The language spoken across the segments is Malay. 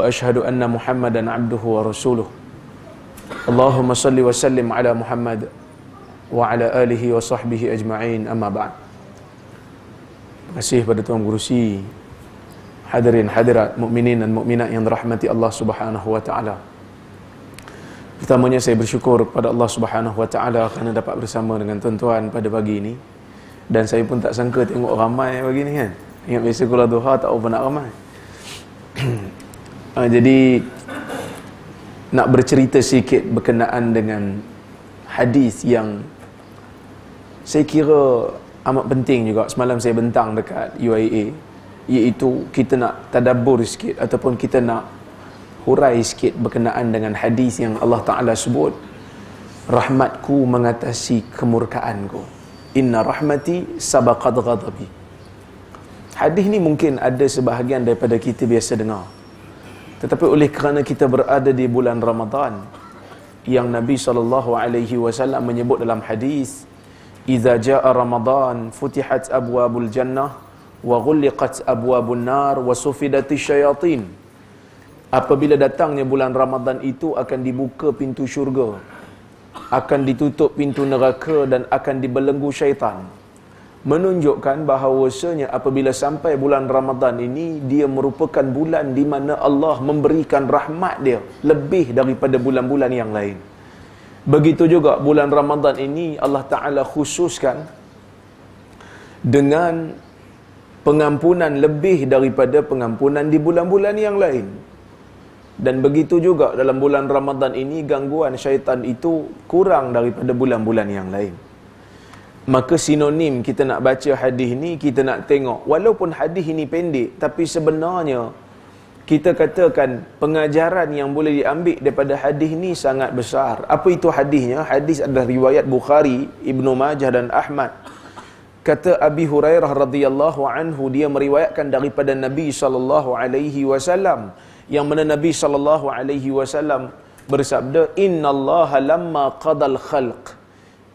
anna Muhammadan واشهد ان محمدا عبده ورسوله اللهم صل وسلم على محمد وعلى اله وصحبه اجمعين اما بعد Masih pada Tuan Gurusi Hadirin hadirat mukminin dan mukminat yang rahmati Allah Subhanahu wa taala. Pertamanya saya bersyukur kepada Allah Subhanahu wa taala kerana dapat bersama dengan tuan-tuan pada pagi ini dan saya pun tak sangka tengok ramai pagi ni kan. Ingat biasa kalau duha tak apa nak ramai. Uh, jadi nak bercerita sikit berkenaan dengan hadis yang saya kira amat penting juga semalam saya bentang dekat UIA iaitu kita nak tadabbur sikit ataupun kita nak hurai sikit berkenaan dengan hadis yang Allah Taala sebut rahmatku mengatasi kemurkaanku inna rahmati sabaqat ghadabi hadis ni mungkin ada sebahagian daripada kita biasa dengar tetapi oleh kerana kita berada di bulan Ramadan yang Nabi sallallahu alaihi wasallam menyebut dalam hadis idza jaa ramadan futihat abwabul jannah wa ghulliqat abwabun nar wa sufidati syayatin apabila datangnya bulan Ramadan itu akan dibuka pintu syurga akan ditutup pintu neraka dan akan dibelenggu syaitan menunjukkan bahawasanya apabila sampai bulan Ramadhan ini dia merupakan bulan di mana Allah memberikan rahmat dia lebih daripada bulan-bulan yang lain. Begitu juga bulan Ramadhan ini Allah Taala khususkan dengan pengampunan lebih daripada pengampunan di bulan-bulan yang lain. Dan begitu juga dalam bulan Ramadhan ini gangguan syaitan itu kurang daripada bulan-bulan yang lain maka sinonim kita nak baca hadis ni kita nak tengok walaupun hadis ini pendek tapi sebenarnya kita katakan pengajaran yang boleh diambil daripada hadis ni sangat besar apa itu hadisnya hadis adalah riwayat Bukhari Ibnu Majah dan Ahmad kata Abi Hurairah radhiyallahu anhu dia meriwayatkan daripada Nabi sallallahu alaihi wasallam yang mana Nabi sallallahu alaihi wasallam bersabda innallaha lamma qadal khalq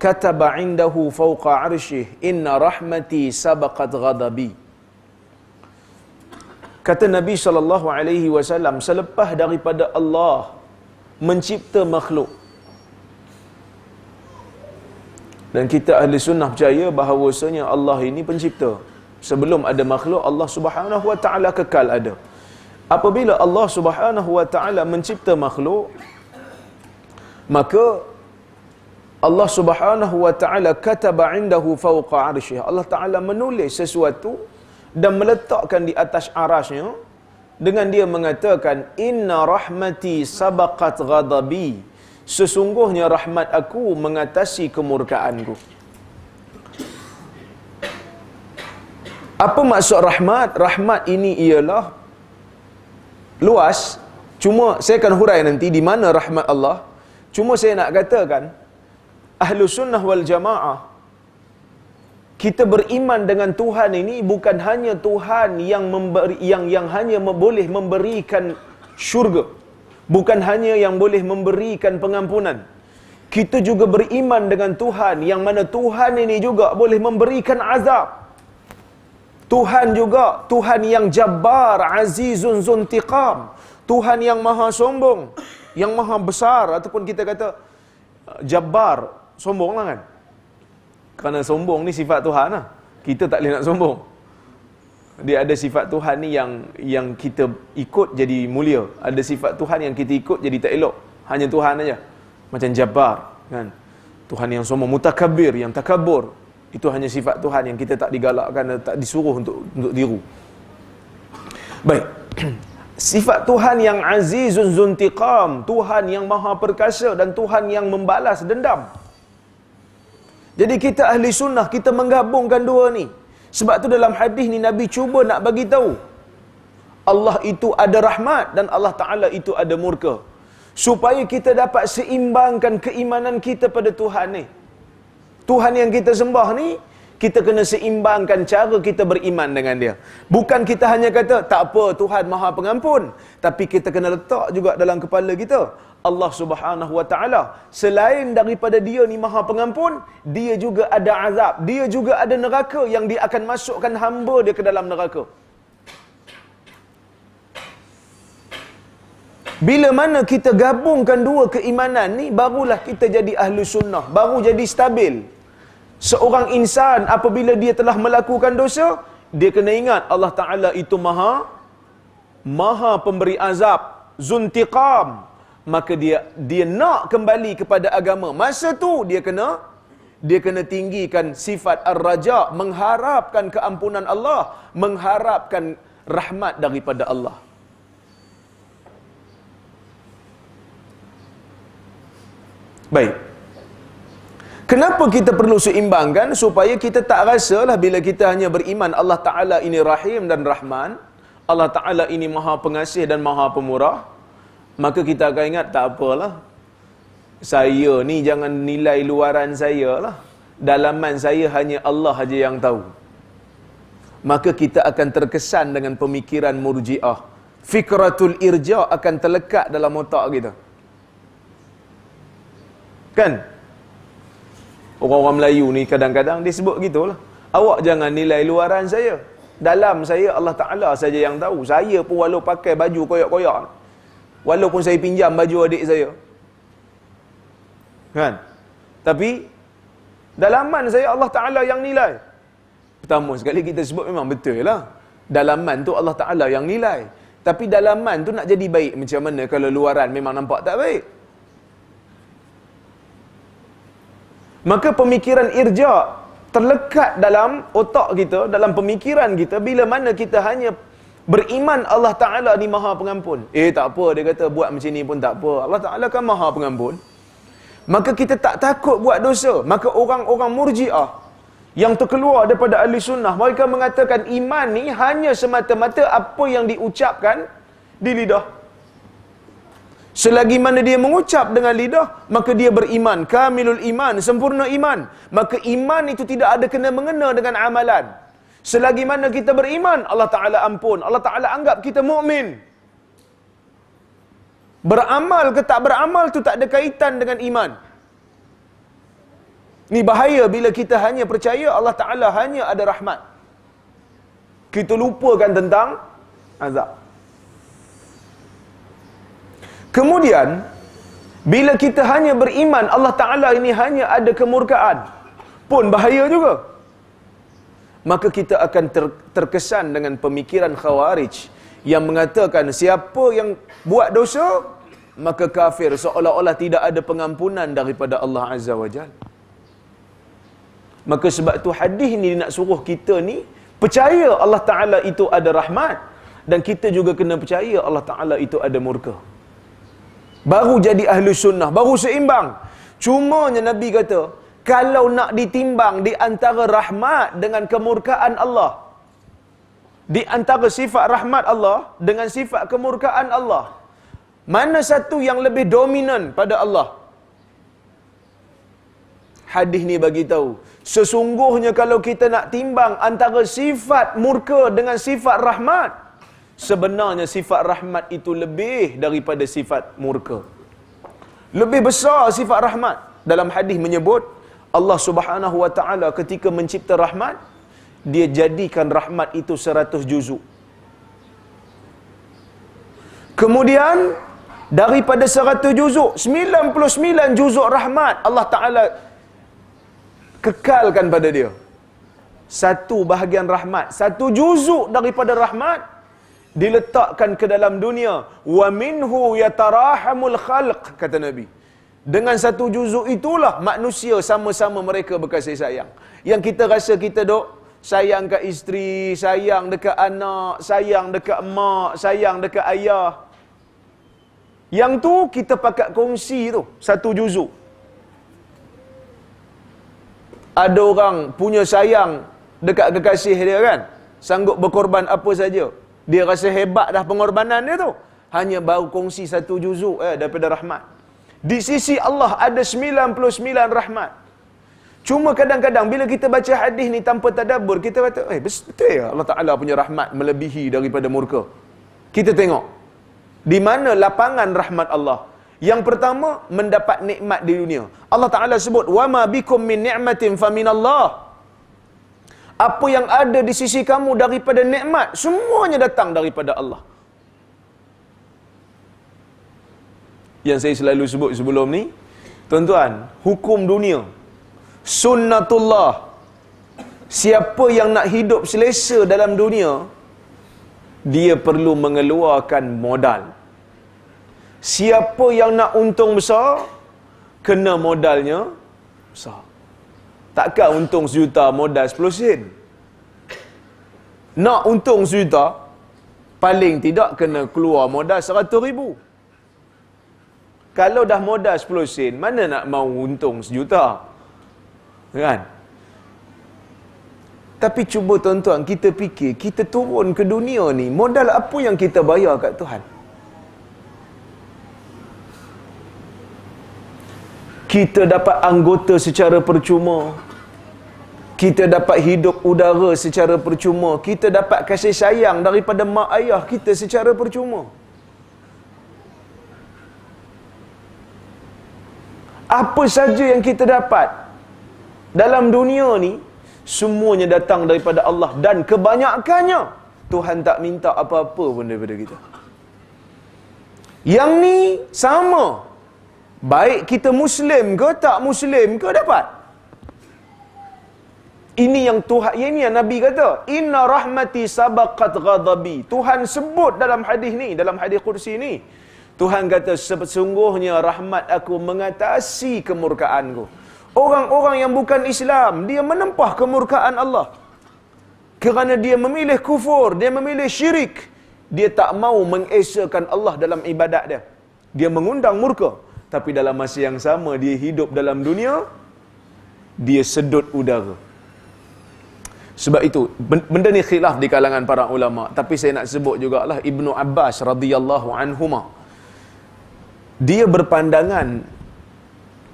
كتب عنده فوق عرشه إن رحمتي سبقت غضبي Kata Nabi sallallahu alaihi wasallam selepas daripada Allah mencipta makhluk dan kita ahli sunnah percaya bahawasanya Allah ini pencipta sebelum ada makhluk Allah Subhanahu wa taala kekal ada apabila Allah Subhanahu wa taala mencipta makhluk maka Allah Subhanahu wa taala kataba indahu fawqa arsyih. Allah Taala menulis sesuatu dan meletakkan di atas arasnya dengan dia mengatakan inna rahmati sabaqat ghadabi. Sesungguhnya rahmat aku mengatasi kemurkaanku. Apa maksud rahmat? Rahmat ini ialah luas. Cuma saya akan hurai nanti di mana rahmat Allah. Cuma saya nak katakan, Ahlu sunnah wal jamaah kita beriman dengan Tuhan ini bukan hanya Tuhan yang memberi, yang yang hanya boleh memberikan syurga bukan hanya yang boleh memberikan pengampunan kita juga beriman dengan Tuhan yang mana Tuhan ini juga boleh memberikan azab Tuhan juga Tuhan yang jabbar azizun zuntiqam Tuhan yang maha sombong yang maha besar ataupun kita kata jabbar sombong lah kan kerana sombong ni sifat Tuhan lah kita tak boleh nak sombong dia ada sifat Tuhan ni yang yang kita ikut jadi mulia ada sifat Tuhan yang kita ikut jadi tak elok hanya Tuhan aja macam Jabar kan Tuhan yang sombong mutakabir yang takabur itu hanya sifat Tuhan yang kita tak digalakkan tak disuruh untuk untuk diru. baik Sifat Tuhan yang azizun zuntiqam Tuhan yang maha perkasa dan Tuhan yang membalas dendam jadi kita ahli sunnah kita menggabungkan dua ni. Sebab tu dalam hadis ni Nabi cuba nak bagi tahu Allah itu ada rahmat dan Allah Taala itu ada murka. Supaya kita dapat seimbangkan keimanan kita pada Tuhan ni. Tuhan yang kita sembah ni kita kena seimbangkan cara kita beriman dengan dia. Bukan kita hanya kata tak apa Tuhan Maha Pengampun, tapi kita kena letak juga dalam kepala kita, Allah Subhanahu Wa Taala. Selain daripada dia ni Maha Pengampun, dia juga ada azab, dia juga ada neraka yang dia akan masukkan hamba dia ke dalam neraka. Bila mana kita gabungkan dua keimanan ni barulah kita jadi ahli sunnah, baru jadi stabil. Seorang insan apabila dia telah melakukan dosa, dia kena ingat Allah Taala itu Maha Maha pemberi azab, zuntiqam maka dia dia nak kembali kepada agama masa tu dia kena dia kena tinggikan sifat ar-raja mengharapkan keampunan Allah mengharapkan rahmat daripada Allah baik Kenapa kita perlu seimbangkan supaya kita tak rasalah bila kita hanya beriman Allah Ta'ala ini Rahim dan Rahman Allah Ta'ala ini Maha Pengasih dan Maha Pemurah maka kita akan ingat tak apalah saya ni jangan nilai luaran saya lah dalaman saya hanya Allah saja yang tahu maka kita akan terkesan dengan pemikiran murjiah fikratul irja akan terlekat dalam otak kita kan orang-orang Melayu ni kadang-kadang dia sebut gitulah awak jangan nilai luaran saya dalam saya Allah Ta'ala saja yang tahu saya pun walau pakai baju koyak-koyak walaupun saya pinjam baju adik saya. Kan? Tapi dalaman saya Allah Taala yang nilai. Pertama sekali kita sebut memang betul lah. Dalaman tu Allah Taala yang nilai. Tapi dalaman tu nak jadi baik macam mana kalau luaran memang nampak tak baik? Maka pemikiran irja' terlekat dalam otak kita, dalam pemikiran kita bila mana kita hanya Beriman Allah Ta'ala ni maha pengampun. Eh tak apa, dia kata buat macam ni pun tak apa. Allah Ta'ala kan maha pengampun. Maka kita tak takut buat dosa. Maka orang-orang murjiah yang terkeluar daripada ahli sunnah, mereka mengatakan iman ni hanya semata-mata apa yang diucapkan di lidah. Selagi mana dia mengucap dengan lidah, maka dia beriman. Kamilul iman, sempurna iman. Maka iman itu tidak ada kena-mengena dengan amalan. Amalan. Selagi mana kita beriman, Allah Ta'ala ampun. Allah Ta'ala anggap kita mukmin. Beramal ke tak beramal tu tak ada kaitan dengan iman. Ini bahaya bila kita hanya percaya Allah Ta'ala hanya ada rahmat. Kita lupakan tentang azab. Kemudian, bila kita hanya beriman Allah Ta'ala ini hanya ada kemurkaan. Pun Bahaya juga maka kita akan ter, terkesan dengan pemikiran khawarij yang mengatakan siapa yang buat dosa maka kafir seolah-olah tidak ada pengampunan daripada Allah Azza wa Jal maka sebab tu hadis ni nak suruh kita ni percaya Allah Ta'ala itu ada rahmat dan kita juga kena percaya Allah Ta'ala itu ada murka baru jadi ahli sunnah baru seimbang cumanya Nabi kata kalau nak ditimbang di antara rahmat dengan kemurkaan Allah di antara sifat rahmat Allah dengan sifat kemurkaan Allah mana satu yang lebih dominan pada Allah hadis ni bagi tahu sesungguhnya kalau kita nak timbang antara sifat murka dengan sifat rahmat sebenarnya sifat rahmat itu lebih daripada sifat murka lebih besar sifat rahmat dalam hadis menyebut Allah Subhanahu Wa Taala ketika mencipta rahmat, dia jadikan rahmat itu seratus juzuk. Kemudian daripada seratus juzuk, sembilan puluh sembilan juzuk rahmat Allah Taala kekalkan pada dia. Satu bahagian rahmat, satu juzuk daripada rahmat diletakkan ke dalam dunia. Wa minhu yatarahamul khalq kata Nabi. Dengan satu juzuk itulah manusia sama-sama mereka berkasih sayang. Yang kita rasa kita dok sayang kat isteri, sayang dekat anak, sayang dekat mak, sayang dekat ayah. Yang tu kita pakat kongsi tu, satu juzuk. Ada orang punya sayang dekat kekasih dia kan, sanggup berkorban apa saja. Dia rasa hebat dah pengorbanan dia tu. Hanya baru kongsi satu juzuk eh, daripada rahmat. Di sisi Allah ada 99 rahmat. Cuma kadang-kadang bila kita baca hadis ni tanpa tadabur kita kata, "Eh, betul ya Allah Taala punya rahmat melebihi daripada murka." Kita tengok di mana lapangan rahmat Allah. Yang pertama mendapat nikmat di dunia. Allah Taala sebut, "Wa ma bikum min ni'matin fa min Apa yang ada di sisi kamu daripada nikmat, semuanya datang daripada Allah. yang saya selalu sebut sebelum ni tuan-tuan hukum dunia sunnatullah siapa yang nak hidup selesa dalam dunia dia perlu mengeluarkan modal siapa yang nak untung besar kena modalnya besar takkan untung sejuta modal 10 sen nak untung sejuta paling tidak kena keluar modal 100 ribu kalau dah modal 10 sen, mana nak mau untung sejuta? Kan? Tapi cuba tuan-tuan, kita fikir, kita turun ke dunia ni, modal apa yang kita bayar kat Tuhan? Kita dapat anggota secara percuma. Kita dapat hidup udara secara percuma. Kita dapat kasih sayang daripada mak ayah kita secara percuma. Percuma. apa saja yang kita dapat dalam dunia ni semuanya datang daripada Allah dan kebanyakannya Tuhan tak minta apa-apa pun daripada kita. Yang ni sama. Baik kita muslim ke tak muslim ke dapat. Ini yang Tuhan ya ini yang Nabi kata, inna rahmati sabaqat ghadabi. Tuhan sebut dalam hadis ni, dalam hadis kursi ni, Tuhan kata sesungguhnya rahmat aku mengatasi kemurkaanku. Orang-orang yang bukan Islam, dia menempah kemurkaan Allah. Kerana dia memilih kufur, dia memilih syirik. Dia tak mau mengesahkan Allah dalam ibadat dia. Dia mengundang murka. Tapi dalam masa yang sama, dia hidup dalam dunia, dia sedut udara. Sebab itu, benda ni khilaf di kalangan para ulama. Tapi saya nak sebut jugalah Ibnu Abbas radhiyallahu anhumah dia berpandangan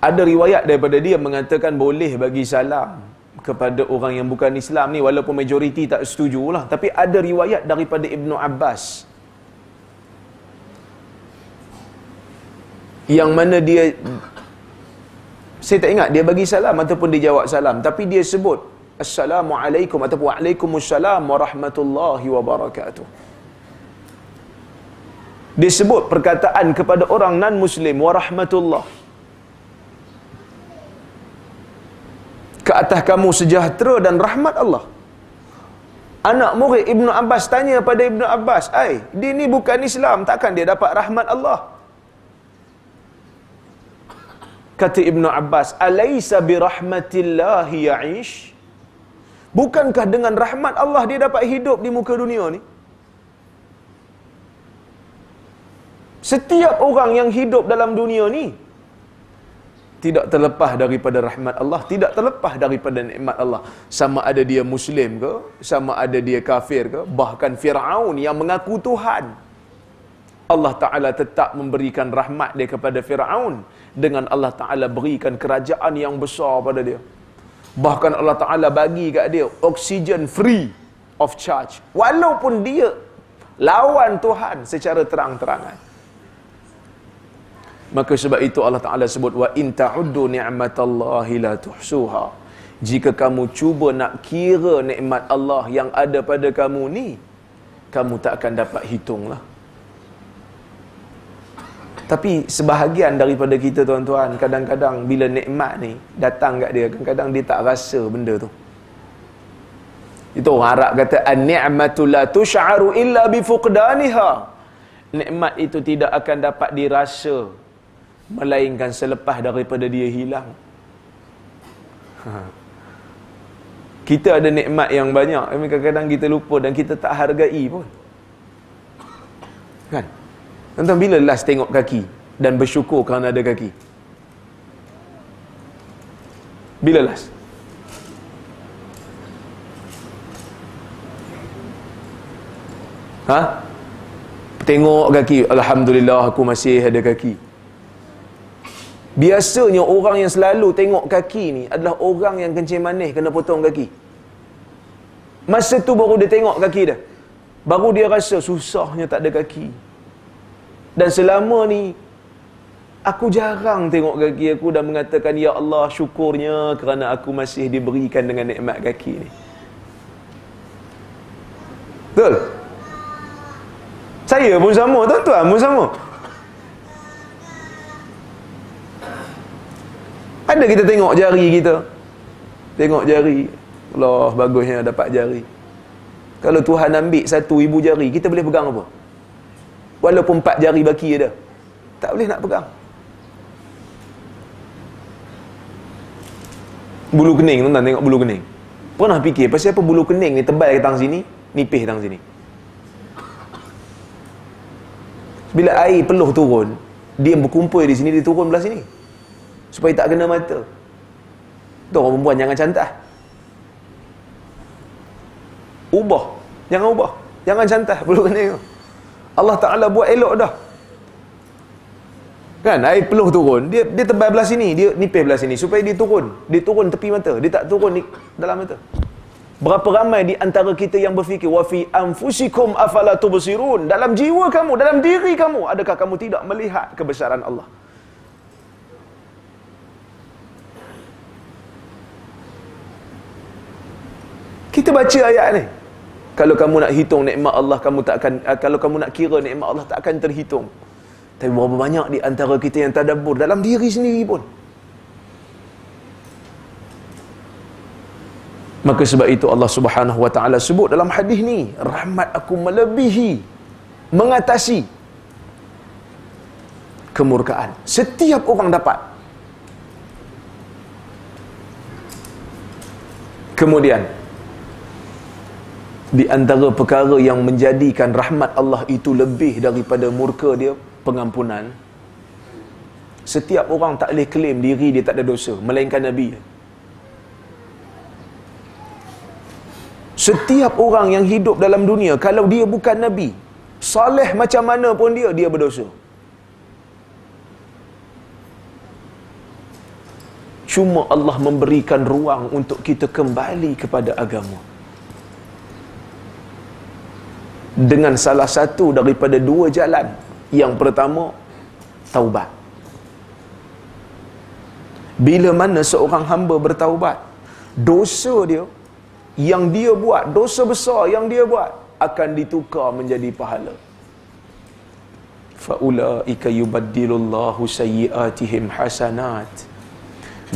ada riwayat daripada dia mengatakan boleh bagi salam kepada orang yang bukan Islam ni walaupun majoriti tak setuju lah tapi ada riwayat daripada Ibnu Abbas yang mana dia saya tak ingat dia bagi salam ataupun dia jawab salam tapi dia sebut Assalamualaikum ataupun Waalaikumsalam Warahmatullahi Wabarakatuh disebut perkataan kepada orang non muslim warahmatullah ke atas kamu sejahtera dan rahmat Allah anak murid Ibnu Abbas tanya pada Ibnu Abbas ai dia ni bukan Islam takkan dia dapat rahmat Allah kata Ibnu Abbas alaysa birahmatillahi ya'ish bukankah dengan rahmat Allah dia dapat hidup di muka dunia ni Setiap orang yang hidup dalam dunia ni tidak terlepas daripada rahmat Allah, tidak terlepas daripada nikmat Allah. Sama ada dia muslim ke, sama ada dia kafir ke, bahkan Firaun yang mengaku Tuhan. Allah Taala tetap memberikan rahmat dia kepada Firaun dengan Allah Taala berikan kerajaan yang besar pada dia. Bahkan Allah Taala bagi kat dia oksigen free of charge walaupun dia lawan Tuhan secara terang-terangan. Maka sebab itu Allah Taala sebut wa in ta'uddu ni'matallahi la tuhsuha. Jika kamu cuba nak kira nikmat Allah yang ada pada kamu ni, kamu tak akan dapat hitung lah. Tapi sebahagian daripada kita tuan-tuan, kadang-kadang bila nikmat ni datang kat dia, kadang-kadang dia tak rasa benda tu. Itu harap kata an-ni'matu la tush'aru illa bi Nikmat itu tidak akan dapat dirasa melainkan selepas daripada dia hilang. Ha. Kita ada nikmat yang banyak, tapi kadang-kadang kita lupa dan kita tak hargai pun. Kan? Tentang bila last tengok kaki dan bersyukur kerana ada kaki? Bila last? Ha? Tengok kaki, Alhamdulillah aku masih ada kaki. Biasanya orang yang selalu tengok kaki ni adalah orang yang kencing manis kena potong kaki. Masa tu baru dia tengok kaki dia. Baru dia rasa susahnya tak ada kaki. Dan selama ni aku jarang tengok kaki aku dan mengatakan ya Allah syukurnya kerana aku masih diberikan dengan nikmat kaki ni. Betul? Saya pun sama, tuan-tuan pun sama. Ada kita tengok jari kita. Tengok jari. Allah bagusnya dapat jari. Kalau Tuhan ambil satu ibu jari, kita boleh pegang apa? Walaupun empat jari baki ada. Tak boleh nak pegang. Bulu kening, tuan-tuan tengok bulu kening. Pernah fikir, pasal apa bulu kening ni tebal ke tang sini, nipis tang sini. Bila air peluh turun, dia berkumpul di sini, dia turun belah sini supaya tak kena mata tu orang perempuan jangan cantah ubah jangan ubah jangan cantah peluh kena tu Allah Ta'ala buat elok dah kan air peluh turun dia dia tebal belah sini dia nipis belah sini supaya dia turun dia turun tepi mata dia tak turun di dalam mata berapa ramai di antara kita yang berfikir wa fi anfusikum afala tubsirun dalam jiwa kamu dalam diri kamu adakah kamu tidak melihat kebesaran Allah kita baca ayat ni kalau kamu nak hitung nikmat Allah kamu tak akan eh, kalau kamu nak kira nikmat Allah tak akan terhitung tapi berapa banyak di antara kita yang tadabbur dalam diri sendiri pun maka sebab itu Allah Subhanahu wa taala sebut dalam hadis ni rahmat aku melebihi mengatasi kemurkaan setiap orang dapat kemudian di antara perkara yang menjadikan rahmat Allah itu lebih daripada murka dia pengampunan setiap orang tak boleh claim diri dia tak ada dosa melainkan nabi setiap orang yang hidup dalam dunia kalau dia bukan nabi soleh macam mana pun dia dia berdosa cuma Allah memberikan ruang untuk kita kembali kepada agama dengan salah satu daripada dua jalan yang pertama taubat bila mana seorang hamba bertaubat dosa dia yang dia buat dosa besar yang dia buat akan ditukar menjadi pahala faulaika yubaddilullahu sayiatihim hasanat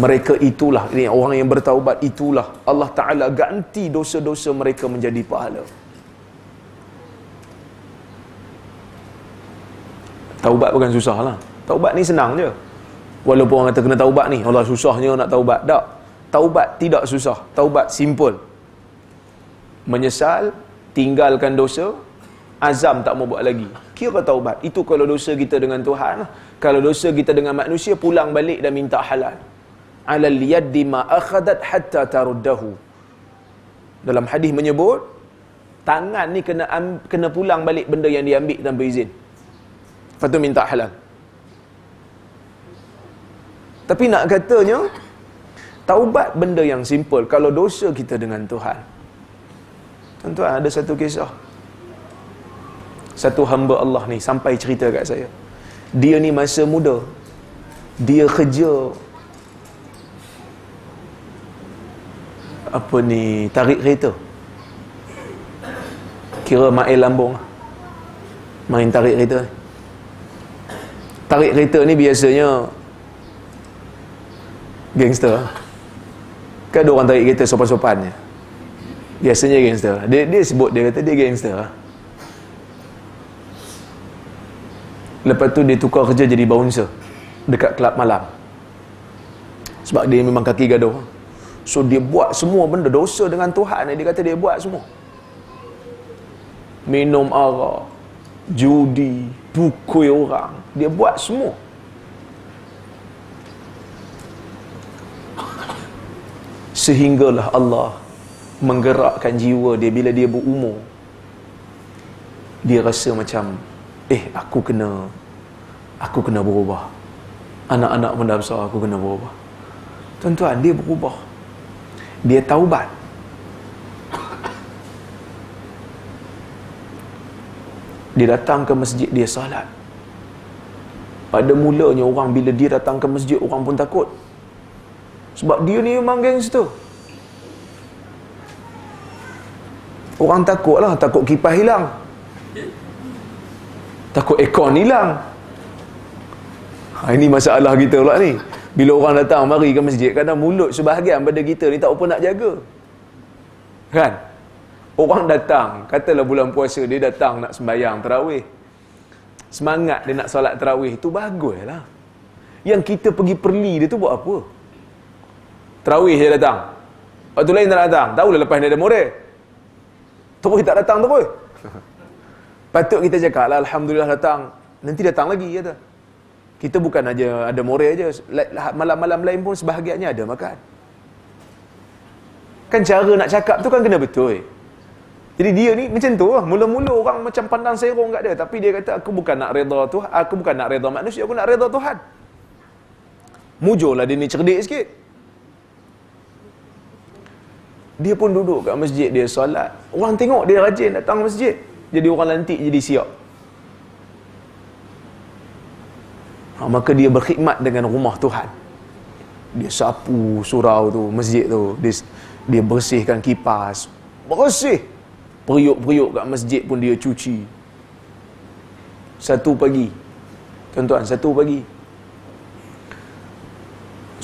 mereka itulah ini orang yang bertaubat itulah Allah taala ganti dosa-dosa mereka menjadi pahala taubat bukan susah lah taubat ni senang je walaupun orang kata kena taubat ni Allah susahnya nak taubat tak taubat tidak susah taubat simple menyesal tinggalkan dosa azam tak mau buat lagi kira taubat itu kalau dosa kita dengan Tuhan lah. kalau dosa kita dengan manusia pulang balik dan minta halal alal yaddi ma akhadat hatta taruddahu dalam hadis menyebut tangan ni kena kena pulang balik benda yang diambil tanpa izin Lepas tu minta halal Tapi nak katanya Taubat benda yang simple Kalau dosa kita dengan Tuhan Tuan-tuan ada satu kisah Satu hamba Allah ni Sampai cerita kat saya Dia ni masa muda Dia kerja Apa ni Tarik kereta Kira main lambung lah. Main tarik kereta ni tarik kereta ni biasanya gangster kan ada orang tarik kereta sopan-sopan biasanya gangster dia, dia sebut dia kata dia gangster lepas tu dia tukar kerja jadi bouncer dekat kelab malam sebab dia memang kaki gaduh so dia buat semua benda dosa dengan Tuhan dia kata dia buat semua minum arak judi, pukul orang. Dia buat semua. Sehinggalah Allah menggerakkan jiwa dia bila dia berumur. Dia rasa macam, eh aku kena, aku kena berubah. Anak-anak pun dah besar, aku kena berubah. Tuan-tuan, dia berubah. Dia taubat. Dia datang ke masjid dia salat. Pada mulanya orang bila dia datang ke masjid Orang pun takut Sebab dia ni memang gangster Orang takut lah Takut kipas hilang Takut ekon hilang ha, Ini masalah kita pula ni Bila orang datang mari ke masjid Kadang mulut sebahagian benda kita ni Tak apa nak jaga Kan? Orang datang, katalah bulan puasa dia datang nak sembahyang terawih. Semangat dia nak solat terawih itu bagus lah. Yang kita pergi perli dia tu buat apa? Terawih dia datang. Waktu lain tak datang. Tahu Tahulah lepas dia ada murid. terawih tak datang tu terus. Patut kita cakap lah Alhamdulillah datang. Nanti datang lagi kata. Kita bukan aja ada murid aja. Lah, malam-malam lain pun sebahagiannya ada makan. Kan cara nak cakap tu kan kena betul. Eh? Jadi dia ni macam tu. Lah. Mula-mula orang macam pandang serong kat dia. Tapi dia kata, aku bukan nak reda Tuhan. Aku bukan nak reda manusia. Aku nak reda Tuhan. Mujurlah dia ni cerdik sikit. Dia pun duduk kat masjid dia solat. Orang tengok dia rajin datang masjid. Jadi orang lantik jadi siap. Ha, maka dia berkhidmat dengan rumah Tuhan. Dia sapu surau tu, masjid tu. Dia, dia bersihkan kipas. Bersih. Periuk-periuk kat masjid pun dia cuci. Satu pagi. Tuan-tuan, satu pagi.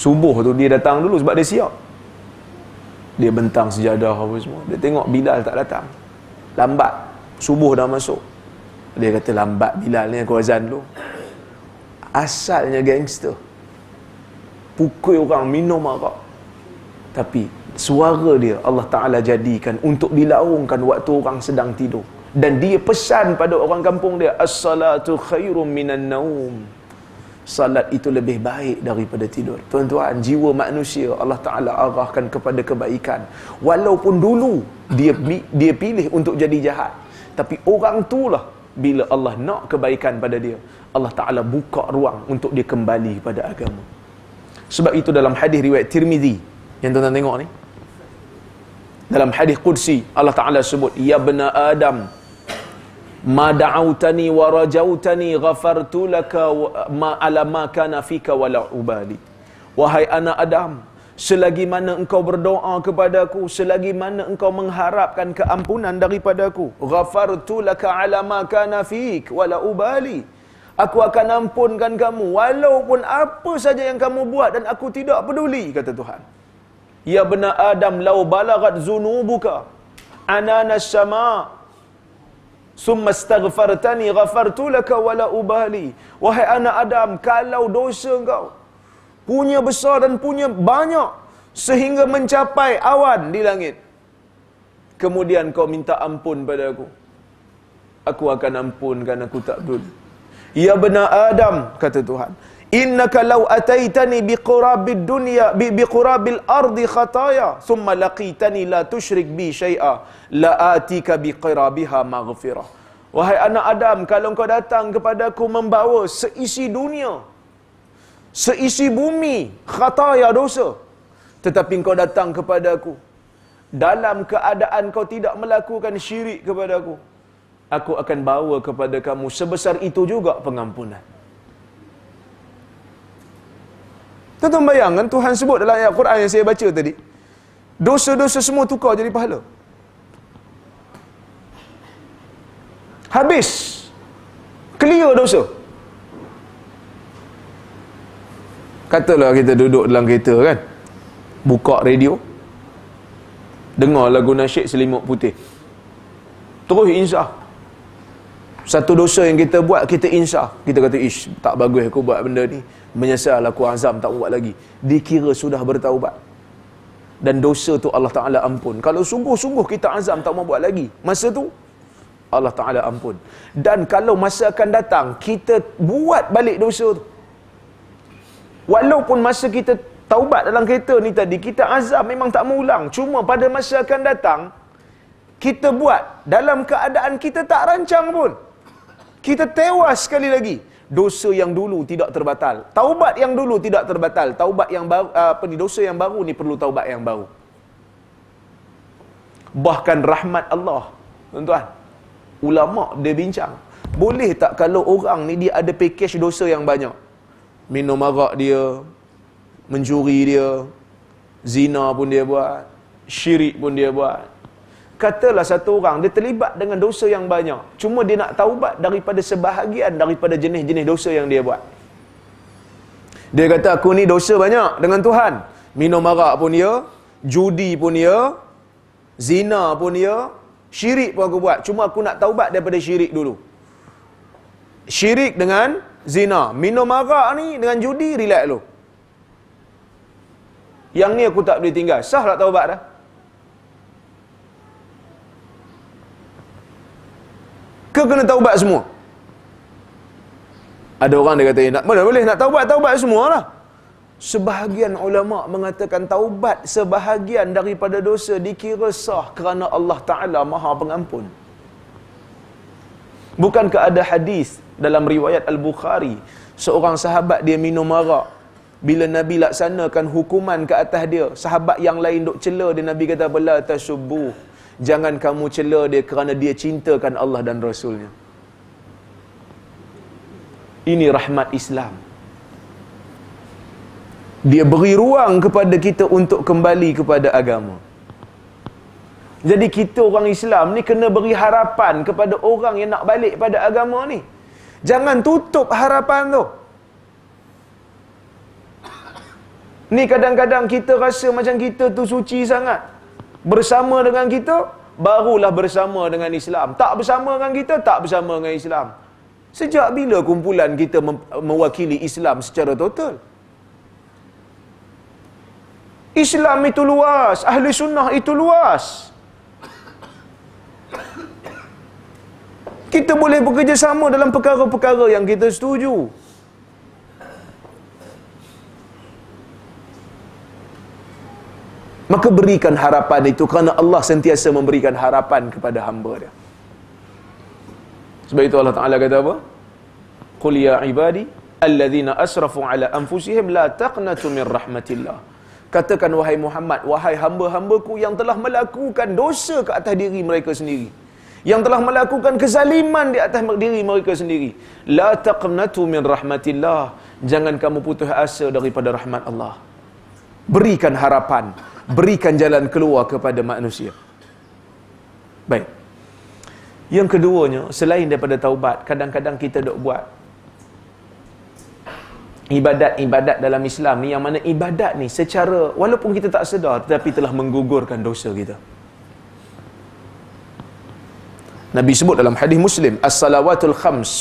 Subuh tu dia datang dulu sebab dia siap. Dia bentang sejadah apa semua. Dia tengok Bilal tak datang. Lambat. Subuh dah masuk. Dia kata lambat Bilal ni aku azan dulu. Asalnya gangster. Pukul orang minum arak. Tapi suara dia Allah Ta'ala jadikan untuk dilaungkan waktu orang sedang tidur dan dia pesan pada orang kampung dia as-salatu khairum minan naum salat itu lebih baik daripada tidur tuan-tuan jiwa manusia Allah Ta'ala arahkan kepada kebaikan walaupun dulu dia dia pilih untuk jadi jahat tapi orang tu lah bila Allah nak kebaikan pada dia Allah Ta'ala buka ruang untuk dia kembali kepada agama sebab itu dalam hadis riwayat Tirmizi yang tuan-tuan tengok ni dalam hadis qudsi Allah Taala sebut ya bena adam ma da'autani wa rajautani ghafartu laka ma alama kana fika wala ubali wahai anak adam selagi mana engkau berdoa kepada Aku, selagi mana engkau mengharapkan keampunan daripadaku ghafartu laka alama kana fik wala ubali aku akan ampunkan kamu walaupun apa saja yang kamu buat dan aku tidak peduli kata Tuhan Ya bena Adam lau balagat zunubuka anana syama summa staghfartani ghafartu laka wala ubali wahai anak Adam kalau dosa engkau punya besar dan punya banyak sehingga mencapai awan di langit kemudian kau minta ampun pada aku aku akan ampun ampunkan aku tak dulu ya bena Adam kata Tuhan innaka law ataitani biqurabid dunya bi biqurabil ardi khataya thumma laqitani la tushrik bi shay'a la atika biqurabiha maghfirah wahai anak adam kalau engkau datang kepadaku membawa seisi dunia seisi bumi khataya dosa tetapi engkau datang kepadaku dalam keadaan kau tidak melakukan syirik kepadaku aku akan bawa kepada kamu sebesar itu juga pengampunan Tuan-tuan bayangkan Tuhan sebut dalam ayat Quran yang saya baca tadi. Dosa-dosa semua tukar jadi pahala. Habis. Clear dosa. Katalah kita duduk dalam kereta kan. Buka radio. Dengar lagu nasyid selimut putih. Terus insaf. Satu dosa yang kita buat, kita insaf. Kita kata, ish, tak bagus aku buat benda ni menyesal aku azam tak buat lagi dikira sudah bertaubat dan dosa tu Allah Ta'ala ampun kalau sungguh-sungguh kita azam tak mau buat lagi masa tu Allah Ta'ala ampun dan kalau masa akan datang kita buat balik dosa tu walaupun masa kita taubat dalam kereta ni tadi kita azam memang tak mau ulang cuma pada masa akan datang kita buat dalam keadaan kita tak rancang pun kita tewas sekali lagi dosa yang dulu tidak terbatal. Taubat yang dulu tidak terbatal. Taubat yang baru, ah, apa ni dosa yang baru ni perlu taubat yang baru. Bahkan rahmat Allah. Tuan-tuan. Ulama dia bincang. Boleh tak kalau orang ni dia ada package dosa yang banyak? Minum arak dia, mencuri dia, zina pun dia buat, syirik pun dia buat katalah satu orang dia terlibat dengan dosa yang banyak cuma dia nak taubat daripada sebahagian daripada jenis-jenis dosa yang dia buat dia kata aku ni dosa banyak dengan Tuhan minum arak pun ya judi pun ya zina pun ya syirik pun aku buat cuma aku nak taubat daripada syirik dulu syirik dengan zina minum arak ni dengan judi relax dulu yang ni aku tak boleh tinggal sah lah taubat dah ke kena taubat semua? Ada orang dia kata, nak mana boleh nak taubat, taubat lah. Sebahagian ulama mengatakan taubat sebahagian daripada dosa dikira sah kerana Allah Ta'ala maha pengampun. Bukankah ada hadis dalam riwayat Al-Bukhari, seorang sahabat dia minum arak. Bila Nabi laksanakan hukuman ke atas dia, sahabat yang lain dok cela dia, Nabi kata, Bela tasubuh. Jangan kamu cela dia kerana dia cintakan Allah dan Rasulnya. Ini rahmat Islam. Dia beri ruang kepada kita untuk kembali kepada agama. Jadi kita orang Islam ni kena beri harapan kepada orang yang nak balik pada agama ni. Jangan tutup harapan tu. Ni kadang-kadang kita rasa macam kita tu suci sangat bersama dengan kita barulah bersama dengan Islam tak bersama dengan kita tak bersama dengan Islam sejak bila kumpulan kita mewakili Islam secara total Islam itu luas ahli sunnah itu luas kita boleh bekerjasama dalam perkara-perkara yang kita setuju maka berikan harapan itu kerana Allah sentiasa memberikan harapan kepada hamba dia sebab itu Allah Taala kata apa qul ya ibadi alladhina asrafu ala anfusihim la taqnatu min rahmatillah katakan wahai Muhammad wahai hamba-hambaku yang telah melakukan dosa ke atas diri mereka sendiri yang telah melakukan kezaliman di atas diri mereka sendiri la taqnatu min rahmatillah jangan kamu putus asa daripada rahmat Allah berikan harapan berikan jalan keluar kepada manusia. Baik. Yang keduanya, selain daripada taubat, kadang-kadang kita dok buat ibadat-ibadat dalam Islam ni yang mana ibadat ni secara walaupun kita tak sedar tetapi telah menggugurkan dosa kita. Nabi sebut dalam hadis Muslim, "As-salawatul khams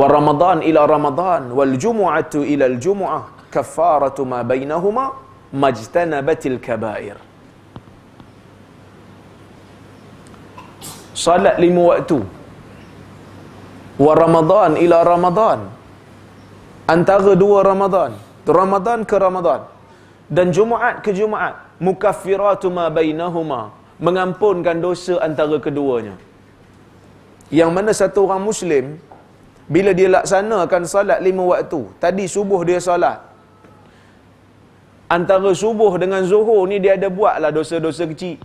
wa Ramadan ila Ramadan wal Jumu'atu ila al-Jumu'ah kafaratu ma bainahuma majtanabatil kabair. Salat lima waktu. Wa Ramadan ila Ramadhan. Antara dua Ramadhan. Ramadhan ke Ramadhan. Dan Jumaat ke Jumaat. Mukaffiratu ma bainahuma. Mengampunkan dosa antara keduanya. Yang mana satu orang Muslim, bila dia laksanakan salat lima waktu. Tadi subuh dia salat antara subuh dengan zuhur ni dia ada buat lah dosa-dosa kecil.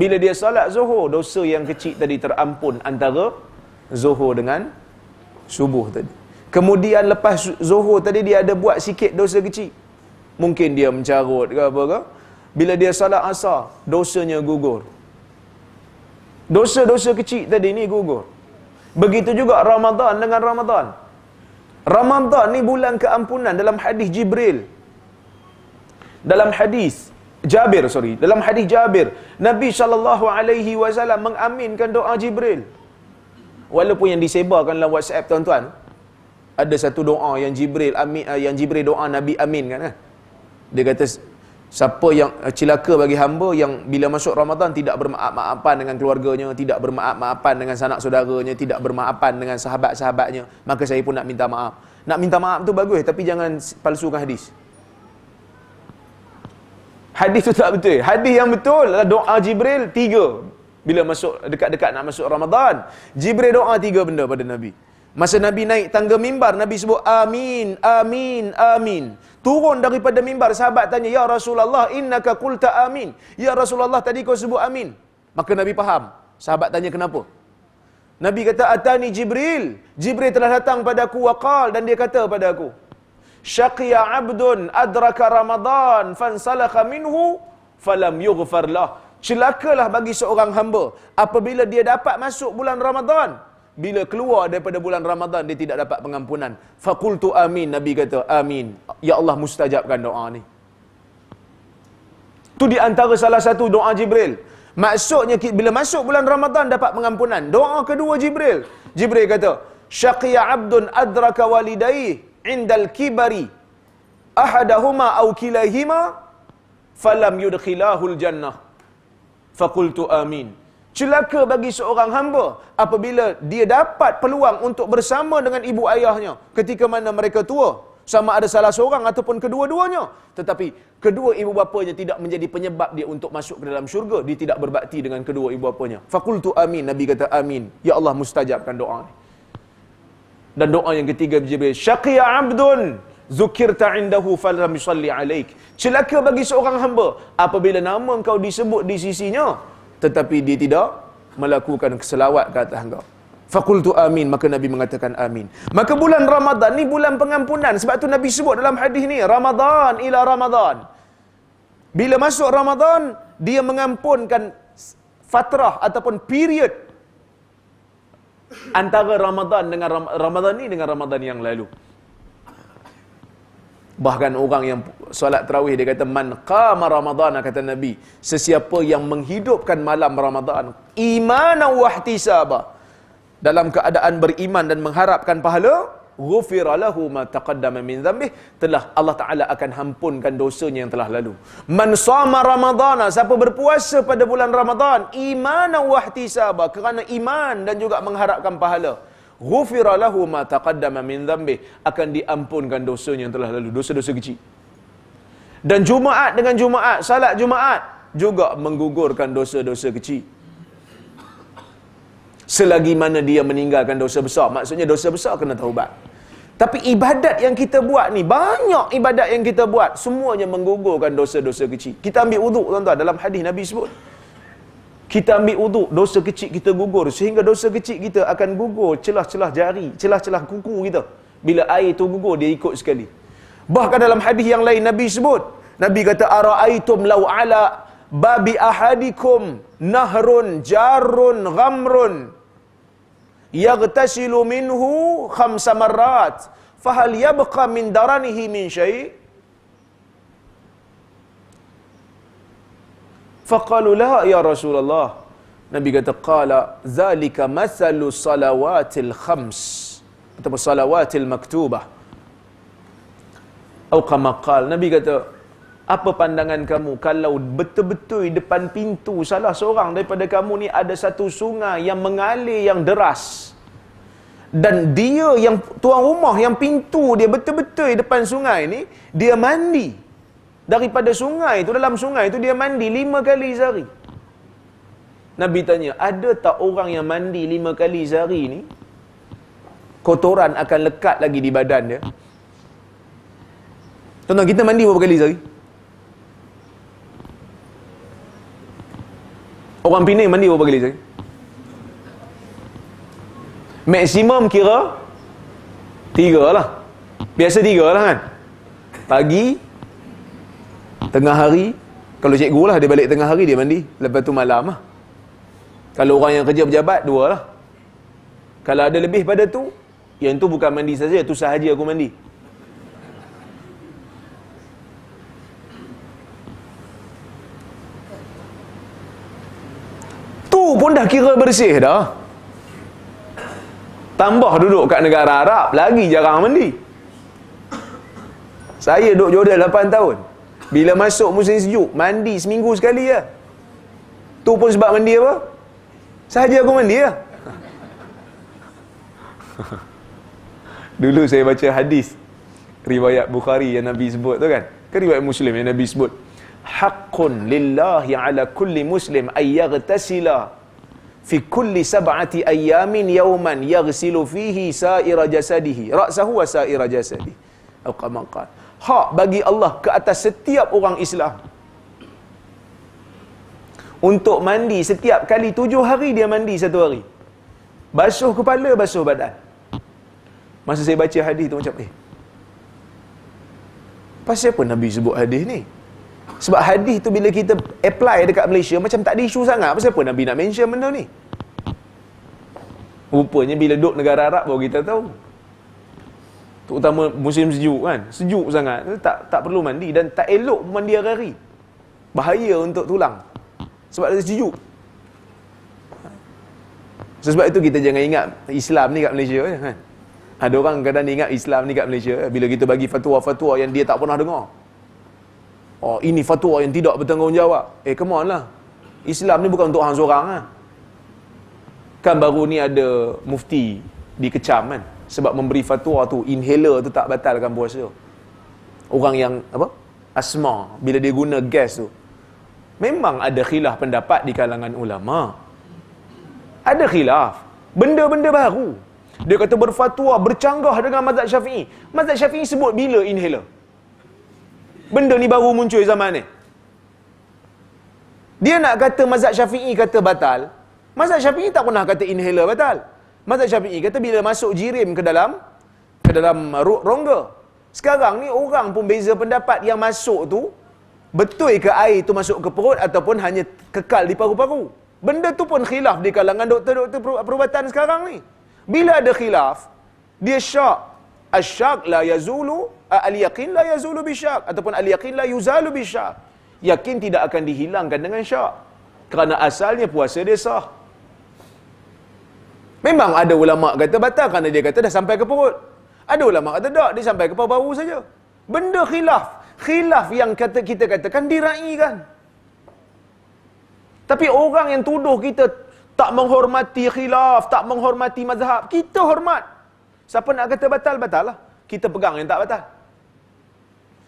Bila dia salat zuhur, dosa yang kecil tadi terampun antara zuhur dengan subuh tadi. Kemudian lepas zuhur tadi dia ada buat sikit dosa kecil. Mungkin dia mencarut ke apa ke. Bila dia salat asar, dosanya gugur. Dosa-dosa kecil tadi ni gugur. Begitu juga Ramadan dengan Ramadan. Ramadan ni bulan keampunan dalam hadis Jibril dalam hadis Jabir sorry dalam hadis Jabir Nabi sallallahu alaihi wasallam mengaminkan doa Jibril walaupun yang disebarkan dalam WhatsApp tuan-tuan ada satu doa yang Jibril amin eh, yang Jibril doa Nabi amin kan, kan? Eh. dia kata siapa yang eh, celaka bagi hamba yang bila masuk Ramadan tidak bermaaf-maafan dengan keluarganya tidak bermaaf-maafan dengan sanak saudaranya tidak bermaafan dengan sahabat-sahabatnya maka saya pun nak minta maaf nak minta maaf tu bagus tapi jangan palsukan hadis Hadis tu tak betul. Hadis yang betul adalah doa Jibril tiga. Bila masuk dekat-dekat nak masuk Ramadan, Jibril doa tiga benda pada Nabi. Masa Nabi naik tangga mimbar, Nabi sebut amin, amin, amin. Turun daripada mimbar, sahabat tanya, Ya Rasulullah, innaka kulta amin. Ya Rasulullah, tadi kau sebut amin. Maka Nabi faham. Sahabat tanya kenapa? Nabi kata, Atani Jibril. Jibril telah datang padaku wakal dan dia kata padaku. aku, شقي عبد أدرك رمضان فانسلخ منه falam يغفر lah. Celakalah bagi seorang hamba apabila dia dapat masuk bulan Ramadan. Bila keluar daripada bulan Ramadan dia tidak dapat pengampunan. Fakultu amin Nabi kata amin. Ya Allah mustajabkan doa ni. Tu di antara salah satu doa Jibril. Maksudnya bila masuk bulan Ramadan dapat pengampunan. Doa kedua Jibril. Jibril kata, "Syaqiya 'abdun adraka walidayhi indal kibari ahadahuma aw kilahima falam yudkhilahul jannah faqultu amin celaka bagi seorang hamba apabila dia dapat peluang untuk bersama dengan ibu ayahnya ketika mana mereka tua sama ada salah seorang ataupun kedua-duanya tetapi kedua ibu bapanya tidak menjadi penyebab dia untuk masuk ke dalam syurga dia tidak berbakti dengan kedua ibu bapanya faqultu amin nabi kata amin ya Allah mustajabkan doa ni dan doa yang ketiga Jibril syaqiya abdun zukirta indahu falam yusalli alaik celaka bagi seorang hamba apabila nama engkau disebut di sisinya tetapi dia tidak melakukan keselawat ke atas engkau Fakultu amin. Maka Nabi mengatakan amin. Maka bulan Ramadan ni bulan pengampunan. Sebab tu Nabi sebut dalam hadis ni. Ramadan ila Ramadan. Bila masuk Ramadan dia mengampunkan fatrah ataupun period antara Ramadan dengan Ramadan ni dengan Ramadan yang lalu. Bahkan orang yang solat terawih dia kata man qama Ramadan kata Nabi, sesiapa yang menghidupkan malam Ramadan imanan wa ihtisaba dalam keadaan beriman dan mengharapkan pahala, ghufira lahu ma taqaddama min dhanbih telah Allah Taala akan hampunkan dosanya yang telah lalu man sama ramadhana siapa berpuasa pada bulan Ramadhan? imanan wa ihtisaba kerana iman dan juga mengharapkan pahala ghufira lahu ma taqaddama min dhanbih akan diampunkan dosanya yang telah lalu dosa-dosa kecil dan Jumaat dengan Jumaat salat Jumaat juga menggugurkan dosa-dosa kecil selagi mana dia meninggalkan dosa besar maksudnya dosa besar kena taubat tapi ibadat yang kita buat ni, banyak ibadat yang kita buat, semuanya menggugurkan dosa-dosa kecil. Kita ambil wuduk tuan-tuan dalam hadis Nabi sebut. Kita ambil wuduk, dosa kecil kita gugur sehingga dosa kecil kita akan gugur celah-celah jari, celah-celah kuku kita. Bila air tu gugur dia ikut sekali. Bahkan dalam hadis yang lain Nabi sebut, Nabi kata ara'aitum lau ala babi ahadikum nahrun jarun ghamrun يغتسل منه خمس مرات فهل يبقى من درنه من شيء فقالوا لا يا رسول الله نبي قد قال ذلك مثل الصلوات الخمس الصلوات المكتوبة أو كما قال نبي قد apa pandangan kamu kalau betul-betul depan pintu salah seorang daripada kamu ni ada satu sungai yang mengalir yang deras dan dia yang tuan rumah yang pintu dia betul-betul depan sungai ni dia mandi daripada sungai tu dalam sungai tu dia mandi lima kali sehari Nabi tanya ada tak orang yang mandi lima kali sehari ni kotoran akan lekat lagi di badan dia Tuan-tuan, kita mandi berapa kali sehari? Orang Pinang mandi berapa kali sehari? Maksimum kira Tiga lah Biasa tiga lah kan Pagi Tengah hari Kalau cikgu lah dia balik tengah hari dia mandi Lepas tu malam lah Kalau orang yang kerja berjabat dua lah Kalau ada lebih pada tu Yang tu bukan mandi saja tu sahaja aku mandi pun dah kira bersih dah tambah duduk kat negara Arab lagi jarang mandi saya duduk jodoh 8 tahun bila masuk musim sejuk mandi seminggu sekali ya. tu pun sebab mandi apa sahaja aku mandi ya. dulu saya baca hadis riwayat Bukhari yang Nabi sebut tu kan ke riwayat Muslim yang Nabi sebut haqqun lillahi ala kulli muslim ayyagtasila fi kulli sab'ati ayyamin yawman yaghsilu fihi sa'ira jasadihi ra'sahu wa sa'ira jasadi atau qamqan hak bagi Allah ke atas setiap orang Islam untuk mandi setiap kali tujuh hari dia mandi satu hari basuh kepala basuh badan masa saya baca hadis tu macam eh pasal apa Nabi sebut hadis ni sebab hadis tu bila kita apply dekat Malaysia macam tak ada isu sangat. Pasal apa Nabi nak mention benda ni? Rupanya bila duduk negara Arab baru kita tahu. Terutama musim sejuk kan. Sejuk sangat. Tak tak perlu mandi dan tak elok mandi hari-hari. Bahaya untuk tulang. Sebab dia sejuk. So, sebab itu kita jangan ingat Islam ni kat Malaysia je eh, kan. Ada orang kadang ni ingat Islam ni kat Malaysia eh, bila kita bagi fatwa-fatwa yang dia tak pernah dengar. Oh, ini fatwa yang tidak bertanggungjawab. Eh, come on lah. Islam ni bukan untuk hang seorang lah. Kan? Kan baru ni ada mufti dikecam kan sebab memberi fatwa tu inhaler tu tak batalkan puasa. Orang yang apa? Asma bila dia guna gas tu. Memang ada khilaf pendapat di kalangan ulama. Ada khilaf. Benda-benda baru. Dia kata berfatwa bercanggah dengan mazhab Syafi'i. Mazhab Syafi'i sebut bila inhaler. Benda ni baru muncul zaman ni. Dia nak kata mazhab Syafi'i kata batal, Mazhab Syafi'i tak pernah kata inhaler batal. Mazhab Syafi'i kata bila masuk jirim ke dalam ke dalam rongga. Sekarang ni orang pun beza pendapat yang masuk tu betul ke air tu masuk ke perut ataupun hanya kekal di paru-paru. Benda tu pun khilaf di kalangan doktor-doktor perubatan sekarang ni. Bila ada khilaf, dia syak. Asyak la yazulu, al-yakin la yazulu bisyak. Ataupun al-yakin la yuzalu bisyak. Yakin tidak akan dihilangkan dengan syak. Kerana asalnya puasa dia sah. Memang ada ulama kata batal kerana dia kata dah sampai ke perut. Ada ulama kata tak, dia sampai ke bau-bau saja. Benda khilaf. Khilaf yang kata kita katakan diraikan. Tapi orang yang tuduh kita tak menghormati khilaf, tak menghormati mazhab, kita hormat. Siapa nak kata batal, batal lah. Kita pegang yang tak batal.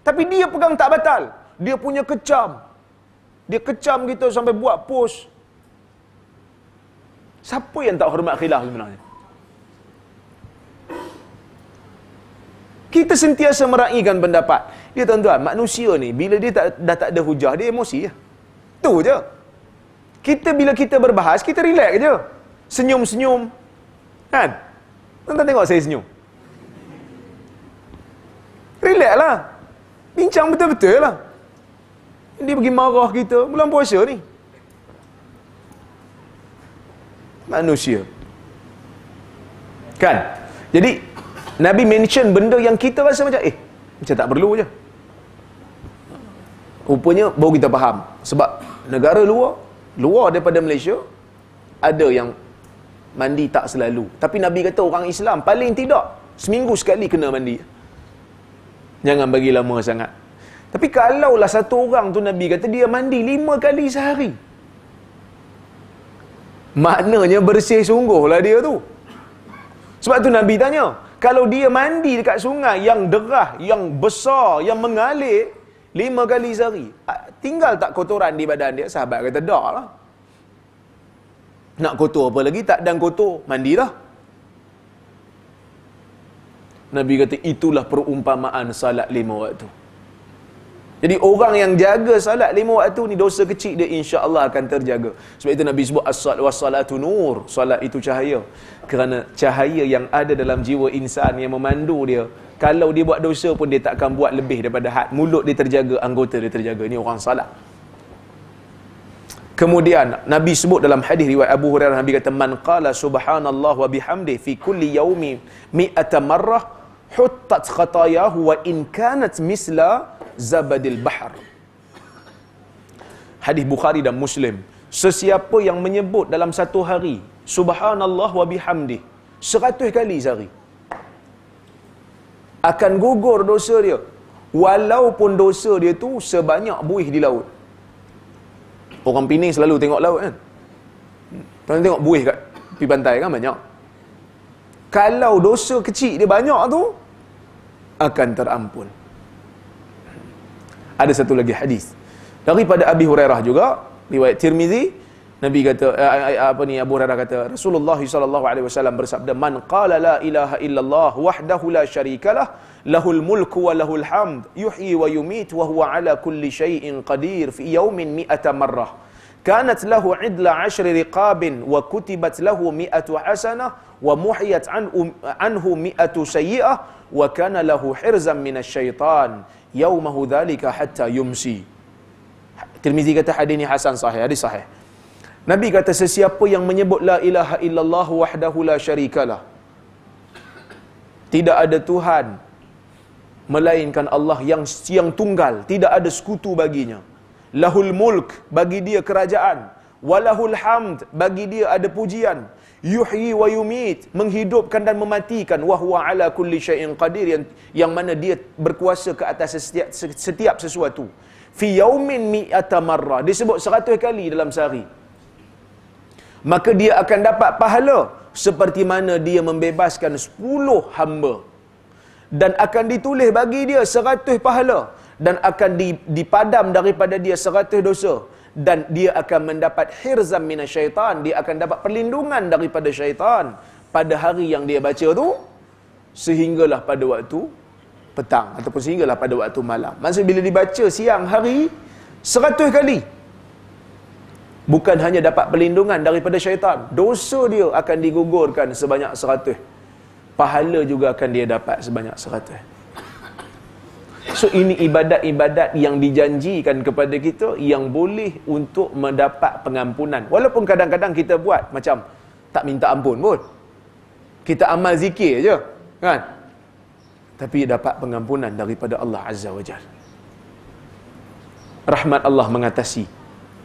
Tapi dia pegang tak batal. Dia punya kecam. Dia kecam kita sampai buat post Siapa yang tak hormat khilaf sebenarnya? Kita sentiasa meraihkan pendapat. Dia tuan-tuan, manusia ni bila dia tak, dah tak ada hujah, dia emosi je. Tu je. Kita bila kita berbahas, kita relax je. Senyum-senyum. Kan? Tuan-tuan tengok saya senyum. Relax lah. Bincang betul-betul lah. Dia pergi marah kita. Bulan puasa ni. manusia kan jadi Nabi mention benda yang kita rasa macam eh macam tak perlu je rupanya baru kita faham sebab negara luar luar daripada Malaysia ada yang mandi tak selalu tapi Nabi kata orang Islam paling tidak seminggu sekali kena mandi jangan bagi lama sangat tapi kalaulah satu orang tu Nabi kata dia mandi lima kali sehari Maknanya bersih sungguh lah dia tu. Sebab tu Nabi tanya, kalau dia mandi dekat sungai yang derah, yang besar, yang mengalir, lima kali sehari, tinggal tak kotoran di badan dia? Sahabat kata, dah lah. Nak kotor apa lagi? Tak dan kotor, mandilah. Nabi kata, itulah perumpamaan salat lima waktu. Jadi orang yang jaga salat lima waktu ni dosa kecil dia insya-Allah akan terjaga. Sebab itu Nabi sebut as wassalatu nur, solat itu cahaya. Kerana cahaya yang ada dalam jiwa insan yang memandu dia, kalau dia buat dosa pun dia tak akan buat lebih daripada had. Mulut dia terjaga, anggota dia terjaga. Ini orang salat. Kemudian Nabi sebut dalam hadis riwayat Abu Hurairah Nabi kata man qala subhanallah wa bihamdi fi kulli yaumi mi'ata marrah huttat khatayahu wa in kanat misla zabadil bahar. Hadis Bukhari dan Muslim. Sesiapa yang menyebut dalam satu hari, Subhanallah wa bihamdi, seratus kali sehari. Akan gugur dosa dia. Walaupun dosa dia tu sebanyak buih di laut. Orang Pening selalu tengok laut kan? Tuan tengok buih kat pi pantai kan banyak. Kalau dosa kecil dia banyak tu, akan terampun ada satu lagi hadis daripada Abi Hurairah juga riwayat Tirmizi Nabi kata eh, eh, eh, apa ni Abu Hurairah kata Rasulullah sallallahu alaihi wasallam bersabda man qala la ilaha illallah wahdahu la syarikalah lahul mulku wa lahul hamd yuhyi wa yumit wa huwa ala kulli syai'in qadir fi yawmin mi'ata marrah kanat lahu idla ashri riqabin wa kutibat lahu mi'atu hasanah wa muhiyat anhu mi'atu sayyi'ah wa kana lahu hirzan minasy syaitan yaumahu dhalika hatta yumsi Tirmizi kata hadis ini hasan sahih hadis sahih Nabi kata sesiapa yang menyebut la ilaha illallah wahdahu la syarikalah tidak ada tuhan melainkan Allah yang yang tunggal tidak ada sekutu baginya lahul mulk bagi dia kerajaan walahul hamd bagi dia ada pujian yuhyi wa yumit menghidupkan dan mematikan wa huwa ala kulli syai'in qadir yang yang mana dia berkuasa ke atas setiap setiap sesuatu fi yaumin mi'ata marrah disebut 100 kali dalam sehari maka dia akan dapat pahala seperti mana dia membebaskan sepuluh hamba dan akan ditulis bagi dia 100 pahala dan akan dipadam daripada dia 100 dosa dan dia akan mendapat hirzam syaitan. dia akan dapat perlindungan daripada syaitan pada hari yang dia baca tu sehinggalah pada waktu petang ataupun sehinggalah pada waktu malam maksud bila dibaca siang hari seratus kali bukan hanya dapat perlindungan daripada syaitan dosa dia akan digugurkan sebanyak seratus pahala juga akan dia dapat sebanyak seratus So ini ibadat-ibadat yang dijanjikan kepada kita yang boleh untuk mendapat pengampunan. Walaupun kadang-kadang kita buat macam tak minta ampun pun. Kita amal zikir je. Kan? Tapi dapat pengampunan daripada Allah Azza wa Jal. Rahmat Allah mengatasi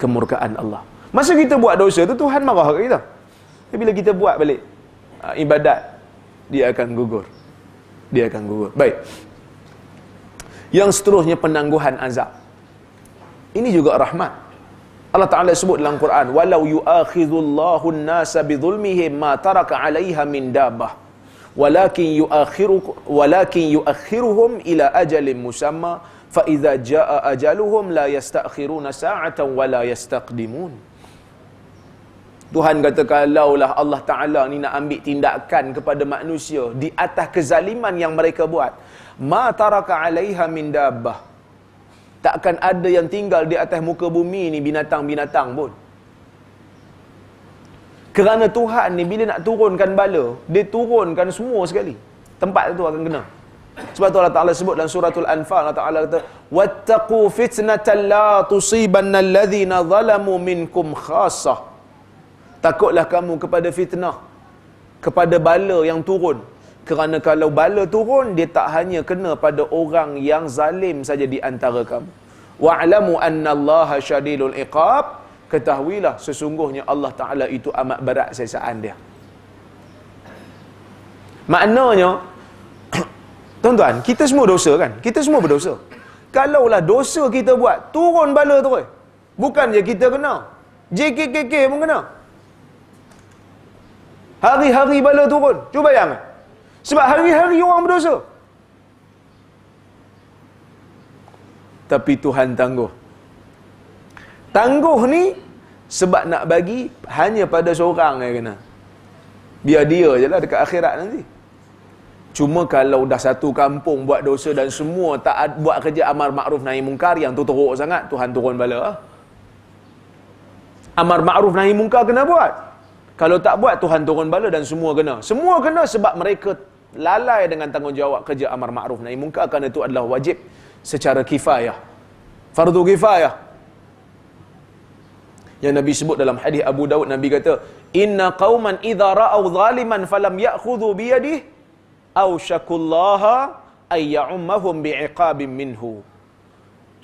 kemurkaan Allah. Masa kita buat dosa tu Tuhan marah kat kita. Tapi bila kita buat balik ah, ibadat, dia akan gugur. Dia akan gugur. Baik. Yang seterusnya penangguhan azab. Ini juga rahmat. Allah Ta'ala sebut dalam Quran, Walau yu'akhidhullahu nasa bidhulmihim ma taraka alaiha min dabah. Walakin, yuakhiru walakin yu'akhiruhum ila ajalin musamma fa idza jaa ajaluhum la yasta'khiruna sa'atan wa la yastaqdimun Tuhan kata kalaulah Allah Taala ni nak ambil tindakan kepada manusia di atas kezaliman yang mereka buat ma taraka alaiha min dabbah takkan ada yang tinggal di atas muka bumi ni binatang-binatang pun kerana Tuhan ni bila nak turunkan bala dia turunkan semua sekali tempat tu akan kena sebab tu Allah Ta'ala sebut dalam suratul Anfal Allah Ta'ala kata Wattaku fitnatan la tusibanna alladhina zalamu minkum khasah Takutlah kamu kepada fitnah Kepada bala yang turun kerana kalau bala turun, dia tak hanya kena pada orang yang zalim saja di antara kamu. Wa'lamu anna Allah syadilul iqab. Ketahuilah sesungguhnya Allah Ta'ala itu amat berat sesaan dia. Maknanya, tuan-tuan, kita semua dosa kan? Kita semua berdosa. Kalaulah dosa kita buat, turun bala tu. Bukan je kita kena. JKKK pun kena. Hari-hari bala turun. Cuba yang. Sebab hari-hari orang berdosa. Tapi Tuhan tangguh. Tangguh ni sebab nak bagi hanya pada seorang yang kena. Biar dia je lah dekat akhirat nanti. Cuma kalau dah satu kampung buat dosa dan semua tak buat kerja amar ma'ruf nahi mungkar yang tu teruk sangat Tuhan turun bala. Ah. Amar ma'ruf nahi mungkar kena buat. Kalau tak buat Tuhan turun bala dan semua kena. Semua kena sebab mereka lalai dengan tanggungjawab kerja amar ma'ruf nahi mungkar kerana itu adalah wajib secara kifayah fardu kifayah yang nabi sebut dalam hadis Abu Daud nabi kata inna qauman idza ra'au zaliman falam ya'khudhu bi yadihi aw syakullaha ay ya'ummahum bi'iqabin minhu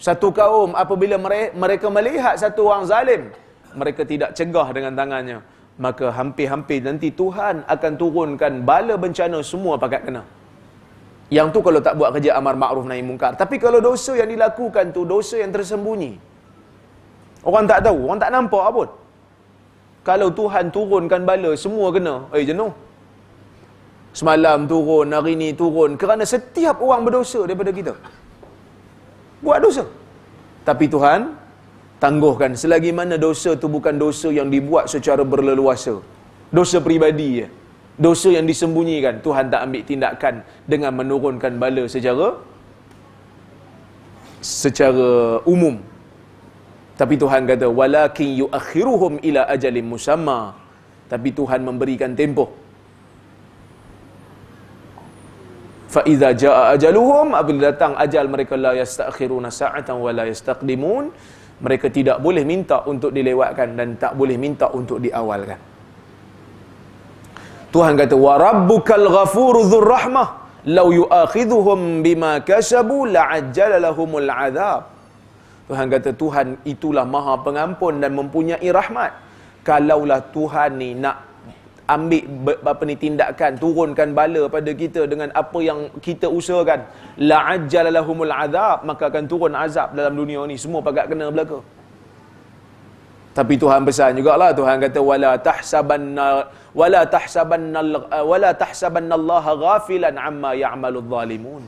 satu kaum apabila mereka melihat satu orang zalim mereka tidak cegah dengan tangannya maka hampir-hampir nanti Tuhan akan turunkan bala bencana semua pakat kena. Yang tu kalau tak buat kerja amar ma'ruf nahi mungkar. Tapi kalau dosa yang dilakukan tu dosa yang tersembunyi. Orang tak tahu, orang tak nampak pun. Kalau Tuhan turunkan bala semua kena, eh jenuh. Semalam turun, hari ini turun kerana setiap orang berdosa daripada kita. Buat dosa. Tapi Tuhan tangguhkan selagi mana dosa tu bukan dosa yang dibuat secara berleluasa dosa pribadi, ya dosa yang disembunyikan Tuhan tak ambil tindakan dengan menurunkan bala secara secara umum tapi Tuhan kata walakin yuakhiruhum ila ajalin musamma tapi Tuhan memberikan tempoh fa iza jaa ajaluhum apabila datang ajal mereka la yastakhiruna sa'atan wa la yastaqdimun mereka tidak boleh minta untuk dilewatkan dan tak boleh minta untuk diawalkan. Tuhan kata wa rabbukal ghafuru dzur rahmah law yu'akhidhuhum bima kasabu la'ajjala lahumul adzab. Tuhan kata Tuhan itulah Maha Pengampun dan mempunyai rahmat. Kalaulah Tuhan ni nak ambil apa ni tindakan turunkan bala pada kita dengan apa yang kita usahakan la ajjalalahumul azab maka akan turun azab dalam dunia ni semua pagak kena belaka tapi Tuhan pesan jugalah Tuhan kata wala tahsabanna wala tahsabanna wala tahsabanna Allah ghafilan amma ya'malu zalimun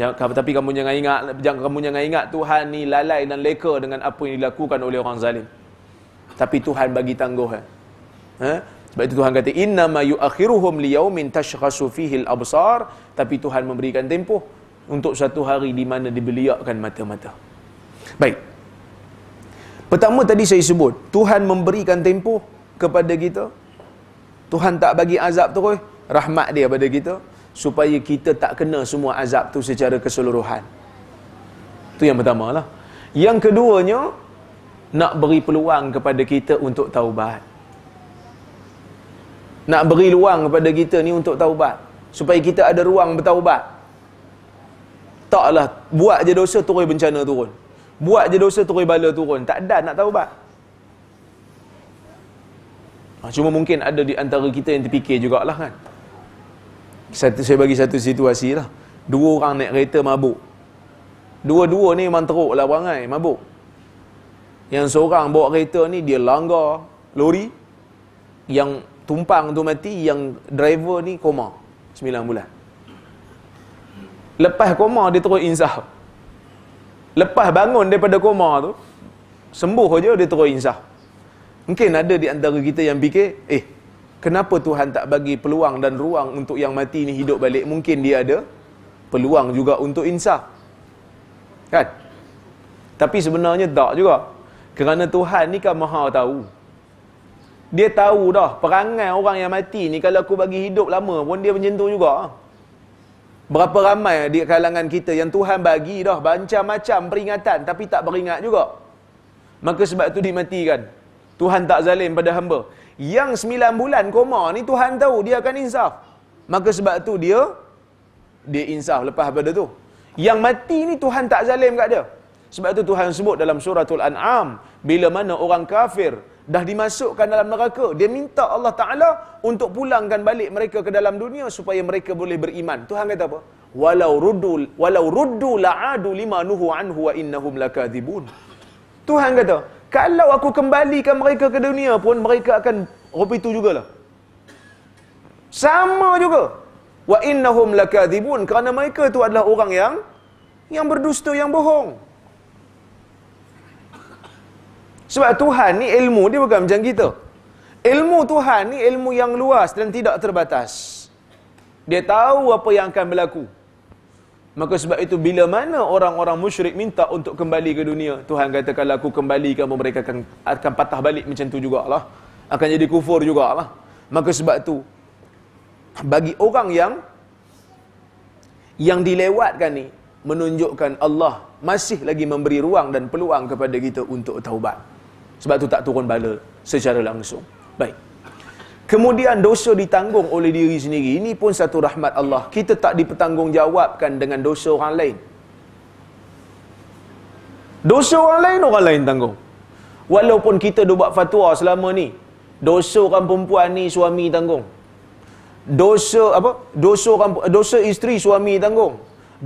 Ya, tapi kamu jangan ingat jangan kamu jangan ingat Tuhan ni lalai dan leka dengan apa yang dilakukan oleh orang zalim. Tapi Tuhan bagi tangguh. Eh? eh? Sebab itu Tuhan kata inna ma yuakhiruhum liyaumin tashkhasu fihi al-absar, tapi Tuhan memberikan tempoh untuk satu hari di mana dibeliakkan mata-mata. Baik. Pertama tadi saya sebut, Tuhan memberikan tempoh kepada kita. Tuhan tak bagi azab terus, rahmat dia pada kita supaya kita tak kena semua azab tu secara keseluruhan. Tu yang pertama lah. Yang keduanya, nak beri peluang kepada kita untuk taubat nak beri ruang kepada kita ni untuk taubat supaya kita ada ruang bertaubat taklah buat je dosa turun bencana turun buat je dosa turun bala turun tak ada nak taubat ha, cuma mungkin ada di antara kita yang terfikir jugalah kan satu, saya bagi satu situasi lah dua orang naik kereta mabuk dua-dua ni memang teruk lah perangai mabuk yang seorang bawa kereta ni dia langgar lori yang tumpang tu mati yang driver ni koma 9 bulan lepas koma dia terus insah lepas bangun daripada koma tu sembuh je dia terus insah mungkin ada di antara kita yang fikir eh kenapa Tuhan tak bagi peluang dan ruang untuk yang mati ni hidup balik mungkin dia ada peluang juga untuk insah kan tapi sebenarnya tak juga kerana Tuhan ni kan maha tahu dia tahu dah perangai orang yang mati ni kalau aku bagi hidup lama pun dia menyentuh juga. Berapa ramai di kalangan kita yang Tuhan bagi dah macam-macam peringatan tapi tak beringat juga. Maka sebab tu dimatikan. Tuhan tak zalim pada hamba. Yang sembilan bulan koma ni Tuhan tahu dia akan insaf. Maka sebab tu dia dia insaf lepas pada tu. Yang mati ni Tuhan tak zalim kat dia. Sebab itu Tuhan sebut dalam suratul An'am, bila mana orang kafir dah dimasukkan dalam neraka, dia minta Allah Ta'ala untuk pulangkan balik mereka ke dalam dunia supaya mereka boleh beriman. Tuhan kata apa? Walau ruddu walau ruddu la'adu lima nuhu anhu wa innahum lakadzibun. Tuhan kata, kalau aku kembalikan mereka ke dunia pun mereka akan rupi itu jugalah. Sama juga. Wa innahum lakadzibun kerana mereka itu adalah orang yang yang berdusta yang bohong. Sebab Tuhan ni ilmu dia bukan macam kita. Ilmu Tuhan ni ilmu yang luas dan tidak terbatas. Dia tahu apa yang akan berlaku. Maka sebab itu bila mana orang-orang musyrik minta untuk kembali ke dunia, Tuhan kata kalau aku kembali kamu mereka akan akan patah balik macam tu jugalah. Akan jadi kufur jugalah. Maka sebab tu bagi orang yang yang dilewatkan ni menunjukkan Allah masih lagi memberi ruang dan peluang kepada kita untuk taubat. Sebab tu tak turun bala secara langsung. Baik. Kemudian dosa ditanggung oleh diri sendiri. Ini pun satu rahmat Allah. Kita tak dipertanggungjawabkan dengan dosa orang lain. Dosa orang lain, orang lain tanggung. Walaupun kita dah buat fatwa selama ni. Dosa orang perempuan ni suami tanggung. Dosa apa? Dosa orang, dosa isteri suami tanggung.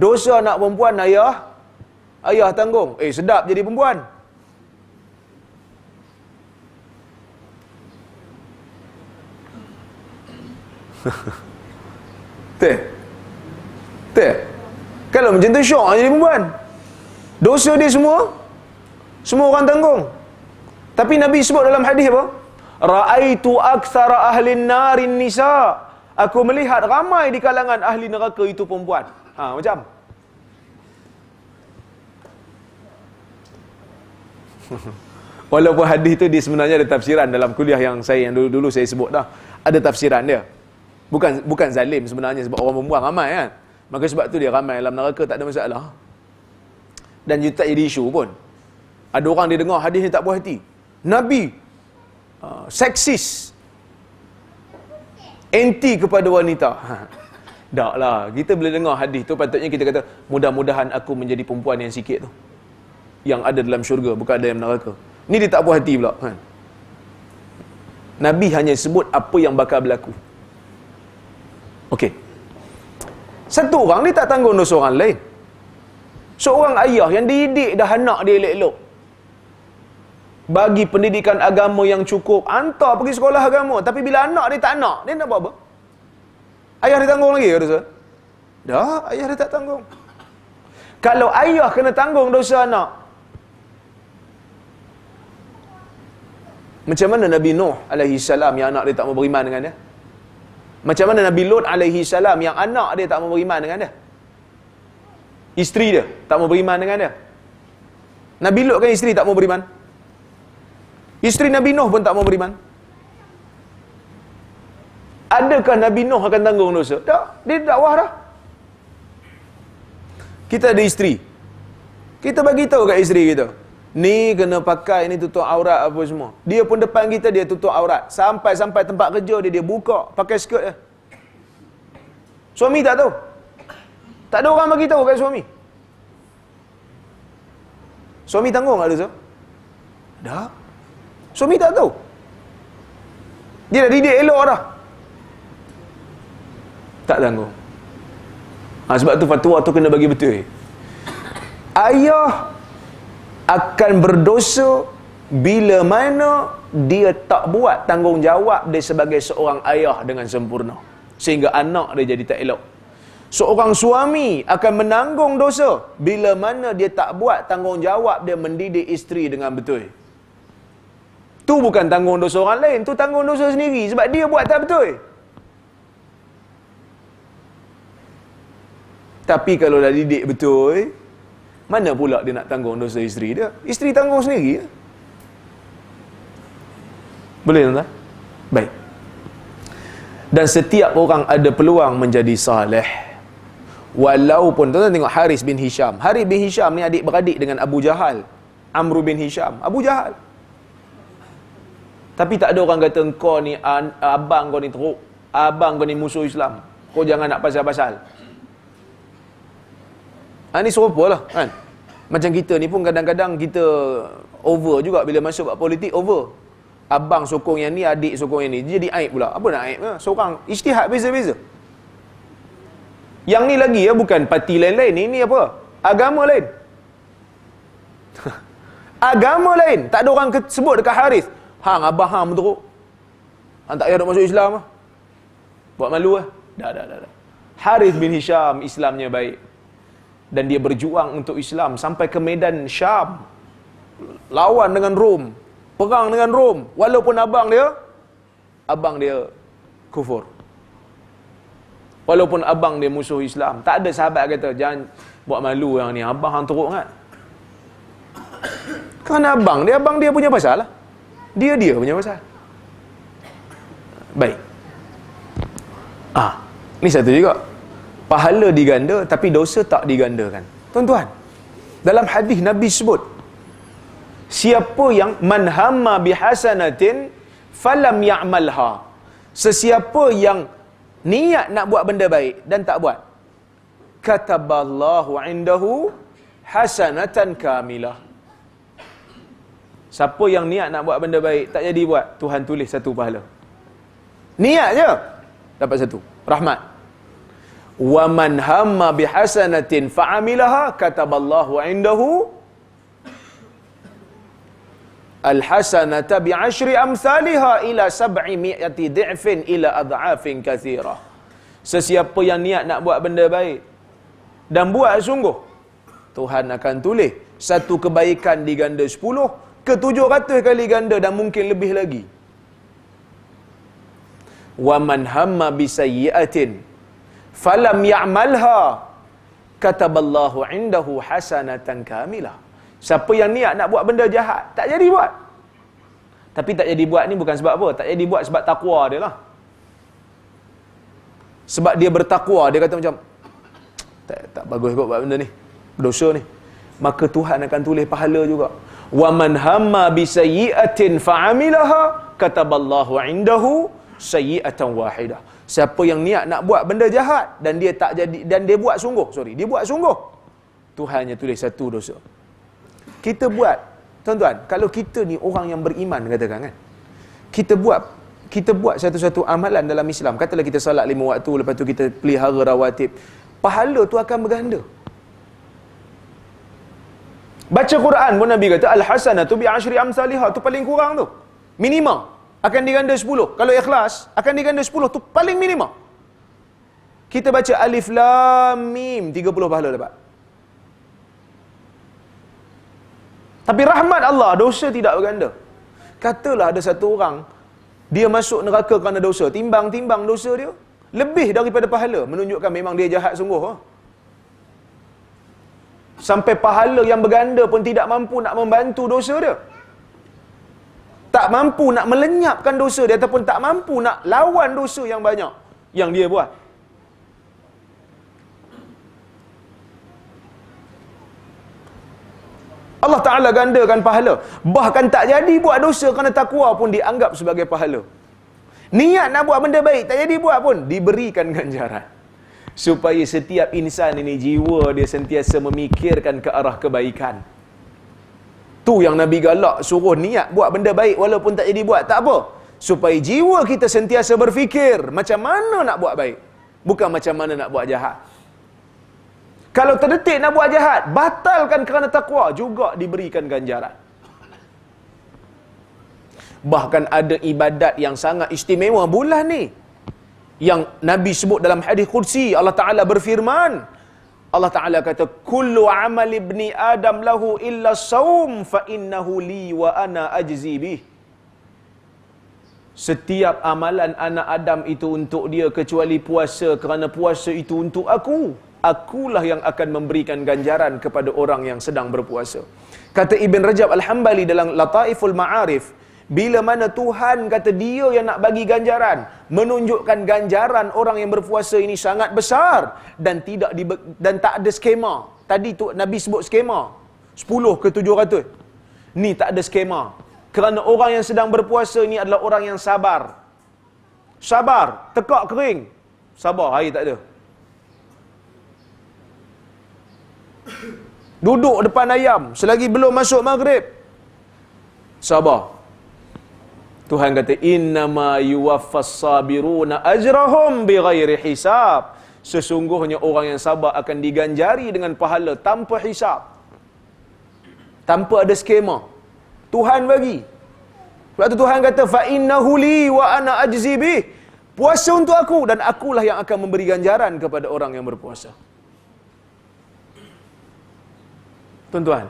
Dosa anak perempuan ayah ayah tanggung. Eh sedap jadi perempuan. Teh. Teh. Kalau macam tu syok jadi perempuan. Dosa dia semua semua orang tanggung. Tapi Nabi sebut dalam hadis apa? Ra'aitu aktsara ahli an-narin nisa. Aku melihat ramai di kalangan ahli neraka itu perempuan. Ha, macam. Walaupun hadis itu dia sebenarnya ada tafsiran dalam kuliah yang saya yang dulu, dulu saya sebut dah. Ada tafsiran dia. Bukan bukan zalim sebenarnya sebab orang membuang ramai kan. Maka sebab tu dia ramai dalam neraka tak ada masalah. Dan you tak jadi isu pun. Ada orang dia dengar hadis ni tak puas hati. Nabi uh, seksis anti kepada wanita. Tak lah. Kita boleh dengar hadis tu patutnya kita kata mudah-mudahan aku menjadi perempuan yang sikit tu. Yang ada dalam syurga bukan ada yang neraka. Ni dia tak puas hati pula kan. Nabi hanya sebut apa yang bakal berlaku. Okey. Satu orang ni tak tanggung dosa orang lain. Seorang ayah yang dididik dah anak dia elok-elok. Bagi pendidikan agama yang cukup, hantar pergi sekolah agama. Tapi bila anak dia tak nak, dia nak buat apa? Ayah dia tanggung lagi ke dosa? Dah, ayah dia tak tanggung. Kalau ayah kena tanggung dosa anak, macam mana Nabi Nuh alaihi salam yang anak dia tak mau beriman dengan dia? Macam mana Nabi Lot alaihi salam yang anak dia tak mau beriman dengan dia? Isteri dia tak mau beriman dengan dia. Nabi Lut kan isteri tak mau beriman. Isteri Nabi Nuh pun tak mau beriman. Adakah Nabi Nuh akan tanggung dosa? Tak, dia dakwah dah. Kita ada isteri. Kita bagi tahu kat isteri kita, Ni kena pakai, ni tutup aurat apa semua. Dia pun depan kita, dia tutup aurat. Sampai-sampai tempat kerja dia, dia buka, pakai skirt dia. Suami tak tahu. Tak ada orang bagi tahu kat suami. Suami tanggung tak tu? Dah. Suami tak tahu. Dia dah didik elok dah. Tak tanggung. Ha, sebab tu fatwa tu kena bagi betul. Ayah akan berdosa bila mana dia tak buat tanggungjawab dia sebagai seorang ayah dengan sempurna sehingga anak dia jadi tak elok seorang suami akan menanggung dosa bila mana dia tak buat tanggungjawab dia mendidik isteri dengan betul tu bukan tanggung dosa orang lain tu tanggung dosa sendiri sebab dia buat tak betul tapi kalau dah didik betul mana pula dia nak tanggung dosa isteri dia? Isteri tanggung sendiri. Ya? Boleh tuan Baik. Dan setiap orang ada peluang menjadi saleh. Walaupun, tuan-tuan tengok Haris bin Hisham. Haris bin Hisham ni adik-beradik dengan Abu Jahal. Amru bin Hisham. Abu Jahal. Tapi tak ada orang kata, kau ni abang kau ni teruk. Abang kau ni musuh Islam. Kau jangan nak pasal-pasal. Ha ni serupa lah kan. Macam kita ni pun kadang-kadang kita over juga bila masuk buat politik over. Abang sokong yang ni, adik sokong yang ni. Jadi aib pula. Apa nak aib? Ha? Seorang ijtihad beza-beza. Yang ni lagi ya bukan parti lain-lain. Ini apa? Agama lain. Agama lain. Tak ada orang sebut dekat Haris. Hang abah hang teruk. Hang tak payah nak masuk Islam ah. Buat malu ah. Dah dah dah dah. Haris bin Hisham Islamnya baik dan dia berjuang untuk Islam sampai ke medan Syam lawan dengan Rom perang dengan Rom walaupun abang dia abang dia kufur walaupun abang dia musuh Islam tak ada sahabat kata jangan buat malu yang ni abang hang teruk kan kan abang dia abang dia punya pasal lah dia dia punya pasal baik ah ni satu juga pahala diganda tapi dosa tak digandakan tuan-tuan dalam hadis nabi sebut siapa yang manhamma bihasanatin falam ya'malha sesiapa yang niat nak buat benda baik dan tak buat kataballahu indahu hasanatan kamilah siapa yang niat nak buat benda baik tak jadi buat Tuhan tulis satu pahala niat je dapat satu rahmat wa man hamma bihasanatin fa'amilaha kataballahu indahu alhasanata bi'ashri amsalihha ila sab'i mi'ati di'fin ila adhafin kathira sesiapa yang niat nak buat benda baik dan buat sungguh Tuhan akan tulis satu kebaikan diganda 10 ke 700 kali ganda dan mungkin lebih lagi wa man hamma bisayyi'atin falam ya'malha kataballahu indahu hasanatan kamilah siapa yang niat nak buat benda jahat tak jadi buat tapi tak jadi buat ni bukan sebab apa tak jadi buat sebab takwa dia lah sebab dia bertakwa dia kata macam tak, tak bagus kot buat benda ni dosa ni maka Tuhan akan tulis pahala juga wa man hamma bi sayyi'atin fa'amilaha kataballahu indahu sayyi'atan wahidah Siapa yang niat nak buat benda jahat dan dia tak jadi dan dia buat sungguh, sorry, dia buat sungguh. Tuhannya tulis satu dosa. Kita buat, tuan-tuan, kalau kita ni orang yang beriman katakan kan. Kita buat kita buat satu-satu amalan dalam Islam. Katalah kita salat lima waktu, lepas tu kita pelihara rawatib. Pahala tu akan berganda. Baca Quran pun Nabi kata, Al-Hasanah tu bi'ashri amsalihah tu paling kurang tu. Minimal akan diganda 10. Kalau ikhlas, akan diganda 10. tu paling minima. Kita baca alif, lam, mim. 30 pahala dapat. Tapi rahmat Allah, dosa tidak berganda. Katalah ada satu orang, dia masuk neraka kerana dosa. Timbang-timbang dosa dia. Lebih daripada pahala. Menunjukkan memang dia jahat sungguh. Ha. Sampai pahala yang berganda pun tidak mampu nak membantu dosa dia tak mampu nak melenyapkan dosa dia ataupun tak mampu nak lawan dosa yang banyak yang dia buat. Allah Ta'ala gandakan pahala. Bahkan tak jadi buat dosa kerana takwa pun dianggap sebagai pahala. Niat nak buat benda baik, tak jadi buat pun diberikan ganjaran. Supaya setiap insan ini jiwa dia sentiasa memikirkan ke arah kebaikan. Tu yang Nabi galak suruh niat buat benda baik walaupun tak jadi buat. Tak apa. Supaya jiwa kita sentiasa berfikir macam mana nak buat baik. Bukan macam mana nak buat jahat. Kalau terdetik nak buat jahat, batalkan kerana takwa juga diberikan ganjaran. Bahkan ada ibadat yang sangat istimewa bulan ni. Yang Nabi sebut dalam hadis kursi, Allah Ta'ala berfirman, Allah Taala kata kullu amal ibni adam lahu illa saum fa li wa ana ajzi bih. Setiap amalan anak Adam itu untuk dia kecuali puasa kerana puasa itu untuk aku. Akulah yang akan memberikan ganjaran kepada orang yang sedang berpuasa. Kata Ibn Rajab Al-Hambali dalam Lataiful Ma'arif, bila mana Tuhan kata dia yang nak bagi ganjaran, menunjukkan ganjaran orang yang berpuasa ini sangat besar dan tidak di, dan tak ada skema. Tadi tu Nabi sebut skema. 10 ke 700. Ni tak ada skema. Kerana orang yang sedang berpuasa ini adalah orang yang sabar. Sabar, tekak kering. Sabar, air tak ada. Duduk depan ayam selagi belum masuk maghrib. Sabar. Tuhan kata innama yuwaffas sabiruna ajrahum bighairi hisab. Sesungguhnya orang yang sabar akan diganjari dengan pahala tanpa hisab. Tanpa ada skema. Tuhan bagi. Sebab tu Tuhan kata fa innahu li wa ana ajzi bih. Puasa untuk aku dan akulah yang akan memberi ganjaran kepada orang yang berpuasa. Tuan-tuan,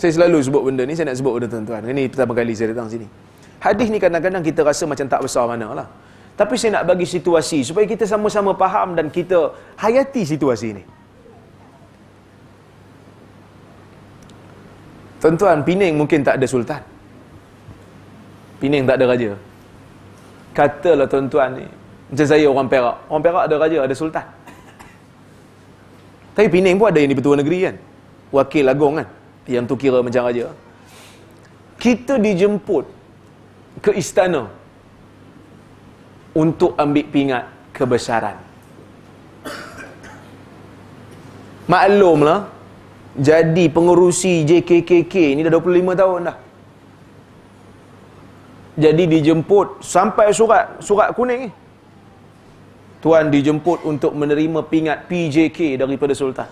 saya selalu sebut benda ni, saya nak sebut benda tuan-tuan. Ini pertama kali saya datang sini. Hadis ni kadang-kadang kita rasa macam tak besar mana lah. Tapi saya nak bagi situasi supaya kita sama-sama faham dan kita hayati situasi ni. Tuan-tuan, Penang mungkin tak ada sultan. Penang tak ada raja. Katalah tuan-tuan ni, macam saya orang Perak. Orang Perak ada raja, ada sultan. Tapi Penang pun ada yang di Pertua Negeri kan? Wakil Agong kan? yang tu kira macam raja kita dijemput ke istana untuk ambil pingat kebesaran Maklum lah, jadi pengurusi JKKK ni dah 25 tahun dah jadi dijemput sampai surat surat kuning ni Tuan dijemput untuk menerima pingat PJK daripada Sultan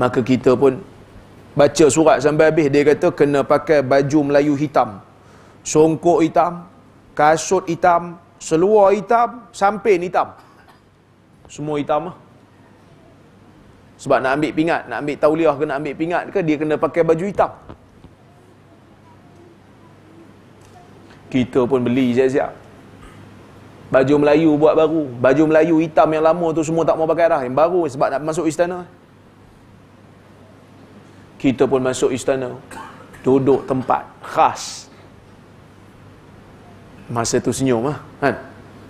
maka kita pun baca surat sampai habis dia kata kena pakai baju Melayu hitam songkok hitam kasut hitam seluar hitam sampai hitam semua hitam lah. sebab nak ambil pingat nak ambil tauliah ke nak ambil pingat ke dia kena pakai baju hitam kita pun beli siap-siap baju Melayu buat baru baju Melayu hitam yang lama tu semua tak mau pakai dah yang baru sebab nak masuk istana kita pun masuk istana duduk tempat khas masa tu senyum lah kan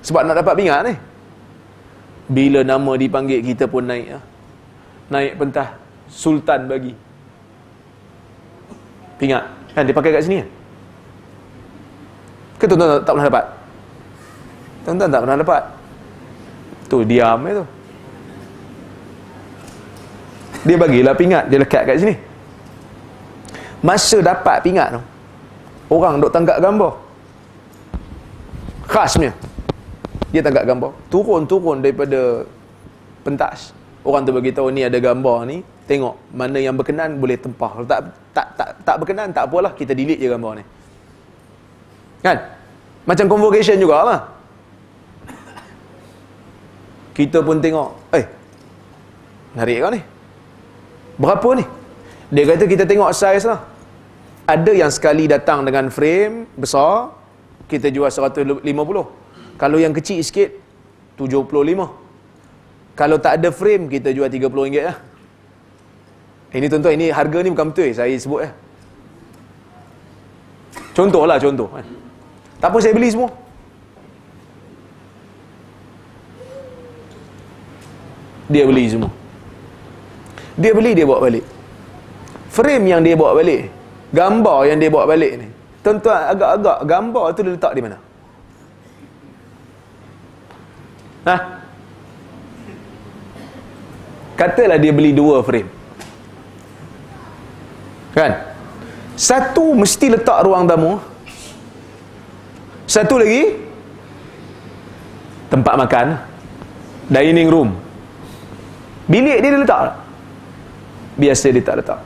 sebab nak dapat bingat ni bila nama dipanggil kita pun naik lah naik pentah sultan bagi ingat kan dia pakai kat sini kan ke tuan-tuan tak, tak pernah dapat tuan-tuan tak pernah dapat tu diam eh tu dia bagilah pingat dia lekat kat sini Masa dapat pingat tu Orang duk tanggap gambar Khasnya Dia tanggap gambar Turun-turun daripada Pentas Orang tu bagi tahu ni ada gambar ni Tengok mana yang berkenan boleh tempah tak, tak, tak, tak berkenan tak apalah Kita delete je gambar ni Kan? Macam convocation juga lah Kita pun tengok Eh Menarik kau ni Berapa ni? Dia kata kita tengok size lah ada yang sekali datang dengan frame besar, kita jual 150. Kalau yang kecil sikit, 75. Kalau tak ada frame, kita jual RM30 lah. Ini tuan-tuan, ini harga ni bukan betul, saya sebut lah. Contoh lah, eh. contoh. Tak apa, saya beli semua. Dia beli semua. Dia beli, dia bawa balik. Frame yang dia bawa balik, gambar yang dia bawa balik ni. Tuan-tuan agak-agak gambar tu dia letak di mana? Ha? Katalah dia beli dua frame. Kan? Satu mesti letak ruang tamu. Satu lagi tempat makan. Dining room. Bilik dia dia letak. Biasa dia tak letak.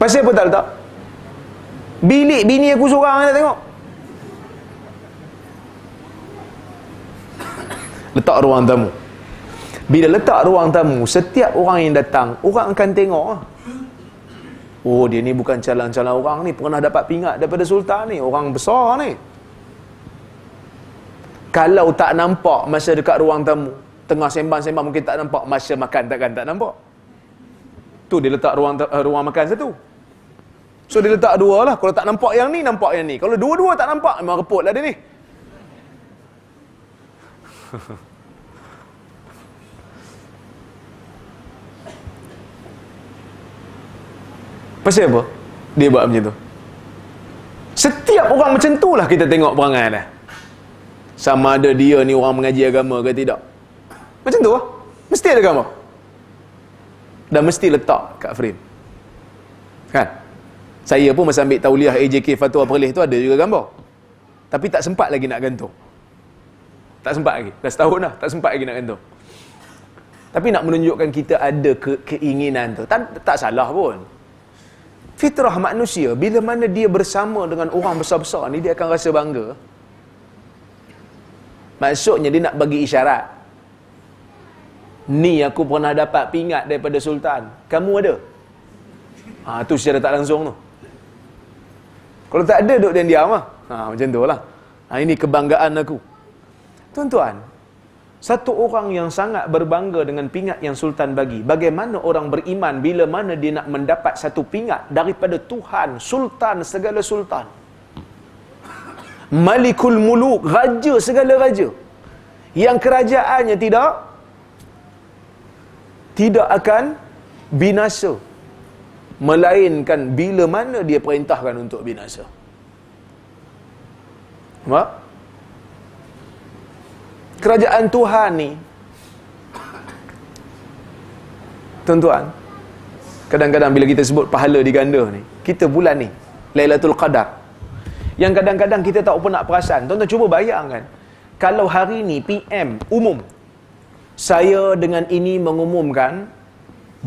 Pasal apa tak letak? Bilik bini aku seorang nak tengok. Letak ruang tamu. Bila letak ruang tamu, setiap orang yang datang, orang akan tengok. Ah. Oh, dia ni bukan calon-calon orang ni. Pernah dapat pingat daripada sultan ni. Orang besar ni. Kalau tak nampak masa dekat ruang tamu, tengah sembang-sembang mungkin tak nampak masa makan takkan tak nampak. Tu dia letak ruang eh, ruang makan satu. So dia letak dua lah. Kalau tak nampak yang ni, nampak yang ni. Kalau dua-dua tak nampak, memang reput lah dia ni. Pasal apa? Dia buat macam tu. Setiap orang macam tu lah kita tengok perangai dia. Sama ada dia ni orang mengaji agama ke tidak. Macam tu lah. Mesti ada agama. Dan mesti letak kat frame. Kan? Kan? Saya pun masa ambil tauliah AJK Fatwa Perlis tu ada juga gambar. Tapi tak sempat lagi nak gantung. Tak sempat lagi. Dah setahun dah tak sempat lagi nak gantung. Tapi nak menunjukkan kita ada ke- keinginan tu. Tak, tak salah pun. Fitrah manusia, bila mana dia bersama dengan orang besar-besar ni, dia akan rasa bangga. Maksudnya dia nak bagi isyarat. Ni aku pernah dapat pingat daripada Sultan. Kamu ada? Ha, tu secara tak langsung tu. Kalau tak ada duduk dan diam lah. Ha, macam tu lah. Ha, ini kebanggaan aku. Tuan-tuan, satu orang yang sangat berbangga dengan pingat yang Sultan bagi. Bagaimana orang beriman bila mana dia nak mendapat satu pingat daripada Tuhan, Sultan segala Sultan. Malikul Muluk, raja segala raja. Yang kerajaannya tidak tidak akan binasa melainkan bila mana dia perintahkan untuk binasa. Nampak? Kerajaan Tuhan ni tuan-tuan kadang-kadang bila kita sebut pahala diganda ni kita bulan ni Lailatul Qadar yang kadang-kadang kita tak pernah perasan tuan-tuan cuba bayangkan kalau hari ni PM umum saya dengan ini mengumumkan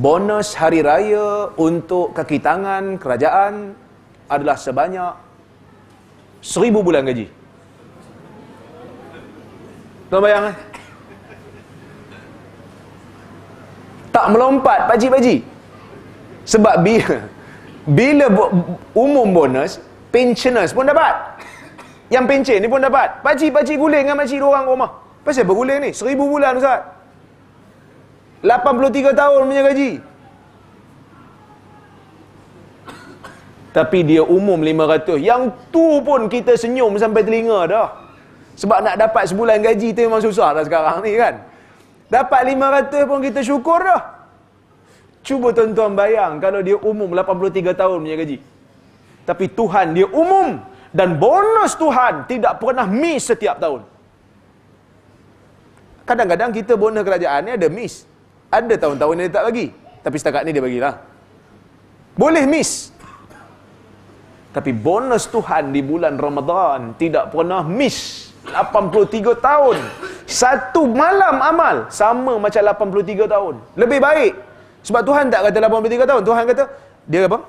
bonus hari raya untuk kaki tangan kerajaan adalah sebanyak seribu bulan gaji. Tuan bayang eh? Tak melompat pakcik-pakcik. Sebab bila, bila umum bonus, pensioners pun dapat. Yang pencen ni pun dapat. Pakcik-pakcik guling dengan makcik dua orang rumah. Pasal apa guling ni? Seribu bulan Ustaz. 83 tahun punya gaji. Tapi dia umum 500. Yang tu pun kita senyum sampai telinga dah. Sebab nak dapat sebulan gaji tu memang susah dah sekarang ni kan. Dapat 500 pun kita syukur dah. Cuba tuan-tuan bayang kalau dia umum 83 tahun punya gaji. Tapi Tuhan dia umum dan bonus Tuhan tidak pernah miss setiap tahun. Kadang-kadang kita bonus kerajaan ni ada miss. Ada tahun-tahun dia tak bagi. Tapi setakat ni dia bagilah. Boleh miss. Tapi bonus Tuhan di bulan Ramadan tidak pernah miss. 83 tahun. Satu malam amal sama macam 83 tahun. Lebih baik. Sebab Tuhan tak kata 83 tahun. Tuhan kata dia apa?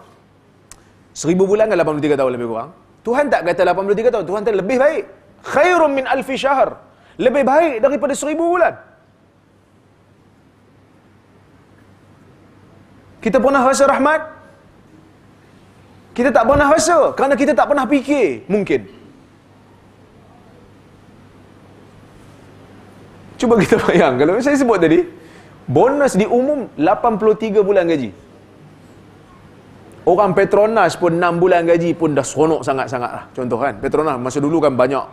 1000 bulan kan 83 tahun lebih kurang. Tuhan tak kata 83 tahun. Tuhan kata lebih baik. Khairun min alfi syahr. Lebih baik daripada 1000 bulan. Kita pernah rasa rahmat? Kita tak pernah rasa kerana kita tak pernah fikir mungkin. Cuba kita bayang kalau saya sebut tadi bonus di umum 83 bulan gaji. Orang Petronas pun 6 bulan gaji pun dah seronok sangat-sangat lah. Contoh kan, Petronas masa dulu kan banyak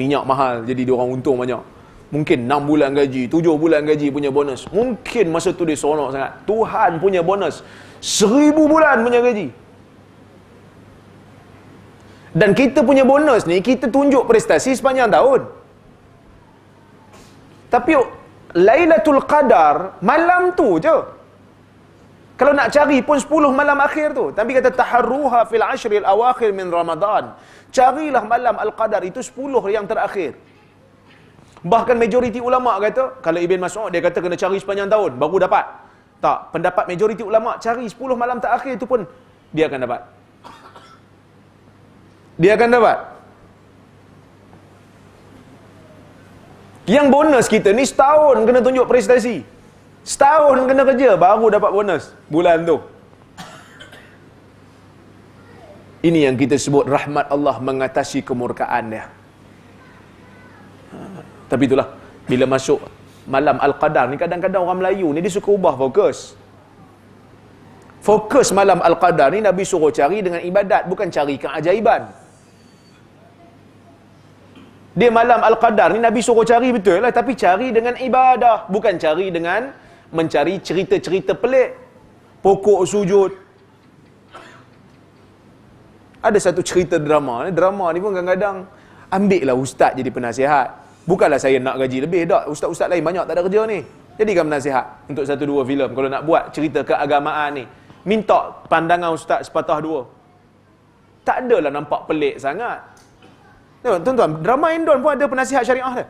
minyak mahal jadi dia orang untung banyak. Mungkin 6 bulan gaji, 7 bulan gaji punya bonus. Mungkin masa tu dia seronok sangat. Tuhan punya bonus. 1000 bulan punya gaji. Dan kita punya bonus ni, kita tunjuk prestasi sepanjang tahun. Tapi Lailatul Qadar malam tu je. Kalau nak cari pun 10 malam akhir tu. Tapi kata taharruha fil ashril awakhir min Ramadan. Carilah malam Al-Qadar itu 10 yang terakhir. Bahkan majoriti ulama kata, kalau Ibn Mas'ud dia kata kena cari sepanjang tahun baru dapat. Tak, pendapat majoriti ulama cari 10 malam tak terakhir itu pun dia akan dapat. Dia akan dapat. Yang bonus kita ni setahun kena tunjuk prestasi. Setahun kena kerja baru dapat bonus bulan tu. Ini yang kita sebut rahmat Allah mengatasi kemurkaan dia. Tapi itulah bila masuk malam Al-Qadar ni kadang-kadang orang Melayu ni dia suka ubah fokus. Fokus malam Al-Qadar ni Nabi suruh cari dengan ibadat bukan cari keajaiban. Dia malam Al-Qadar ni Nabi suruh cari betul lah tapi cari dengan ibadah bukan cari dengan mencari cerita-cerita pelik. Pokok sujud. Ada satu cerita drama ni, drama ni pun kadang-kadang ambil lah ustaz jadi penasihat. Bukanlah saya nak gaji lebih dak. Ustaz-ustaz lain banyak tak ada kerja ni. jadi Jadikan nasihat untuk satu dua filem kalau nak buat cerita keagamaan ni. Minta pandangan ustaz sepatah dua. Tak adalah nampak pelik sangat. Tengok tuan-tuan, drama Indon pun ada penasihat syariah dia.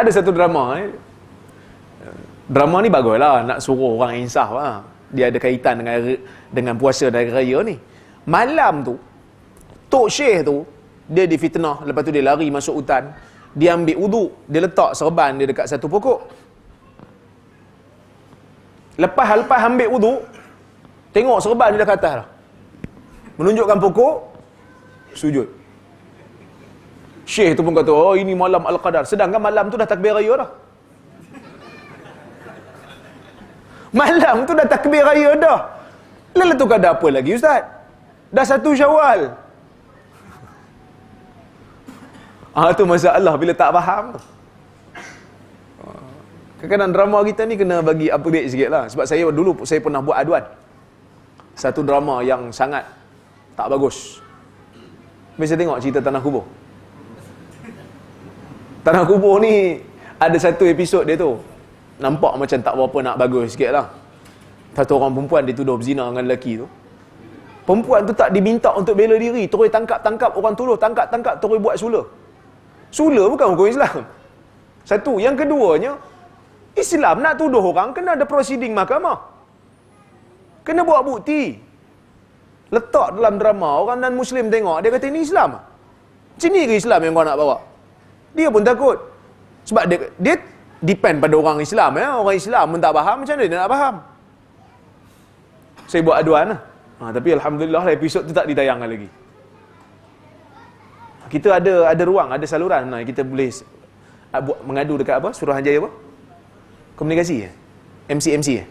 Ada satu drama eh. Drama ni baguslah nak suruh orang insaf lah. Dia ada kaitan dengan dengan puasa dan raya ni. Malam tu Tok Syekh tu dia difitnah lepas tu dia lari masuk hutan dia ambil wuduk dia letak serban dia dekat satu pokok lepas lepas ambil wuduk tengok serban dia dekat atas lah. menunjukkan pokok sujud Syekh tu pun kata, oh ini malam Al-Qadar. Sedangkan malam tu dah takbir raya dah. Malam tu dah takbir raya dah. Lelah tu kadar apa lagi Ustaz? Dah satu syawal. Ah ha, tu masalah bila tak faham tu. kadang drama kita ni kena bagi update sikit lah. Sebab saya dulu saya pernah buat aduan. Satu drama yang sangat tak bagus. Mesti tengok cerita Tanah Kubur. Tanah Kubur ni ada satu episod dia tu. Nampak macam tak berapa nak bagus sikit lah. Satu orang perempuan dia tuduh berzina dengan lelaki tu. Perempuan tu tak diminta untuk bela diri. Terus tangkap-tangkap orang tuduh. Tangkap-tangkap terus buat sulah. Sula bukan hukum Islam. Satu. Yang keduanya, Islam nak tuduh orang, kena ada proceeding mahkamah. Kena buat bukti. Letak dalam drama, orang dan Muslim tengok, dia kata ini Islam. Sini ke Islam yang kau nak bawa? Dia pun takut. Sebab dia, dia depend pada orang Islam. Ya. Orang Islam pun tak faham, macam mana dia nak faham? Saya buat aduan lah. Ha, tapi Alhamdulillah lah, episod tu tak ditayangkan lagi kita ada ada ruang ada saluran nah, kita boleh buat mengadu dekat apa suruhanjaya apa komunikasi ya MC MC ya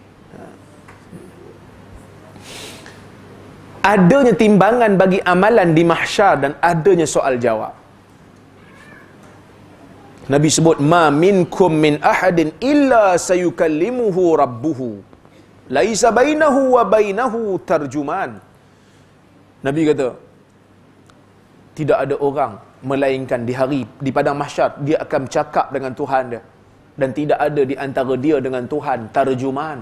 adanya timbangan bagi amalan di mahsyar dan adanya soal jawab Nabi sebut ma minkum min ahadin illa sayukallimuhu rabbuhu laisa bainahu wa bainahu tarjuman Nabi kata tidak ada orang melainkan di hari di padang mahsyar dia akan bercakap dengan Tuhan dia dan tidak ada di antara dia dengan Tuhan terjemahan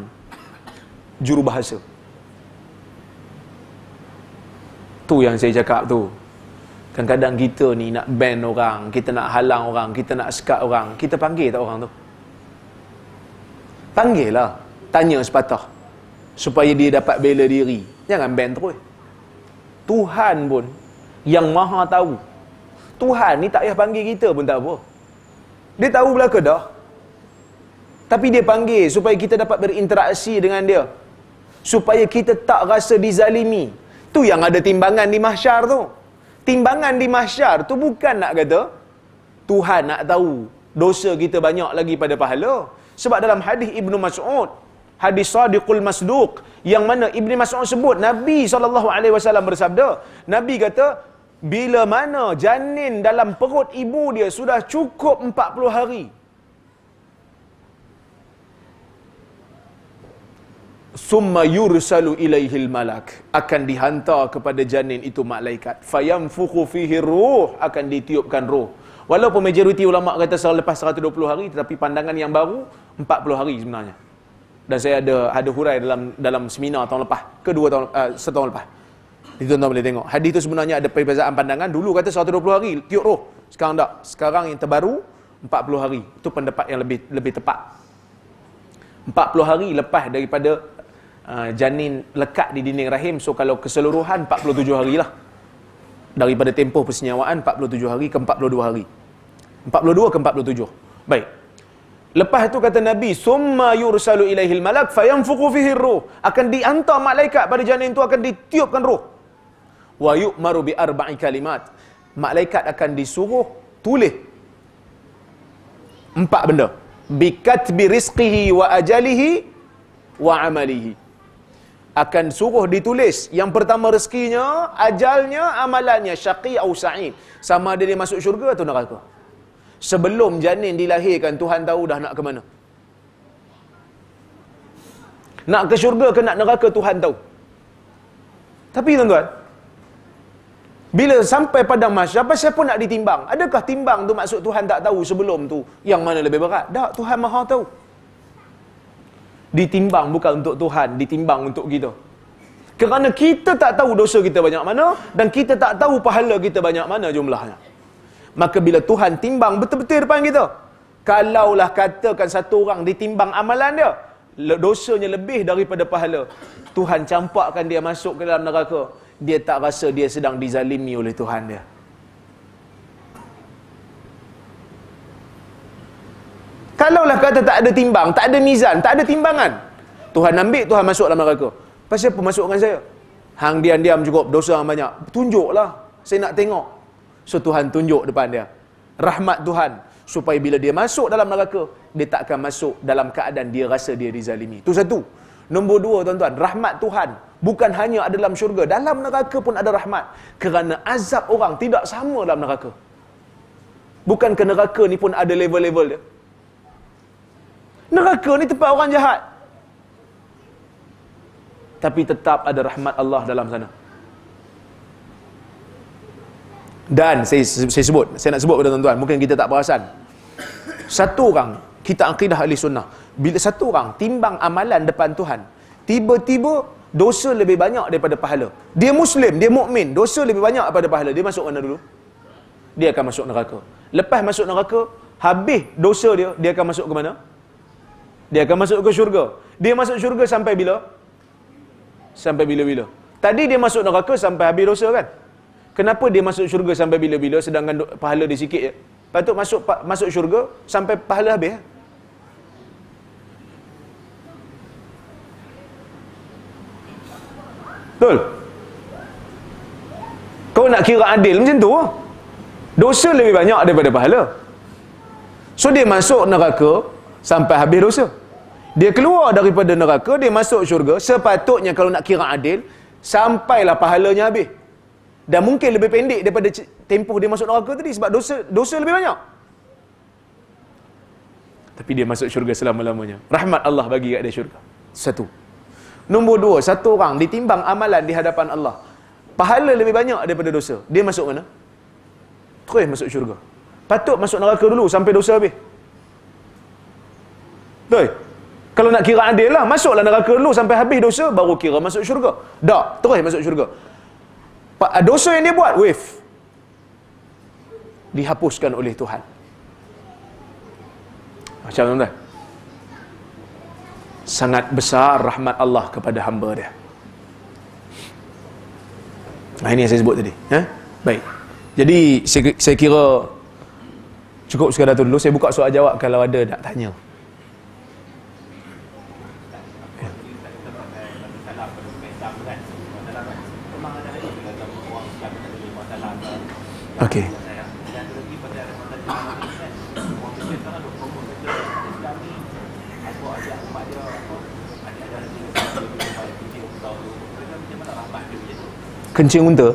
jurubahasa tu yang saya cakap tu kadang-kadang kita ni nak ban orang kita nak halang orang kita nak sekat orang kita panggil tak orang tu panggil lah tanya sepatah supaya dia dapat bela diri jangan ban terus Tuhan pun yang maha tahu. Tuhan ni tak payah panggil kita pun tak apa. Dia tahu belaka dah. Tapi dia panggil supaya kita dapat berinteraksi dengan dia. Supaya kita tak rasa dizalimi. Tu yang ada timbangan di mahsyar tu. Timbangan di mahsyar tu bukan nak kata Tuhan nak tahu dosa kita banyak lagi pada pahala. Sebab dalam hadis Ibnu Mas'ud, hadis Sadiqul Masduq yang mana Ibnu Mas'ud sebut Nabi SAW bersabda, Nabi kata bila mana janin dalam perut ibu dia sudah cukup 40 hari summa yursalu ilaihi malak akan dihantar kepada janin itu malaikat fayanfukhu fihi ruh akan ditiupkan roh walaupun majoriti ulama kata selepas 120 hari tetapi pandangan yang baru 40 hari sebenarnya dan saya ada ada hurai dalam dalam seminar tahun lepas kedua tahun uh, setahun lepas itu tuan-tuan boleh tengok. Hadis tu sebenarnya ada perbezaan pandangan. Dulu kata 120 hari, tiup roh. Sekarang tak. Sekarang yang terbaru, 40 hari. Itu pendapat yang lebih lebih tepat. 40 hari lepas daripada uh, janin lekat di dinding rahim. So kalau keseluruhan 47 hari lah. Daripada tempoh persenyawaan 47 hari ke 42 hari. 42 ke 47. Baik. Lepas itu kata Nabi, summa yursalu ilaihil malak fayanfuqu fihi ruh. Akan diantar malaikat pada janin itu akan ditiupkan roh wa yu'maru bi arba'i kalimat. Malaikat akan disuruh tulis empat benda. Bi katbi rizqihi wa ajalihi wa amalihi. Akan suruh ditulis yang pertama rezekinya, ajalnya, amalannya syaqi atau sa'id. Sama ada dia masuk syurga atau neraka. Sebelum janin dilahirkan Tuhan tahu dah nak ke mana. Nak ke syurga ke nak neraka Tuhan tahu. Tapi tuan-tuan, bila sampai padang masyar, apa siapa nak ditimbang? Adakah timbang tu maksud Tuhan tak tahu sebelum tu yang mana lebih berat? Tak, Tuhan maha tahu. Ditimbang bukan untuk Tuhan, ditimbang untuk kita. Kerana kita tak tahu dosa kita banyak mana dan kita tak tahu pahala kita banyak mana jumlahnya. Maka bila Tuhan timbang betul-betul depan kita, kalaulah katakan satu orang ditimbang amalan dia, dosanya lebih daripada pahala. Tuhan campakkan dia masuk ke dalam neraka dia tak rasa dia sedang dizalimi oleh Tuhan dia. Kalaulah kata tak ada timbang, tak ada mizan, tak ada timbangan. Tuhan ambil, Tuhan masuk dalam neraka. Pasal apa masuk dengan saya? Hang diam-diam cukup, dosa yang banyak. Tunjuklah, saya nak tengok. So Tuhan tunjuk depan dia. Rahmat Tuhan. Supaya bila dia masuk dalam neraka, dia tak akan masuk dalam keadaan dia rasa dia dizalimi. Itu satu. Nombor dua, tuan-tuan. Rahmat Tuhan bukan hanya ada dalam syurga dalam neraka pun ada rahmat kerana azab orang tidak sama dalam neraka bukan ke neraka ni pun ada level-level dia neraka ni tempat orang jahat tapi tetap ada rahmat Allah dalam sana dan saya, saya sebut saya nak sebut pada tuan-tuan mungkin kita tak perasan satu orang kita akidah ahli sunnah bila satu orang timbang amalan depan Tuhan tiba-tiba dosa lebih banyak daripada pahala. Dia Muslim, dia mukmin, dosa lebih banyak daripada pahala. Dia masuk mana dulu? Dia akan masuk neraka. Lepas masuk neraka, habis dosa dia, dia akan masuk ke mana? Dia akan masuk ke syurga. Dia masuk syurga sampai bila? Sampai bila-bila. Tadi dia masuk neraka sampai habis dosa kan? Kenapa dia masuk syurga sampai bila-bila sedangkan pahala dia sikit je? Ya? Patut masuk masuk syurga sampai pahala habis. Kan? Betul? Kau nak kira adil macam tu Dosa lebih banyak daripada pahala. So dia masuk neraka sampai habis dosa. Dia keluar daripada neraka, dia masuk syurga. Sepatutnya kalau nak kira adil, sampailah pahalanya habis. Dan mungkin lebih pendek daripada tempoh dia masuk neraka tadi sebab dosa dosa lebih banyak. Tapi dia masuk syurga selama-lamanya. Rahmat Allah bagi kat dia syurga. Satu. Nombor dua, satu orang ditimbang amalan di hadapan Allah. Pahala lebih banyak daripada dosa. Dia masuk mana? Terus masuk syurga. Patut masuk neraka dulu sampai dosa habis. Tuh. Kalau nak kira adil lah, masuklah neraka dulu sampai habis dosa, baru kira masuk syurga. Tak, terus masuk syurga. Dosa yang dia buat, wif. Dihapuskan oleh Tuhan. Macam mana? sangat besar rahmat Allah kepada hamba dia. Nah, ini yang saya sebut tadi. Ha? Baik. Jadi saya, saya kira cukup sekadar tu dulu. Saya buka soal jawab kalau ada nak tanya. Okay. kencing unta?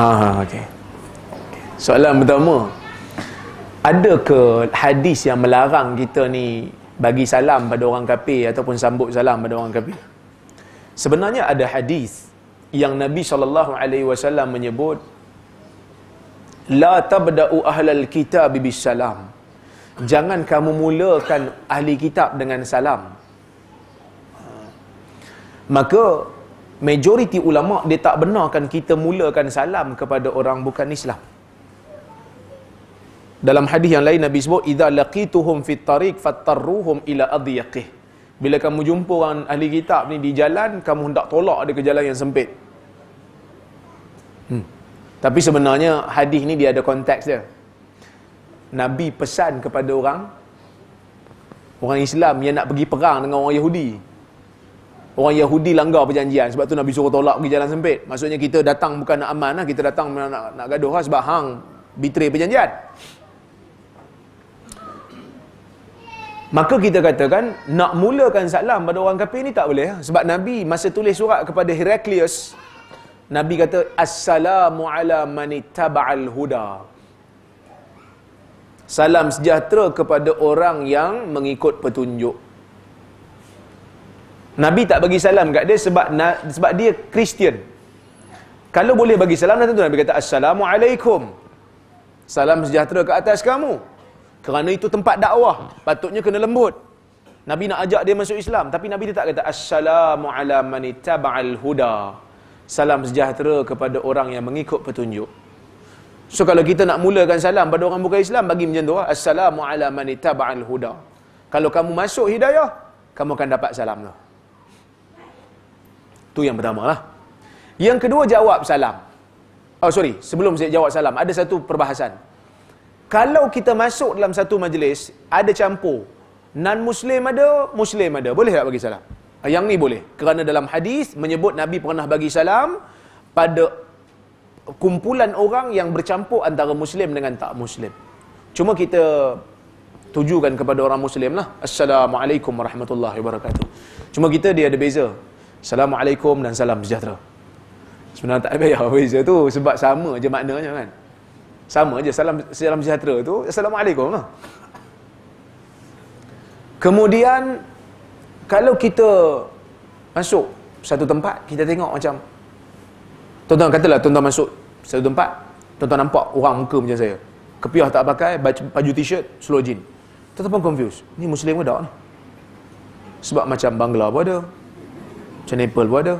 Ah, ha, okey. Soalan pertama. Ada ke hadis yang melarang kita ni bagi salam pada orang kafir ataupun sambut salam pada orang kafir? Sebenarnya ada hadis yang Nabi sallallahu alaihi wasallam menyebut la tabda'u ahlal kitab salam'. Jangan kamu mulakan ahli kitab dengan salam. Maka majoriti ulama dia tak benarkan kita mulakan salam kepada orang bukan Islam. Dalam hadis yang lain Nabi sebut idza laqituhum fit tariq fattarruhum ila adyaqih. Bila kamu jumpa orang ahli kitab ni di jalan, kamu hendak tolak dia ke jalan yang sempit. Hmm. Tapi sebenarnya hadis ni dia ada konteks dia. Nabi pesan kepada orang orang Islam yang nak pergi perang dengan orang Yahudi orang Yahudi langgar perjanjian sebab tu Nabi suruh tolak pergi jalan sempit maksudnya kita datang bukan nak aman lah kita datang nak, nak, nak gaduh lah sebab hang betray perjanjian maka kita katakan nak mulakan salam pada orang kafir ni tak boleh lah. sebab Nabi masa tulis surat kepada Heraklius Nabi kata Assalamu ala manittaba'al huda Salam sejahtera kepada orang yang mengikut petunjuk Nabi tak bagi salam kat dia sebab na, sebab dia Kristian. Kalau boleh bagi salam tentu Nabi kata assalamualaikum. Salam sejahtera ke atas kamu. Kerana itu tempat dakwah, patutnya kena lembut. Nabi nak ajak dia masuk Islam, tapi Nabi dia tak kata assalamu ala man ittaba'al huda. Salam sejahtera kepada orang yang mengikut petunjuk. So kalau kita nak mulakan salam pada orang bukan Islam bagi macam tu ah assalamu ala man ittaba'al huda. Kalau kamu masuk hidayah, kamu akan dapat salam tu. Lah. Tu yang pertama lah. Yang kedua jawab salam. Oh sorry, sebelum saya jawab salam, ada satu perbahasan. Kalau kita masuk dalam satu majlis, ada campur. Non muslim ada, muslim ada. Boleh tak bagi salam? Ah, yang ni boleh. Kerana dalam hadis menyebut Nabi pernah bagi salam pada kumpulan orang yang bercampur antara muslim dengan tak muslim. Cuma kita tujukan kepada orang muslim lah. Assalamualaikum warahmatullahi wabarakatuh. Cuma kita dia ada beza. Assalamualaikum dan salam sejahtera. Sebenarnya tak payah beza tu sebab sama je maknanya kan. Sama je salam salam sejahtera tu assalamualaikum lah. Kemudian kalau kita masuk satu tempat kita tengok macam tuan-tuan katalah tuan-tuan masuk satu tempat tuan-tuan nampak orang muka macam saya kepiah tak pakai baju, baju t-shirt slow jean tuan-tuan pun confused ni muslim ke tak ni sebab macam bangla pun ada macam Nepal pun ada.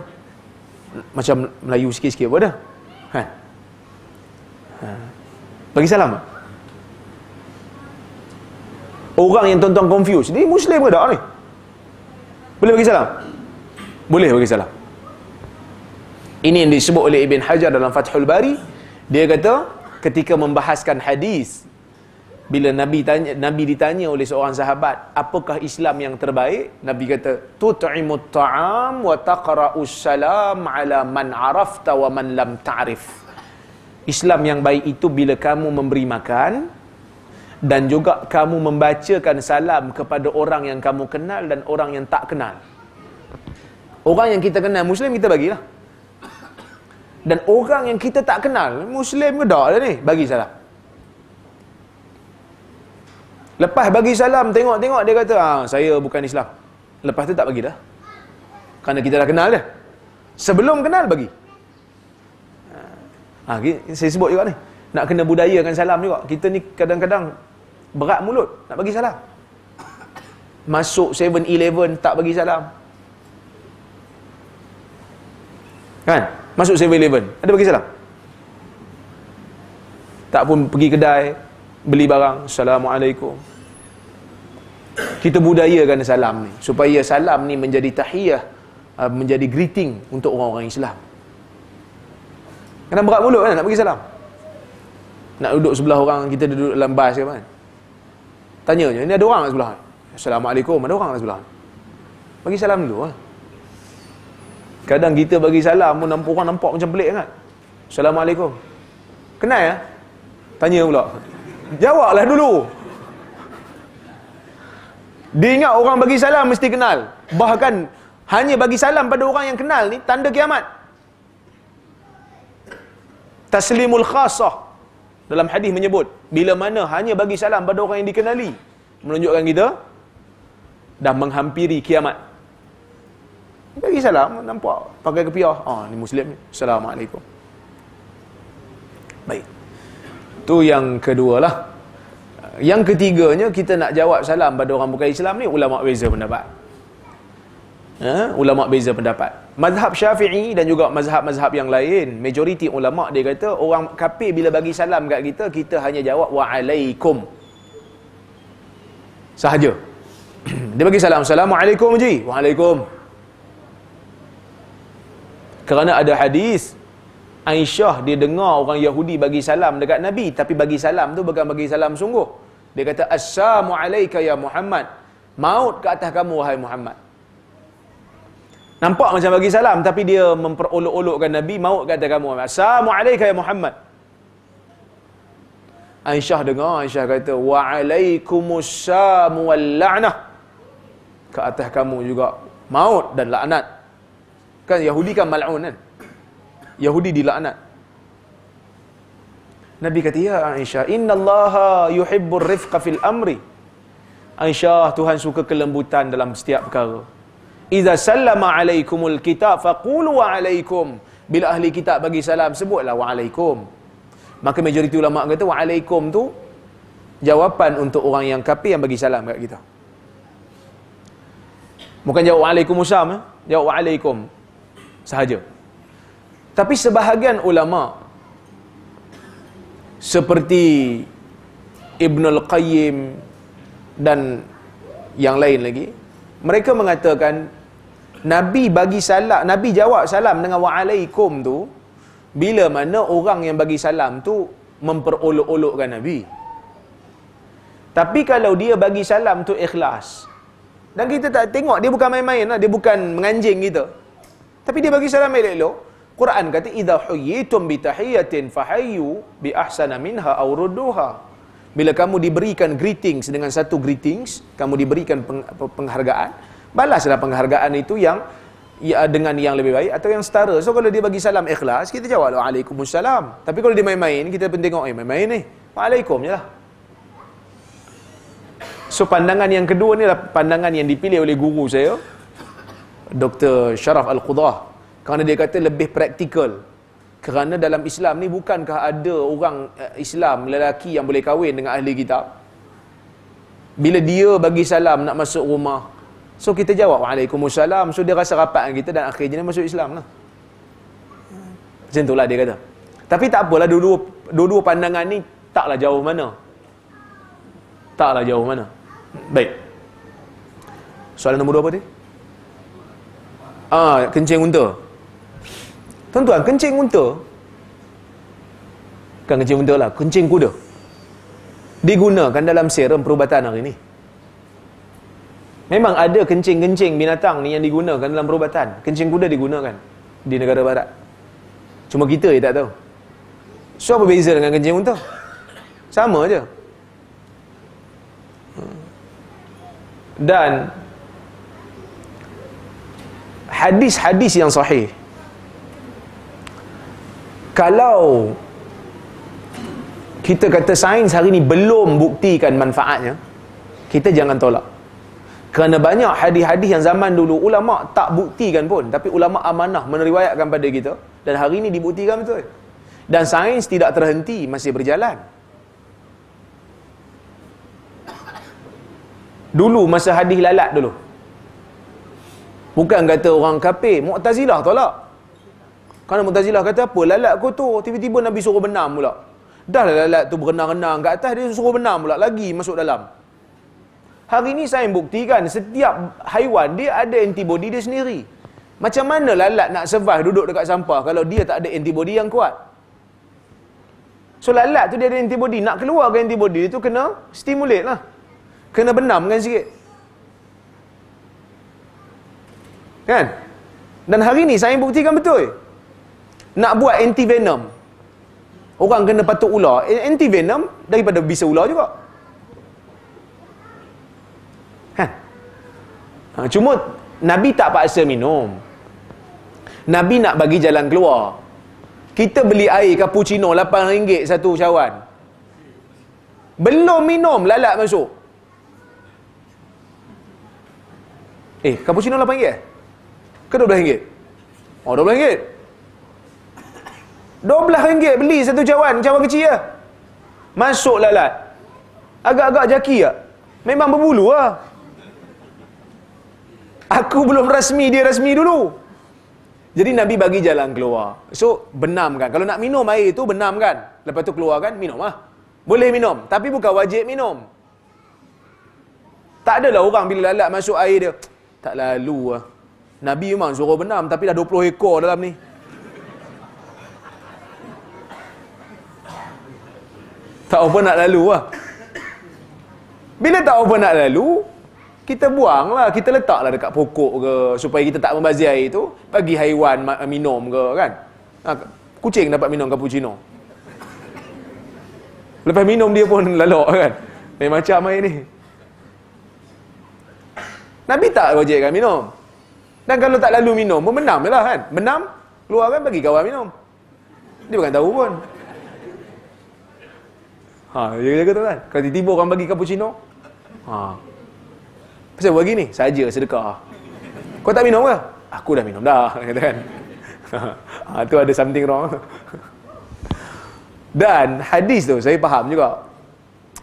Macam Melayu sikit-sikit pun ada. Ha. Ha. Bagi salam. Orang yang tuan-tuan confused, ni Muslim ke tak ni? Boleh bagi salam? Boleh bagi salam. Ini yang disebut oleh Ibn Hajar dalam Fathul Bari. Dia kata, ketika membahaskan hadis bila nabi tanya nabi ditanya oleh seorang sahabat apakah Islam yang terbaik nabi kata tut'imut ta'am wa taqra'us salam ala man arafta wa man lam ta'rif Islam yang baik itu bila kamu memberi makan dan juga kamu membacakan salam kepada orang yang kamu kenal dan orang yang tak kenal orang yang kita kenal muslim kita bagilah dan orang yang kita tak kenal muslim ke dak lah ni bagi salam Lepas bagi salam, tengok-tengok dia kata, ah, saya bukan Islam. Lepas tu tak bagi dah. Kerana kita dah kenal dia. Sebelum kenal, bagi. Ah, ha, saya sebut juga ni. Nak kena budayakan salam juga. Kita ni kadang-kadang berat mulut nak bagi salam. Masuk 7-Eleven tak bagi salam. Kan? Masuk 7-Eleven. Ada bagi salam? Tak pun pergi kedai beli barang assalamualaikum kita budayakan salam ni supaya salam ni menjadi tahiyah uh, menjadi greeting untuk orang-orang Islam kena berat mulut kan nak bagi salam nak duduk sebelah orang kita duduk dalam bas ke kan tanya je ni ada orang kat sebelah assalamualaikum ada orang kat sebelah bagi salam dulu kan kadang kita bagi salam pun nampak orang nampak macam pelik kan assalamualaikum kenal ya tanya pula Jawablah dulu. Dia ingat orang bagi salam mesti kenal. Bahkan hanya bagi salam pada orang yang kenal ni tanda kiamat. Taslimul khasah dalam hadis menyebut bila mana hanya bagi salam pada orang yang dikenali menunjukkan kita dah menghampiri kiamat. Bagi salam nampak pakai kepiah. Ah oh, ni muslim ni. Assalamualaikum. Baik. Tu yang kedua lah. Yang ketiganya kita nak jawab salam pada orang bukan Islam ni ulama beza pendapat. Ha? ulama beza pendapat. Mazhab Syafi'i dan juga mazhab-mazhab yang lain, majoriti ulama dia kata orang kafir bila bagi salam kat kita, kita hanya jawab waalaikum. Sahaja. dia bagi salam, assalamualaikum ji. Waalaikum. Kerana ada hadis Aisyah dia dengar orang Yahudi bagi salam dekat Nabi tapi bagi salam tu bukan bagi salam sungguh. Dia kata assalamu alayka ya Muhammad. Maut ke atas kamu wahai Muhammad. Nampak macam bagi salam tapi dia memperolok-olokkan Nabi maut ke atas kamu. Assalamu alayka ya Muhammad. Aisyah dengar Aisyah kata wa alaikumussalam wal la'nah. Ke atas kamu juga maut dan laknat. Kan Yahudi kan mal'un kan? Eh? Yahudi dilaknat. Nabi kata, "Ya Aisyah, Allaha yuhibbur rifqa fil amri." Aisyah, Tuhan suka kelembutan dalam setiap perkara. "Idza sallama alaikumul kitab faqulu wa alaikum." Bila ahli kitab bagi salam, sebutlah wa alaikum. Maka majoriti ulama kata wa alaikum tu jawapan untuk orang yang kapi yang bagi salam kat kita. Bukan jawab wa alaikum usam, eh? jawab wa alaikum sahaja. Tapi sebahagian ulama seperti Ibn Al-Qayyim dan yang lain lagi, mereka mengatakan Nabi bagi salam, Nabi jawab salam dengan wa'alaikum tu bila mana orang yang bagi salam tu memperolok-olokkan Nabi. Tapi kalau dia bagi salam tu ikhlas. Dan kita tak tengok dia bukan main-main lah, dia bukan menganjing kita. Tapi dia bagi salam elok-elok, Quran kata idza huyitum bi tahiyatin fahayyu bi ahsana minha aw rudduha. Bila kamu diberikan greetings dengan satu greetings, kamu diberikan penghargaan, balaslah penghargaan itu yang ya, dengan yang lebih baik atau yang setara. So kalau dia bagi salam ikhlas, kita jawab waalaikumsalam. Tapi kalau dia main-main, kita pun tengok, "Eh, main-main ni. Eh. Waalaikum jelah." So pandangan yang kedua ni adalah pandangan yang dipilih oleh guru saya, Dr. Sharaf Al-Qudah kerana dia kata lebih praktikal kerana dalam Islam ni bukankah ada orang eh, Islam lelaki yang boleh kahwin dengan ahli kitab bila dia bagi salam nak masuk rumah so kita jawab waalaikumsalam so dia rasa rapat dengan kita dan akhirnya dia masuk Islam lah macam itulah dia kata tapi tak apalah dua-dua, dua-dua pandangan ni taklah jauh mana taklah jauh mana baik soalan nombor dua apa tadi? ah kencing unta Tuan-tuan, kencing unta Bukan kencing unta lah, kencing kuda Digunakan dalam serum perubatan hari ni Memang ada kencing-kencing binatang ni yang digunakan dalam perubatan Kencing kuda digunakan di negara barat Cuma kita je tak tahu So apa beza dengan kencing unta? Sama je Dan Hadis-hadis yang sahih kalau kita kata sains hari ni belum buktikan manfaatnya kita jangan tolak kerana banyak hadis-hadis yang zaman dulu ulama tak buktikan pun tapi ulama amanah meneriwayatkan pada kita dan hari ni dibuktikan betul dan sains tidak terhenti masih berjalan dulu masa hadis lalat dulu bukan kata orang kafir mu'tazilah tolak kerana Mu'tazilah kata apa? Lalat tu, Tiba-tiba Nabi suruh benam pula. Dah lah lalat tu berenang-renang kat atas, dia suruh benam pula lagi masuk dalam. Hari ni saya buktikan setiap haiwan dia ada antibodi dia sendiri. Macam mana lalat nak survive duduk dekat sampah kalau dia tak ada antibodi yang kuat? So lalat tu dia ada antibodi. Nak keluarkan antibodi dia tu kena stimulate lah. Kena benam kan sikit. Kan? Dan hari ni saya buktikan betul nak buat anti venom orang kena patut ular eh, anti venom daripada bisa ular juga ha. ha cuma nabi tak paksa minum nabi nak bagi jalan keluar kita beli air cappuccino RM8 satu cawan belum minum lalat masuk Eh, kapucino RM8 eh? Ke RM12? Oh, RM12. RM12 beli satu cawan, cawan kecil lah. Masuk lalat. Agak-agak jaki lah. Memang berbulu lah. Aku belum rasmi, dia rasmi dulu. Jadi Nabi bagi jalan keluar. So, benam kan. Kalau nak minum air tu, benam kan. Lepas tu keluar kan, minum lah. Boleh minum. Tapi bukan wajib minum. Tak adalah orang bila lalat masuk air dia. Tak lalu lah. Nabi memang suruh benam. Tapi dah 20 ekor dalam ni. tak apa nak lalu lah bila tak apa nak lalu kita buang lah kita letak lah dekat pokok ke supaya kita tak membazir air tu bagi haiwan minum ke kan ha, kucing dapat minum cappuccino lepas minum dia pun lalok kan eh, macam air ni Nabi tak wajibkan minum dan kalau tak lalu minum, memenam je lah kan. Menam, keluar kan bagi kawan minum. Dia bukan tahu pun. Ha, jaga-jaga tu kan. Kalau tiba-tiba orang bagi cappuccino. Ha. Pasal buat gini, saja sedekah. Kau tak minum ke? Aku dah minum dah, kata kan. Ha, tu ada something wrong. Dan hadis tu saya faham juga.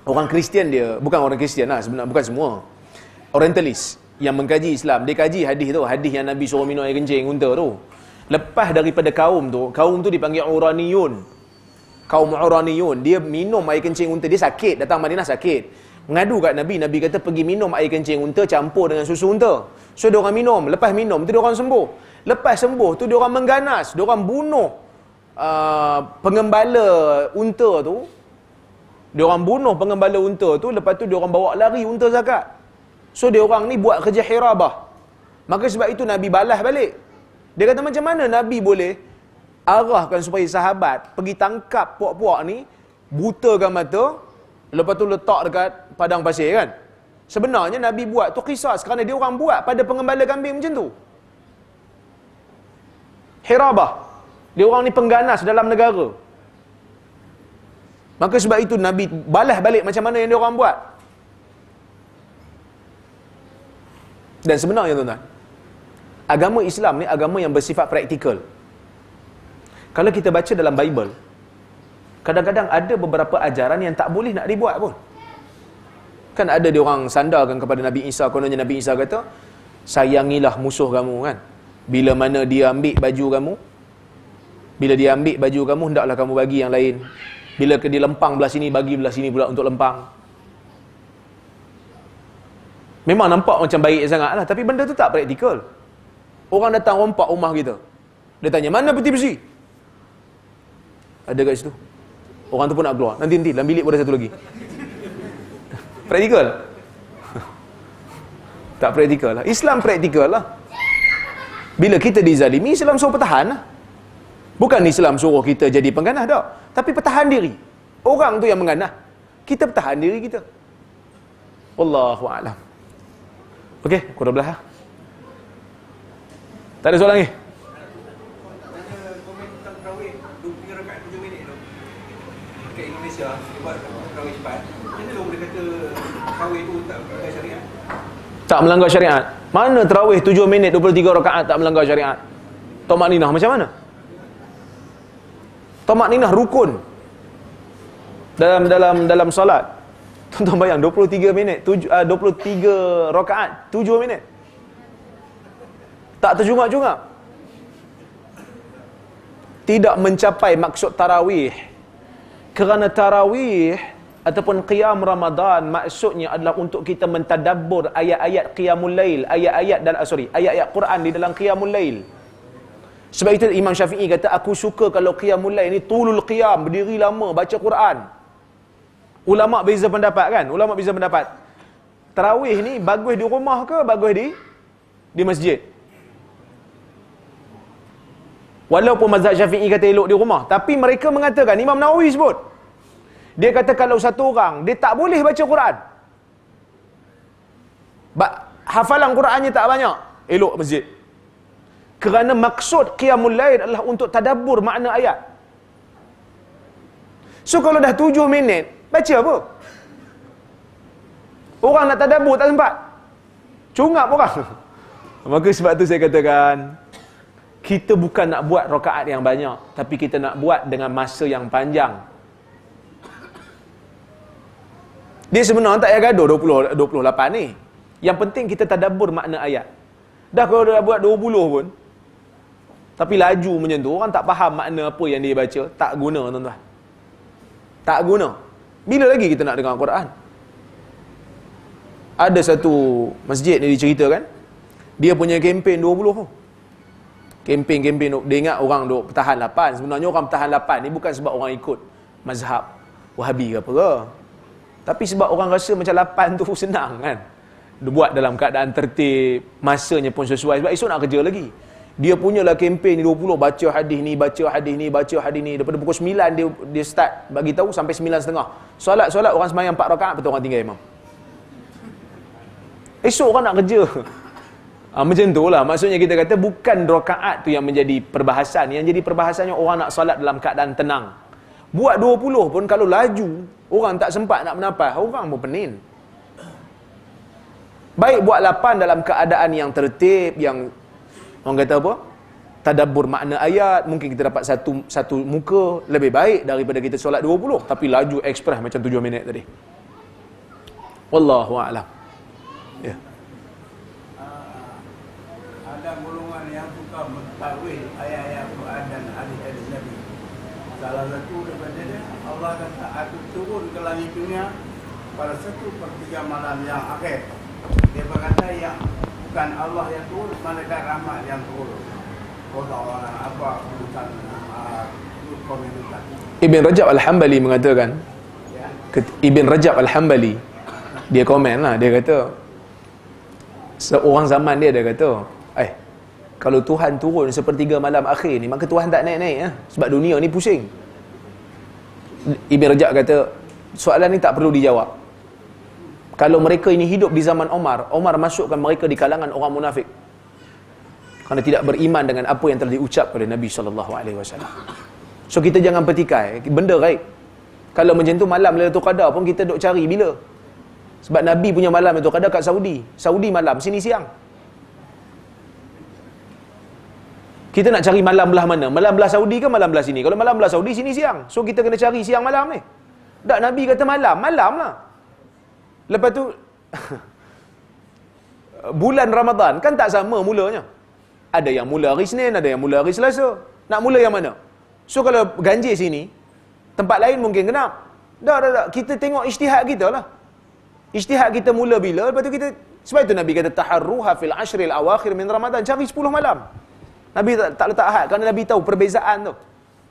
Orang Kristian dia, bukan orang Kristian lah, sebenarnya bukan semua. Orientalis yang mengkaji Islam, dia kaji hadis tu, hadis yang Nabi suruh minum air kencing unta tu. Lepas daripada kaum tu, kaum tu dipanggil Uraniyun kaum Uraniyun dia minum air kencing unta dia sakit datang Madinah sakit mengadu kat Nabi Nabi kata pergi minum air kencing unta campur dengan susu unta so dia minum lepas minum tu dia sembuh lepas sembuh tu dia mengganas dia bunuh uh, pengembala unta tu dia bunuh pengembala unta tu lepas tu dia bawa lari unta zakat so dia ni buat kerja hirabah maka sebab itu Nabi balas balik dia kata macam mana Nabi boleh arahkan supaya sahabat pergi tangkap puak-puak ni, butakan mata, lepas tu letak dekat padang pasir kan. Sebenarnya Nabi buat tu kisah kerana dia orang buat pada pengembala kambing macam tu. Hirabah. Dia orang ni pengganas dalam negara. Maka sebab itu Nabi balas balik macam mana yang dia orang buat. Dan sebenarnya tuan-tuan, agama Islam ni agama yang bersifat praktikal. Kalau kita baca dalam Bible, kadang-kadang ada beberapa ajaran yang tak boleh nak dibuat pun. Kan ada dia orang sandarkan kepada Nabi Isa, kononnya Nabi Isa kata, sayangilah musuh kamu kan. Bila mana dia ambil baju kamu, bila dia ambil baju kamu, hendaklah kamu bagi yang lain. Bila dia lempang belah sini, bagi belah sini pula untuk lempang. Memang nampak macam baik sangat lah. Tapi benda tu tak praktikal. Orang datang rompak rumah kita. Dia tanya, mana peti besi? ada kat situ orang tu pun nak keluar nanti nanti dalam bilik pun ada satu lagi praktikal tak praktikal lah Islam praktikal lah bila kita dizalimi Islam suruh pertahan lah bukan Islam suruh kita jadi pengganah tak tapi pertahan diri orang tu yang mengganah kita pertahan diri kita Wallahu a'lam. Okey, kurang belah. Lah. Tak ada soalan lagi. tak melanggar syariat mana terawih 7 minit 23 rakaat tak melanggar syariat Tomat ninah macam mana tomak ninah rukun dalam dalam dalam solat tuan-tuan bayang 23 minit 7, uh, 23 rakaat 7 minit tak terjungak-jungak tidak mencapai maksud tarawih kerana tarawih ataupun qiyam Ramadan maksudnya adalah untuk kita mentadabbur ayat-ayat qiyamul lail, ayat-ayat dan ah, sorry, ayat-ayat Quran di dalam qiyamul lail. Sebab itu Imam Syafi'i kata aku suka kalau qiyamul lail ni tulul qiyam, berdiri lama baca Quran. Ulama beza pendapat kan? Ulama beza pendapat. Tarawih ni bagus di rumah ke bagus di di masjid? Walaupun mazhab Syafi'i kata elok di rumah, tapi mereka mengatakan Imam Nawawi sebut dia kata kalau satu orang dia tak boleh baca Quran. Ba hafalan Qurannya tak banyak. Elok masjid. Kerana maksud qiyamul lail adalah untuk tadabur makna ayat. So kalau dah tujuh minit, baca apa? Orang nak tadabur, tak sempat. Cungap orang. Maka sebab tu saya katakan, kita bukan nak buat rokaat yang banyak, tapi kita nak buat dengan masa yang panjang. Dia sebenarnya tak payah gaduh 20, 28 ni. Yang penting kita tadabur makna ayat. Dah kalau dah buat 20 pun, tapi laju macam tu, orang tak faham makna apa yang dia baca, tak guna tuan-tuan. Tak guna. Bila lagi kita nak dengar Al-Quran? Ada satu masjid ni diceritakan, dia punya kempen 20 pun. Kempen-kempen, dia ingat orang duk pertahan 8. Sebenarnya orang pertahan 8 ni bukan sebab orang ikut mazhab wahabi ke apa ke. Tapi sebab orang rasa macam lapan tu senang kan. Dia buat dalam keadaan tertib, masanya pun sesuai sebab esok nak kerja lagi. Dia punya lah kempen ni 20 baca hadis ni, baca hadis ni, baca hadis ni daripada pukul 9 dia dia start bagi tahu sampai 9.30. Solat-solat orang sembahyang 4 rakaat betul orang tinggal imam. Esok orang nak kerja. Ha, macam tu lah. Maksudnya kita kata bukan rakaat tu yang menjadi perbahasan. Yang jadi perbahasannya orang nak solat dalam keadaan tenang. Buat 20 pun kalau laju, Orang tak sempat nak menapas, orang pun penin. Baik buat lapan dalam keadaan yang tertib, yang orang kata apa? Tadabur makna ayat, mungkin kita dapat satu satu muka lebih baik daripada kita solat dua puluh. tapi laju ekspres macam tujuh minit tadi. Wallahu a'lam. Ya. Yeah. Salah satu daripada dia Allah kata langit dunia ah, pada satu pertiga malam yang akhir. Dia berkata yang bukan Allah yang turun, malaikat rahmat yang turun. Ah, Ibn Rajab Al-Hambali mengatakan ya. Ibn Rajab Al-Hambali Dia komen lah, dia kata Seorang zaman dia, dia kata Eh, kalau Tuhan turun sepertiga malam akhir ni Maka Tuhan tak naik-naik lah Sebab dunia ni pusing Ibn Rajab kata soalan ni tak perlu dijawab kalau mereka ini hidup di zaman Omar Omar masukkan mereka di kalangan orang munafik kerana tidak beriman dengan apa yang telah diucap oleh Nabi SAW so kita jangan petikai benda right kalau macam tu malam Lailatul Qadar pun kita duk cari bila sebab Nabi punya malam itu kadang kat Saudi Saudi malam, sini siang kita nak cari malam belah mana malam belah Saudi ke malam belah sini kalau malam belah Saudi, sini siang so kita kena cari siang malam ni eh? Tak Nabi kata malam, malam lah. Lepas tu, bulan Ramadan kan tak sama mulanya. Ada yang mula hari Senin, ada yang mula hari Selasa. Nak mula yang mana? So kalau ganjil sini, tempat lain mungkin genap. Tak, tak, tak. Kita tengok ijtihad kita lah. Ijtihad kita mula bila, lepas tu kita... Sebab itu Nabi kata, Taharruha fil ashril awakhir min Ramadan. Cari 10 malam. Nabi tak, tak letak ahad. Kerana Nabi tahu perbezaan tu.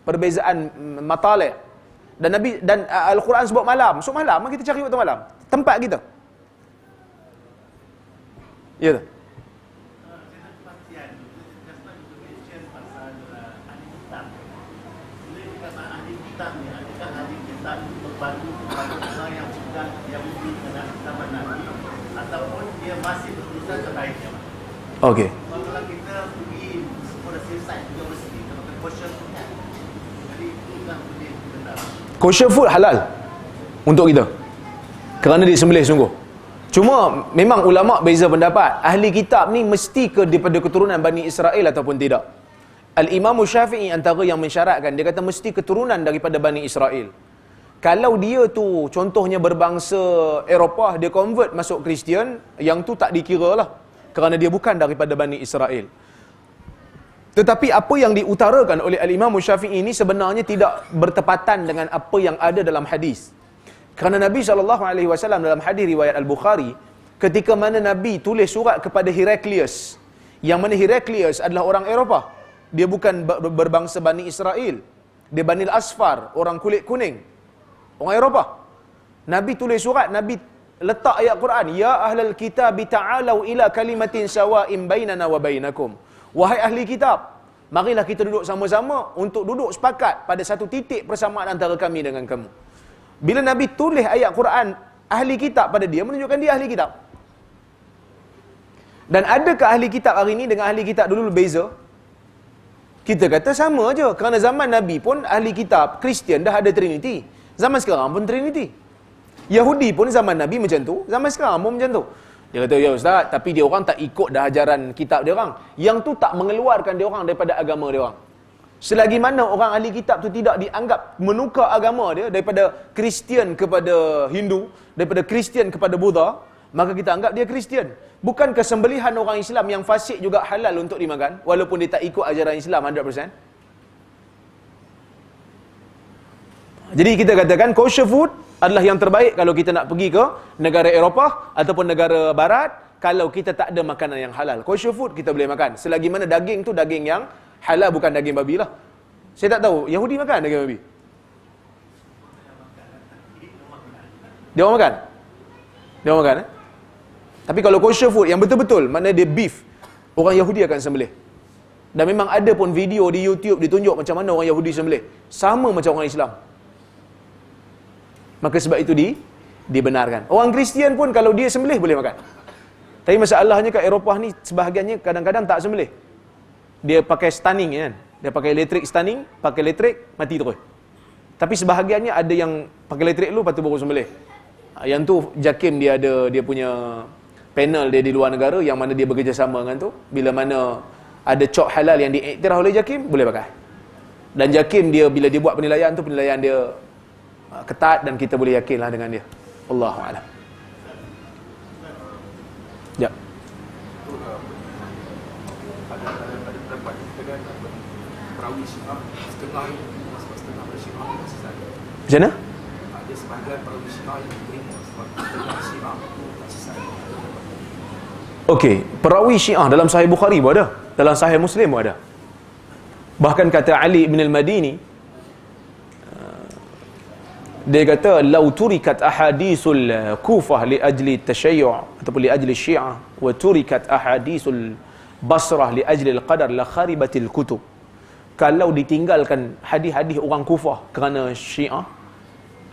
Perbezaan matalik. Dan Nabi dan uh, Al-Quran sebut malam. So malam kita cari waktu malam. Tempat kita. Ya tu. Okay. kosher food halal untuk kita kerana dia sembelih sungguh cuma memang ulama beza pendapat ahli kitab ni mesti ke daripada keturunan Bani Israel ataupun tidak Al-Imam Syafi'i antara yang mensyaratkan dia kata mesti keturunan daripada Bani Israel kalau dia tu contohnya berbangsa Eropah dia convert masuk Kristian yang tu tak dikira lah kerana dia bukan daripada Bani Israel tetapi apa yang diutarakan oleh Al-Imam Syafi'i ini sebenarnya tidak bertepatan dengan apa yang ada dalam hadis. Kerana Nabi SAW dalam hadis riwayat Al-Bukhari, ketika mana Nabi tulis surat kepada Heraklius, yang mana Heraklius adalah orang Eropah. Dia bukan berbangsa Bani Israel. Dia Bani Asfar, orang kulit kuning. Orang Eropah. Nabi tulis surat, Nabi letak ayat Quran. Ya ahlal kitab ta'alaw ila kalimatin sawa'im bainana wa bainakum. Wahai ahli kitab, marilah kita duduk sama-sama untuk duduk sepakat pada satu titik persamaan antara kami dengan kamu. Bila Nabi tulis ayat Quran, ahli kitab pada dia menunjukkan dia ahli kitab. Dan adakah ahli kitab hari ini dengan ahli kitab dulu berbeza? Kita kata sama aja. Kerana zaman Nabi pun ahli kitab Kristian dah ada Trinity. Zaman sekarang pun Trinity. Yahudi pun zaman Nabi macam tu. Zaman sekarang pun macam tu. Dia kata, ya Ustaz, tapi dia orang tak ikut dah ajaran kitab dia orang. Yang tu tak mengeluarkan dia orang daripada agama dia orang. Selagi mana orang ahli kitab tu tidak dianggap menukar agama dia daripada Kristian kepada Hindu, daripada Kristian kepada Buddha, maka kita anggap dia Kristian. Bukankah kesembelihan orang Islam yang fasik juga halal untuk dimakan, walaupun dia tak ikut ajaran Islam Jadi kita katakan kosher food adalah yang terbaik kalau kita nak pergi ke negara Eropah ataupun negara barat kalau kita tak ada makanan yang halal. Kosher food kita boleh makan. Selagi mana daging tu daging yang halal bukan daging babi lah. Saya tak tahu Yahudi makan daging babi. Dia orang makan? Dia orang makan eh? Tapi kalau kosher food yang betul-betul mana dia beef orang Yahudi akan sembelih. Dan memang ada pun video di YouTube ditunjuk macam mana orang Yahudi sembelih. Sama macam orang Islam. Maka sebab itu di dibenarkan. Orang Kristian pun kalau dia sembelih boleh makan. Tapi masalahnya kat Eropah ni sebahagiannya kadang-kadang tak sembelih. Dia pakai stunning kan. Dia pakai elektrik stunning, pakai elektrik mati terus. Tapi sebahagiannya ada yang pakai elektrik dulu patu baru sembelih. Ah, yang tu Jakim dia ada dia punya panel dia di luar negara yang mana dia bekerjasama dengan tu bila mana ada cok halal yang diiktiraf oleh Jakim boleh pakai. Dan Jakim dia bila dia buat penilaian tu penilaian dia Ah, ketat dan kita boleh yakinlah dengan dia. Allahu a'lam. Ya. Ada ada perawi Syiah Okey, perawi Syiah dalam Sahih Bukhari pun ada, dalam Sahih Muslim pun ada. Bahkan kata Ali bin Al-Madini, dia kata lau turikat ahadisul kufah li ajli tashayyu' ataupun li ajli syi'ah wa turikat ahadisul basrah li ajli al-qadar la kharibatil kutub kalau ditinggalkan hadis-hadis orang kufah kerana syi'ah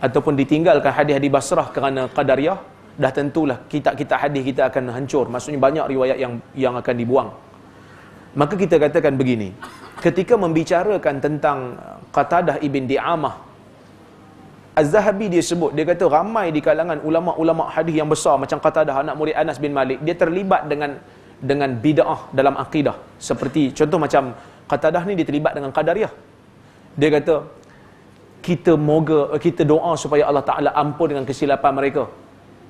ataupun ditinggalkan hadis-hadis basrah kerana qadariyah dah tentulah kitab-kitab hadis kita akan hancur maksudnya banyak riwayat yang yang akan dibuang maka kita katakan begini ketika membicarakan tentang Qatadah ibn Di'amah Az-Zahabi dia sebut, dia kata ramai di kalangan ulama-ulama hadis yang besar macam kata dah anak murid Anas bin Malik, dia terlibat dengan dengan bid'ah dalam akidah. Seperti contoh macam kata dah ni dia terlibat dengan Qadariyah. Dia kata kita moga kita doa supaya Allah Taala ampun dengan kesilapan mereka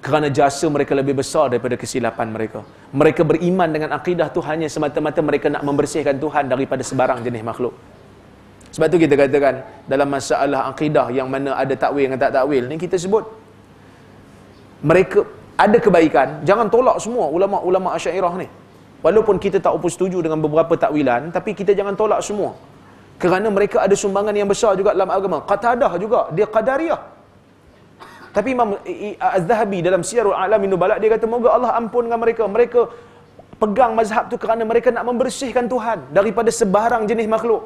kerana jasa mereka lebih besar daripada kesilapan mereka. Mereka beriman dengan akidah tu hanya semata-mata mereka nak membersihkan Tuhan daripada sebarang jenis makhluk. Sebab tu kita katakan dalam masalah akidah yang mana ada takwil dengan tak takwil ni kita sebut mereka ada kebaikan, jangan tolak semua ulama-ulama Asy'ariyah ni. Walaupun kita tak opus setuju dengan beberapa takwilan tapi kita jangan tolak semua. Kerana mereka ada sumbangan yang besar juga dalam agama. Qatadah juga, dia Qadariyah. Tapi Imam Az-Zahabi dalam Siyarul A'lam Ibn Balak, dia kata, Moga Allah ampun dengan mereka. Mereka pegang mazhab tu kerana mereka nak membersihkan Tuhan daripada sebarang jenis makhluk.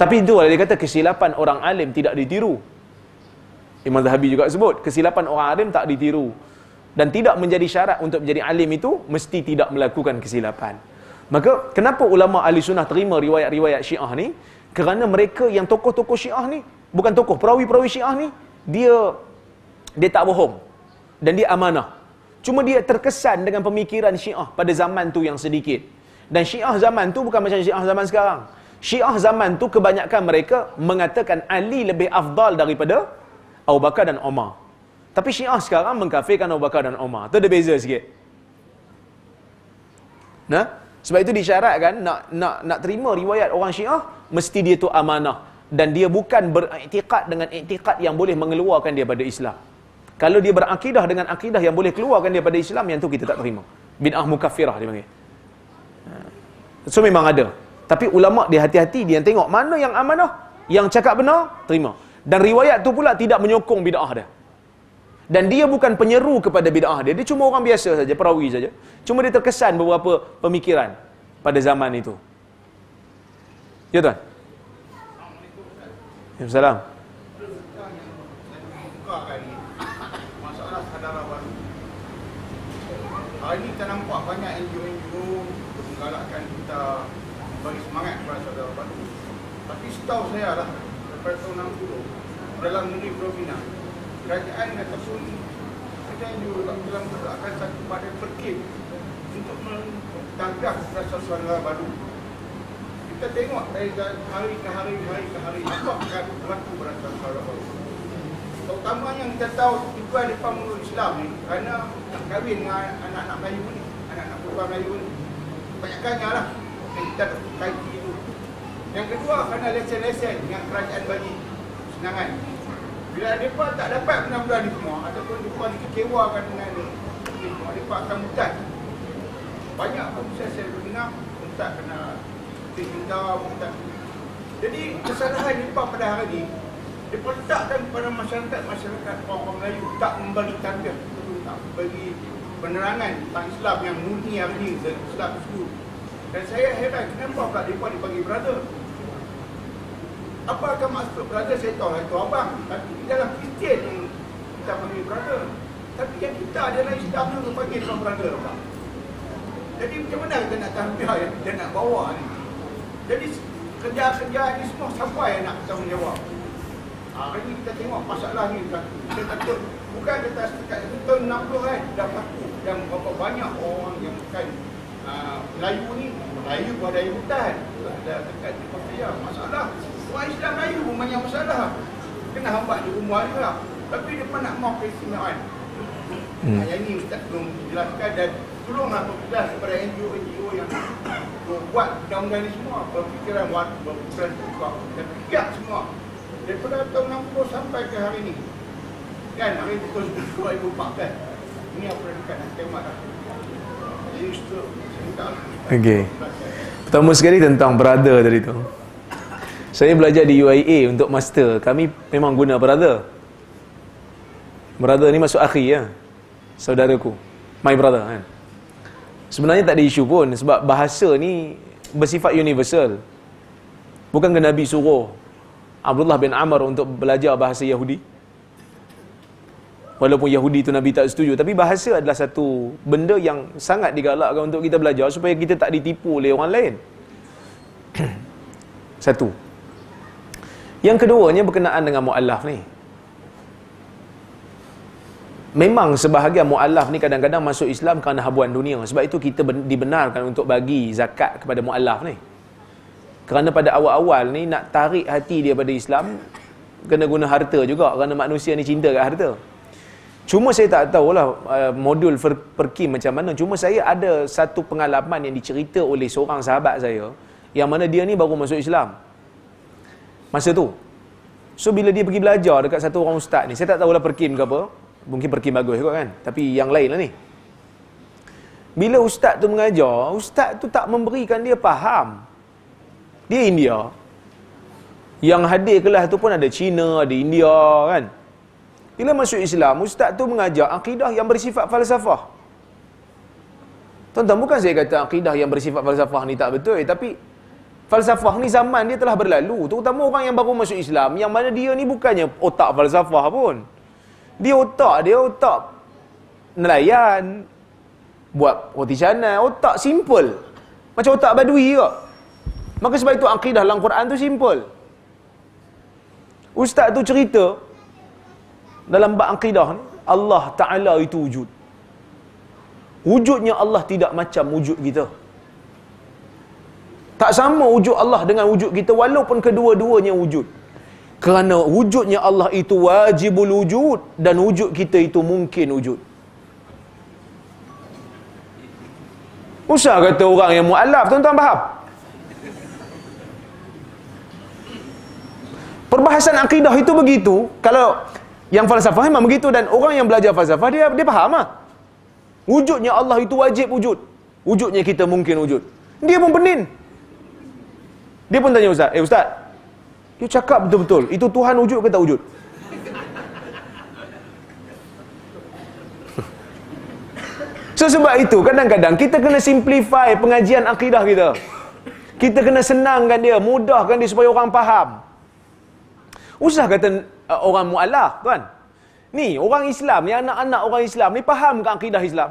Tapi itu ada lah kata kesilapan orang alim tidak ditiru. Imam Zahabi juga sebut, kesilapan orang alim tak ditiru. Dan tidak menjadi syarat untuk menjadi alim itu, mesti tidak melakukan kesilapan. Maka, kenapa ulama ahli sunnah terima riwayat-riwayat syiah ni? Kerana mereka yang tokoh-tokoh syiah ni, bukan tokoh, perawi-perawi syiah ni, dia dia tak bohong. Dan dia amanah. Cuma dia terkesan dengan pemikiran syiah pada zaman tu yang sedikit. Dan syiah zaman tu bukan macam syiah zaman sekarang. Syiah zaman tu kebanyakan mereka mengatakan Ali lebih afdal daripada Abu Bakar dan Omar. Tapi Syiah sekarang mengkafirkan Abu Bakar dan Omar. Itu ada beza sikit. Nah, sebab itu disyaratkan nak nak nak terima riwayat orang Syiah mesti dia tu amanah dan dia bukan beriktikad dengan iktikad yang boleh mengeluarkan dia daripada Islam. Kalau dia berakidah dengan akidah yang boleh keluarkan dia daripada Islam, yang tu kita tak terima. Bid'ah mukaffirah dia panggil. So memang ada. Tapi ulama dia hati-hati dia yang tengok mana yang amanah, yang cakap benar, terima. Dan riwayat tu pula tidak menyokong bidah dia. Dan dia bukan penyeru kepada bidah dia, dia cuma orang biasa saja, perawi saja. Cuma dia terkesan beberapa pemikiran pada zaman itu. Ya tuan. Assalamualaikum. Ya, Hari ini kita nampak banyak NGO-NGO menggalakkan kita setahu saya lah Lepas tahun 60 Dalam negeri Provina Kerajaan dan Kasuni Kita yang juga dalam menerapkan satu pada perkit Untuk menanggah rasa suara baru Kita tengok dari hari ke hari ke hari ke hari Apa akan berlaku berasa suara baru Terutama yang kita tahu tujuan di pemuluh Islam ni Kerana nak kahwin dengan anak-anak Melayu ni Anak-anak perempuan Melayu ni Kebanyakannya lah Yang kita kaiti tu yang kedua kena lesen-lesen yang kerajaan bagi senangan. Bila mereka tak dapat benar-benar ni semua ataupun mereka dikecewakan dengan ni, mereka dapat sambutan. Banyak pun saya saya dengar, mereka kena diminta, mereka Jadi kesalahan mereka pada hari ini, mereka letakkan kepada masyarakat-masyarakat orang-orang Melayu tak memberi tanda, tak memberi penerangan tentang Islam yang murni hari ini, Islam suruh. Dan saya heran kenapa kat mereka dipanggil brother apa akan maksud brother syaitan itu abang tapi dalam kristian ni kita panggil berada, tapi yang kita adalah kita perlu panggil seorang brother abang jadi macam mana kita nak tahbih yang kita nak bawa ni jadi kerja-kerja ni semua siapa yang nak bertanggungjawab ha, hari ni kita tengok masalah ni kita takut bukan kita setakat itu tahun 60 kan dah laku dan berapa banyak orang yang bukan uh, Melayu ni Melayu berada di hutan ada dekat di Pasir Masalah Orang Islam Melayu rumah yang bersalah Kena hambat di rumah dia lah Tapi dia pun nak mau kesimewaan hmm. Nah, yang ni Ustaz belum jelaskan Dan tolonglah berkelas kepada NGO-NGO yang Buat undang-undang ni semua Berfikiran waktu berfikiran terbuka Dan pihak semua Daripada tahun 60 sampai ke hari ni Kan hari ni pukul 2014 Ini apa yang dekat nak temat Jadi Okay Pertama sekali tentang brother tadi tu saya belajar di UIA untuk master. Kami memang guna brother. Brother ni masuk akhir ya. Saudaraku. My brother kan. Sebenarnya tak ada isu pun sebab bahasa ni bersifat universal. Bukan Nabi suruh Abdullah bin Amr untuk belajar bahasa Yahudi. Walaupun Yahudi tu Nabi tak setuju tapi bahasa adalah satu benda yang sangat digalakkan untuk kita belajar supaya kita tak ditipu oleh orang lain. satu. Yang keduanya berkenaan dengan mu'allaf ni. Memang sebahagian mu'allaf ni kadang-kadang masuk Islam kerana habuan dunia. Sebab itu kita dibenarkan untuk bagi zakat kepada mu'allaf ni. Kerana pada awal-awal ni nak tarik hati dia pada Islam, kena guna harta juga kerana manusia ni cinta kat harta. Cuma saya tak tahulah eh, modul perkim macam mana. Cuma saya ada satu pengalaman yang dicerita oleh seorang sahabat saya yang mana dia ni baru masuk Islam masa tu so bila dia pergi belajar dekat satu orang ustaz ni saya tak tahulah perkim ke apa mungkin perkim bagus kot kan tapi yang lain lah ni bila ustaz tu mengajar ustaz tu tak memberikan dia faham dia India yang hadir kelas tu pun ada Cina ada India kan bila masuk Islam ustaz tu mengajar akidah yang bersifat falsafah Tuan-tuan, bukan saya kata akidah yang bersifat falsafah ni tak betul. Tapi falsafah ni zaman dia telah berlalu terutama orang yang baru masuk Islam yang mana dia ni bukannya otak falsafah pun dia otak dia otak nelayan buat roti canai otak simple macam otak badui ke maka sebab itu akidah dalam Quran tu simple ustaz tu cerita dalam bab akidah ni Allah Ta'ala itu wujud wujudnya Allah tidak macam wujud kita gitu. Tak sama wujud Allah dengan wujud kita walaupun kedua-duanya wujud. Kerana wujudnya Allah itu wajibul wujud dan wujud kita itu mungkin wujud. Usah kata orang yang mu'alaf, tuan-tuan faham? Perbahasan akidah itu begitu, kalau yang falsafah memang begitu dan orang yang belajar falsafah dia dia faham lah. Wujudnya Allah itu wajib wujud. Wujudnya kita mungkin wujud. Dia pun pening. Dia pun tanya ustaz, "Eh ustaz, you cakap betul-betul. Itu Tuhan wujud ke tak wujud?" So, sebab itu kadang-kadang kita kena simplify pengajian akidah kita. Kita kena senangkan dia, mudahkan dia supaya orang faham. Ustaz kata uh, orang mu'alah, kan? Ni, orang Islam, ni anak-anak orang Islam, ni faham ke akidah Islam?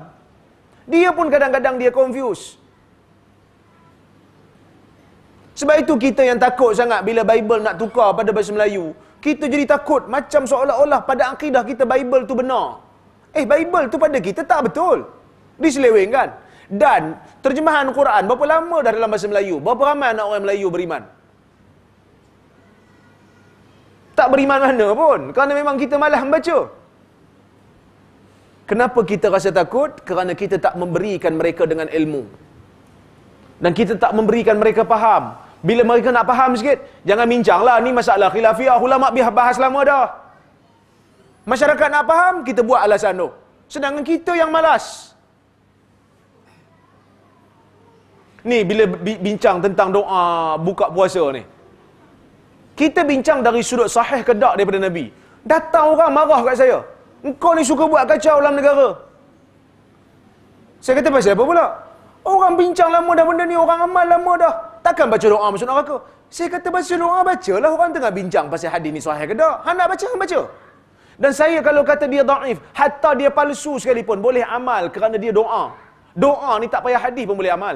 Dia pun kadang-kadang dia confused. Sebab itu kita yang takut sangat bila Bible nak tukar pada bahasa Melayu. Kita jadi takut macam seolah-olah pada akidah kita Bible tu benar. Eh Bible tu pada kita tak betul. Diselewing kan? Dan terjemahan Quran berapa lama dah dalam bahasa Melayu? Berapa ramai anak orang Melayu beriman? Tak beriman mana pun. Kerana memang kita malah membaca. Kenapa kita rasa takut? Kerana kita tak memberikan mereka dengan ilmu dan kita tak memberikan mereka faham. Bila mereka nak faham sikit, jangan bincanglah ni masalah khilafiah ulama bahas lama dah. Masyarakat nak faham, kita buat alasan tu. Sedangkan kita yang malas. Ni bila bincang tentang doa buka puasa ni. Kita bincang dari sudut sahih ke tak daripada Nabi. Datang orang marah kat saya. Engkau ni suka buat kacau dalam negara. Saya kata pasal apa pula? Orang bincang lama dah benda ni, orang amal lama dah. Takkan baca doa masuk neraka. Saya kata baca doa, bacalah orang tengah bincang pasal hadis ni sahih ke tak. Hang nak baca, hang baca. Dan saya kalau kata dia daif, hatta dia palsu sekalipun, boleh amal kerana dia doa. Doa ni tak payah hadis pun boleh amal.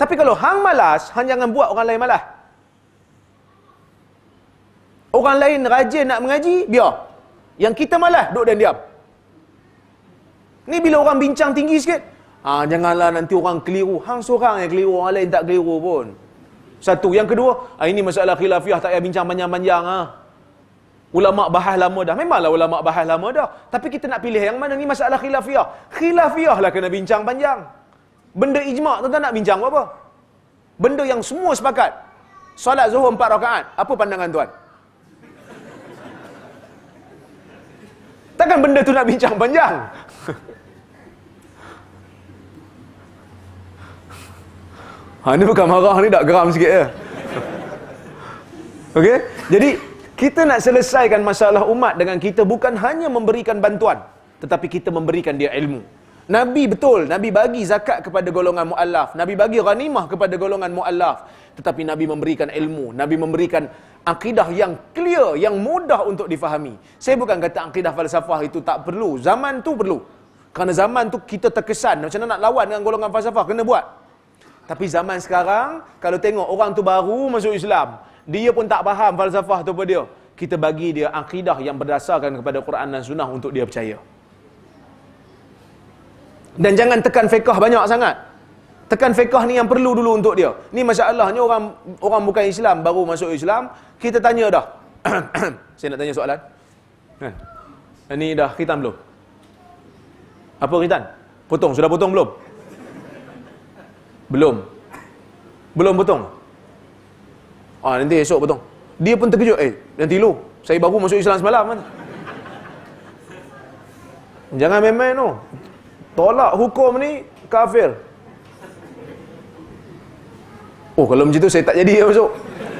Tapi kalau hang malas, hang jangan buat orang lain malas. Orang lain rajin nak mengaji, biar. Yang kita malas, duduk dan diam. Ni bila orang bincang tinggi sikit, Ha, janganlah nanti orang keliru. Hang seorang yang keliru, orang lain tak keliru pun. Satu. Yang kedua, ha, ini masalah khilafiah tak payah bincang panjang-panjang. Ha. Ulama' bahas lama dah. Memanglah ulama' bahas lama dah. Tapi kita nak pilih yang mana ni masalah khilafiah, khilafiah lah kena bincang panjang. Benda ijma' tu tak nak bincang apa-apa. Benda yang semua sepakat. Salat zuhur empat rakaat. Apa pandangan tuan? Takkan benda tu nak bincang panjang? Ha ni bukan marah ni tak geram sikit ya. Okey. Jadi kita nak selesaikan masalah umat dengan kita bukan hanya memberikan bantuan tetapi kita memberikan dia ilmu. Nabi betul, Nabi bagi zakat kepada golongan muallaf, Nabi bagi ghanimah kepada golongan muallaf, tetapi Nabi memberikan ilmu, Nabi memberikan akidah yang clear, yang mudah untuk difahami. Saya bukan kata akidah falsafah itu tak perlu, zaman tu perlu. Kerana zaman tu kita terkesan macam mana nak lawan dengan golongan falsafah kena buat. Tapi zaman sekarang, kalau tengok orang tu baru masuk Islam, dia pun tak faham falsafah tu apa dia. Kita bagi dia akidah yang berdasarkan kepada Quran dan Sunnah untuk dia percaya. Dan jangan tekan fiqah banyak sangat. Tekan fiqah ni yang perlu dulu untuk dia. Ni masalahnya orang orang bukan Islam, baru masuk Islam, kita tanya dah. Saya nak tanya soalan. Ini eh, dah khitan belum? Apa khitan? Potong, sudah potong belum? Belum. Belum potong. Ah ha, nanti esok potong. Dia pun terkejut, eh nanti lu, saya baru masuk Islam semalam kan. Jangan main-main tu. Tolak hukum ni kafir. Oh kalau macam tu saya tak jadi ya, masuk.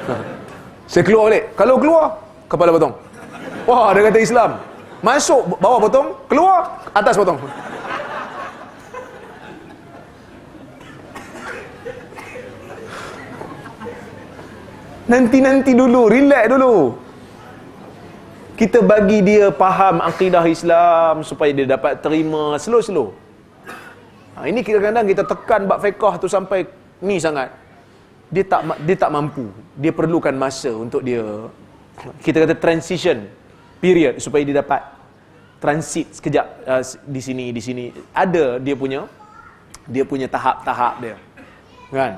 Ha. Saya keluar balik. Kalau keluar kepala potong. Wah ada kata Islam. Masuk bawah potong, keluar atas potong. Nanti-nanti dulu, relax dulu. Kita bagi dia faham akidah Islam supaya dia dapat terima slow-slow. Ha, ini kadang-kadang kita tekan bab fiqah tu sampai ni sangat. Dia tak dia tak mampu. Dia perlukan masa untuk dia kita kata transition period supaya dia dapat transit sekejap uh, di sini di sini ada dia punya dia punya tahap-tahap dia. Kan?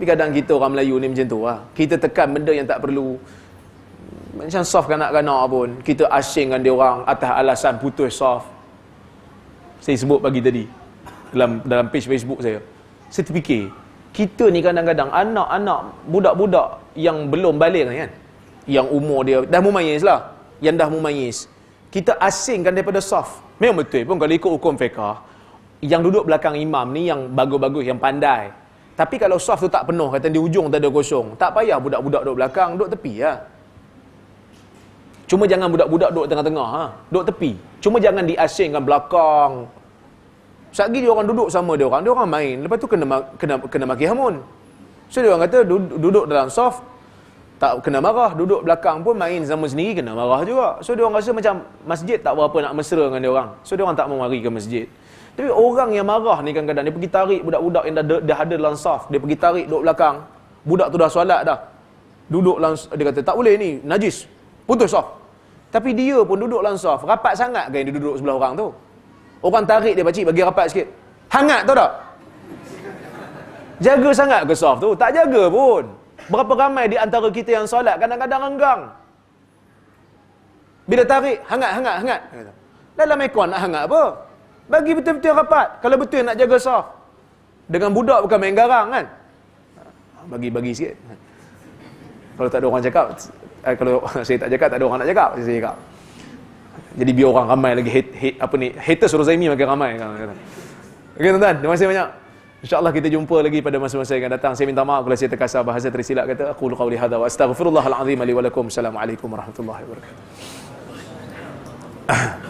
Tapi kadang kita orang Melayu ni macam tu lah. Kita tekan benda yang tak perlu. Macam soft kanak-kanak pun. Kita asing dengan dia orang atas alasan putus soft. Saya sebut pagi tadi. Dalam dalam page Facebook saya. Saya terfikir. Kita ni kadang-kadang anak-anak budak-budak yang belum balik ni kan. Yang umur dia dah mumayis lah. Yang dah mumayis. Kita asingkan daripada soft. Memang betul pun kalau ikut hukum fiqah. Yang duduk belakang imam ni yang bagus-bagus, yang pandai. Tapi kalau soft tu tak penuh, kata di ujung tak ada kosong. Tak payah budak-budak duduk belakang, duduk tepi lah. Cuma jangan budak-budak duduk tengah-tengah. Ha? Duduk tepi. Cuma jangan diasingkan belakang. Sekejap lagi dia orang duduk sama dia orang. Dia orang main. Lepas tu kena, kena, kena maki hamun. So dia orang kata duduk dalam soft tak kena marah. Duduk belakang pun main sama sendiri kena marah juga. So dia orang rasa macam masjid tak berapa nak mesra dengan dia orang. So dia orang tak mau mari ke masjid. Tapi orang yang marah ni kadang-kadang dia pergi tarik budak-budak yang dah, dah, dah ada dalam saf, dia pergi tarik duduk belakang. Budak tu dah solat dah. Duduk dalam dia kata tak boleh ni, najis. Putus saf. Tapi dia pun duduk dalam saf, rapat sangat kan dia duduk sebelah orang tu. Orang tarik dia pacik bagi rapat sikit. Hangat tau tak? Jaga sangat ke saf tu? Tak jaga pun. Berapa ramai di antara kita yang solat kadang-kadang renggang. Bila tarik, hangat, hangat, hangat. Dalam ekor nak hangat apa? Bagi betul-betul rapat. Kalau betul nak jaga saf. Dengan budak bukan main garang kan? Ah, bagi-bagi sikit. Kalau tak ada orang cakap, eh, kalau saya tak cakap, tak ada orang nak cakap. Saya cakap. Jadi biar orang ramai lagi hate, hate apa ni hater suruh Zaimi makin ramai kan? Okey tuan-tuan, terima kasih banyak. Insyaallah kita jumpa lagi pada masa-masa yang akan datang. Saya minta maaf kalau saya terkasar bahasa tersilap kata aku qauli hadza wa astaghfirullahal azim Assalamualaikum warahmatullahi wabarakatuh.